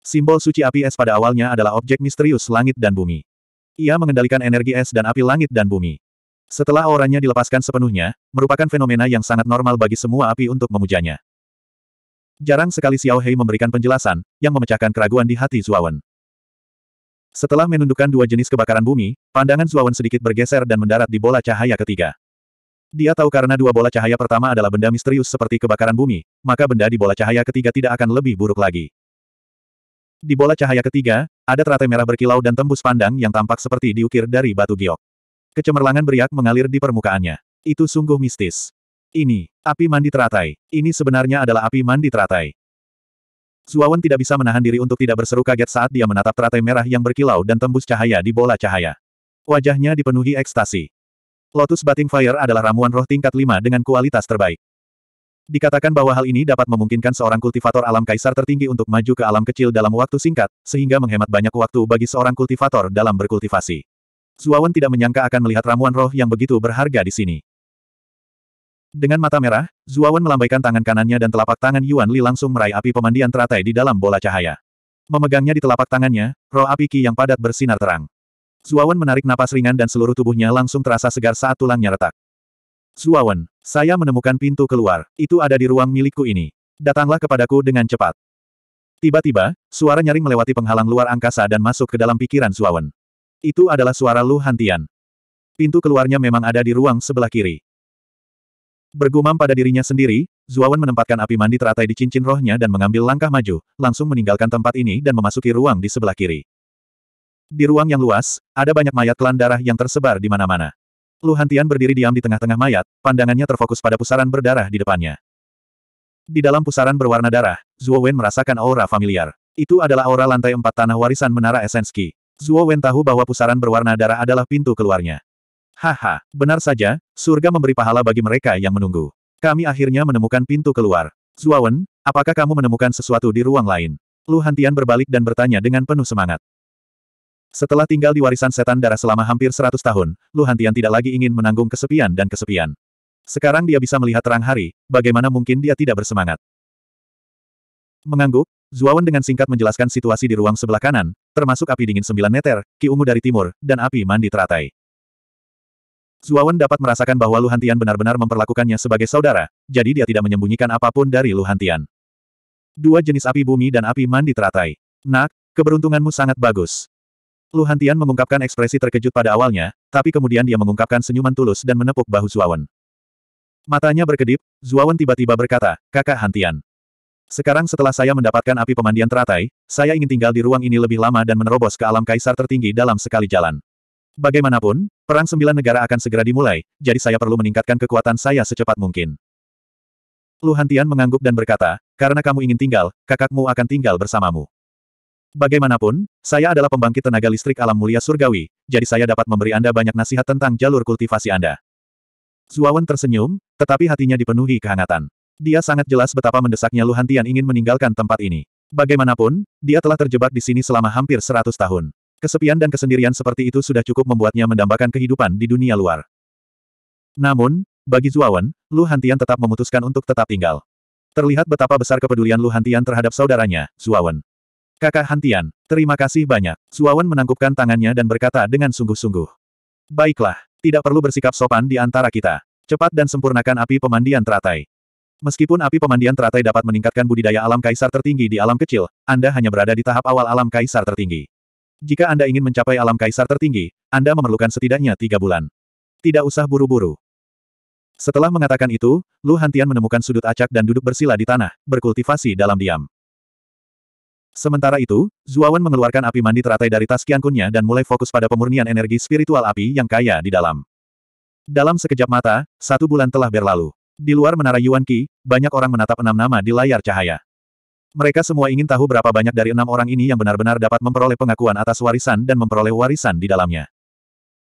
Simbol suci api es pada awalnya adalah objek misterius langit dan bumi. Ia mengendalikan energi es dan api langit dan bumi. Setelah auranya dilepaskan sepenuhnya, merupakan fenomena yang sangat normal bagi semua api untuk memujanya. Jarang sekali Xiao Hei memberikan penjelasan, yang memecahkan keraguan di hati Zuawan. Setelah menundukkan dua jenis kebakaran bumi, pandangan Zuawan sedikit bergeser dan mendarat di bola cahaya ketiga. Dia tahu karena dua bola cahaya pertama adalah benda misterius seperti kebakaran bumi, maka benda di bola cahaya ketiga tidak akan lebih buruk lagi. Di bola cahaya ketiga, ada teratai merah berkilau dan tembus pandang yang tampak seperti diukir dari batu giok. Kecemerlangan beriak mengalir di permukaannya. Itu sungguh mistis. Ini, api mandi teratai. Ini sebenarnya adalah api mandi teratai. Zuawan tidak bisa menahan diri untuk tidak berseru kaget saat dia menatap teratai merah yang berkilau dan tembus cahaya di bola cahaya. Wajahnya dipenuhi ekstasi. Lotus Batting Fire adalah ramuan roh tingkat 5 dengan kualitas terbaik. Dikatakan bahwa hal ini dapat memungkinkan seorang kultivator alam kaisar tertinggi untuk maju ke alam kecil dalam waktu singkat, sehingga menghemat banyak waktu bagi seorang kultivator dalam berkultivasi. Zuawan tidak menyangka akan melihat ramuan roh yang begitu berharga di sini. Dengan mata merah, Zuawan melambaikan tangan kanannya dan telapak tangan Yuan Li langsung meraih api pemandian teratai di dalam bola cahaya. Memegangnya di telapak tangannya, roh api ki yang padat bersinar terang. Zuawan menarik napas ringan dan seluruh tubuhnya langsung terasa segar saat tulangnya retak. Zuawan, saya menemukan pintu keluar. Itu ada di ruang milikku ini. Datanglah kepadaku dengan cepat. Tiba-tiba, suara nyaring melewati penghalang luar angkasa dan masuk ke dalam pikiran Zuawan. Itu adalah suara Lu Hantian. Pintu keluarnya memang ada di ruang sebelah kiri. Bergumam pada dirinya sendiri, Zuawan menempatkan api mandi teratai di cincin rohnya dan mengambil langkah maju, langsung meninggalkan tempat ini dan memasuki ruang di sebelah kiri. Di ruang yang luas, ada banyak mayat klan darah yang tersebar di mana-mana. Luhantian berdiri diam di tengah-tengah mayat, pandangannya terfokus pada pusaran berdarah di depannya. Di dalam pusaran berwarna darah, Zuo Wen merasakan aura familiar. Itu adalah aura lantai empat tanah warisan Menara Esenski. Zuo Wen tahu bahwa pusaran berwarna darah adalah pintu keluarnya. Haha, benar saja, surga memberi pahala bagi mereka yang menunggu. Kami akhirnya menemukan pintu keluar. Zuawan, apakah kamu menemukan sesuatu di ruang lain? Lu Hantian berbalik dan bertanya dengan penuh semangat. Setelah tinggal di warisan setan darah selama hampir seratus tahun, Lu Hantian tidak lagi ingin menanggung kesepian dan kesepian. Sekarang dia bisa melihat terang hari, bagaimana mungkin dia tidak bersemangat. Mengangguk, Zuawan dengan singkat menjelaskan situasi di ruang sebelah kanan, termasuk api dingin sembilan meter, ki ungu dari timur, dan api mandi teratai. Zuawan dapat merasakan bahwa Luhantian benar-benar memperlakukannya sebagai saudara, jadi dia tidak menyembunyikan apapun dari Luhantian. Dua jenis api bumi dan api mandi teratai. Nak, keberuntunganmu sangat bagus. Luhantian mengungkapkan ekspresi terkejut pada awalnya, tapi kemudian dia mengungkapkan senyuman tulus dan menepuk bahu Zuawan. Matanya berkedip, Zuawan tiba-tiba berkata, kakak Hantian. Sekarang setelah saya mendapatkan api pemandian teratai, saya ingin tinggal di ruang ini lebih lama dan menerobos ke alam kaisar tertinggi dalam sekali jalan. Bagaimanapun, perang sembilan negara akan segera dimulai, jadi saya perlu meningkatkan kekuatan saya secepat mungkin. Luhantian mengangguk dan berkata, karena kamu ingin tinggal, kakakmu akan tinggal bersamamu. Bagaimanapun, saya adalah pembangkit tenaga listrik alam mulia surgawi, jadi saya dapat memberi Anda banyak nasihat tentang jalur kultivasi Anda. Zuawan tersenyum, tetapi hatinya dipenuhi kehangatan. Dia sangat jelas betapa mendesaknya Luhantian ingin meninggalkan tempat ini. Bagaimanapun, dia telah terjebak di sini selama hampir seratus tahun. Kesepian dan kesendirian seperti itu sudah cukup membuatnya mendambakan kehidupan di dunia luar. Namun, bagi Zuawan, Lu Hantian tetap memutuskan untuk tetap tinggal. Terlihat betapa besar kepedulian Lu Hantian terhadap saudaranya, Zuawan. Kakak Hantian, terima kasih banyak. Zuawan menangkupkan tangannya dan berkata dengan sungguh-sungguh. Baiklah, tidak perlu bersikap sopan di antara kita. Cepat dan sempurnakan api pemandian teratai. Meskipun api pemandian teratai dapat meningkatkan budidaya alam kaisar tertinggi di alam kecil, Anda hanya berada di tahap awal alam kaisar tertinggi. Jika Anda ingin mencapai alam kaisar tertinggi, Anda memerlukan setidaknya tiga bulan. Tidak usah buru-buru. Setelah mengatakan itu, Lu Hantian menemukan sudut acak dan duduk bersila di tanah, berkultivasi dalam diam. Sementara itu, Zuawan mengeluarkan api mandi teratai dari tas kiankunnya dan mulai fokus pada pemurnian energi spiritual api yang kaya di dalam. Dalam sekejap mata, satu bulan telah berlalu. Di luar menara Yuan Qi, banyak orang menatap enam nama di layar cahaya. Mereka semua ingin tahu berapa banyak dari enam orang ini yang benar-benar dapat memperoleh pengakuan atas warisan dan memperoleh warisan di dalamnya.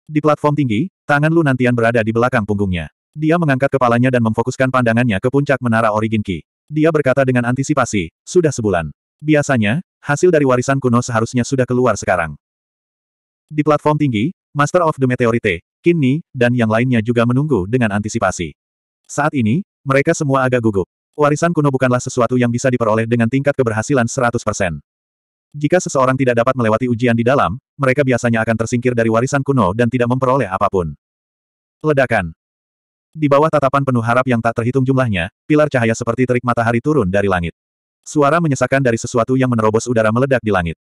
Di platform tinggi, tangan Lunantian berada di belakang punggungnya. Dia mengangkat kepalanya dan memfokuskan pandangannya ke puncak menara Origin Ki. Dia berkata dengan antisipasi, sudah sebulan. Biasanya, hasil dari warisan kuno seharusnya sudah keluar sekarang. Di platform tinggi, Master of the Meteorite, Kinni, dan yang lainnya juga menunggu dengan antisipasi. Saat ini, mereka semua agak gugup. Warisan kuno bukanlah sesuatu yang bisa diperoleh dengan tingkat keberhasilan 100%. Jika seseorang tidak dapat melewati ujian di dalam, mereka biasanya akan tersingkir dari warisan kuno dan tidak memperoleh apapun. Ledakan. Di bawah tatapan penuh harap yang tak terhitung jumlahnya, pilar cahaya seperti terik matahari turun dari langit. Suara menyesakan dari sesuatu yang menerobos udara meledak di langit.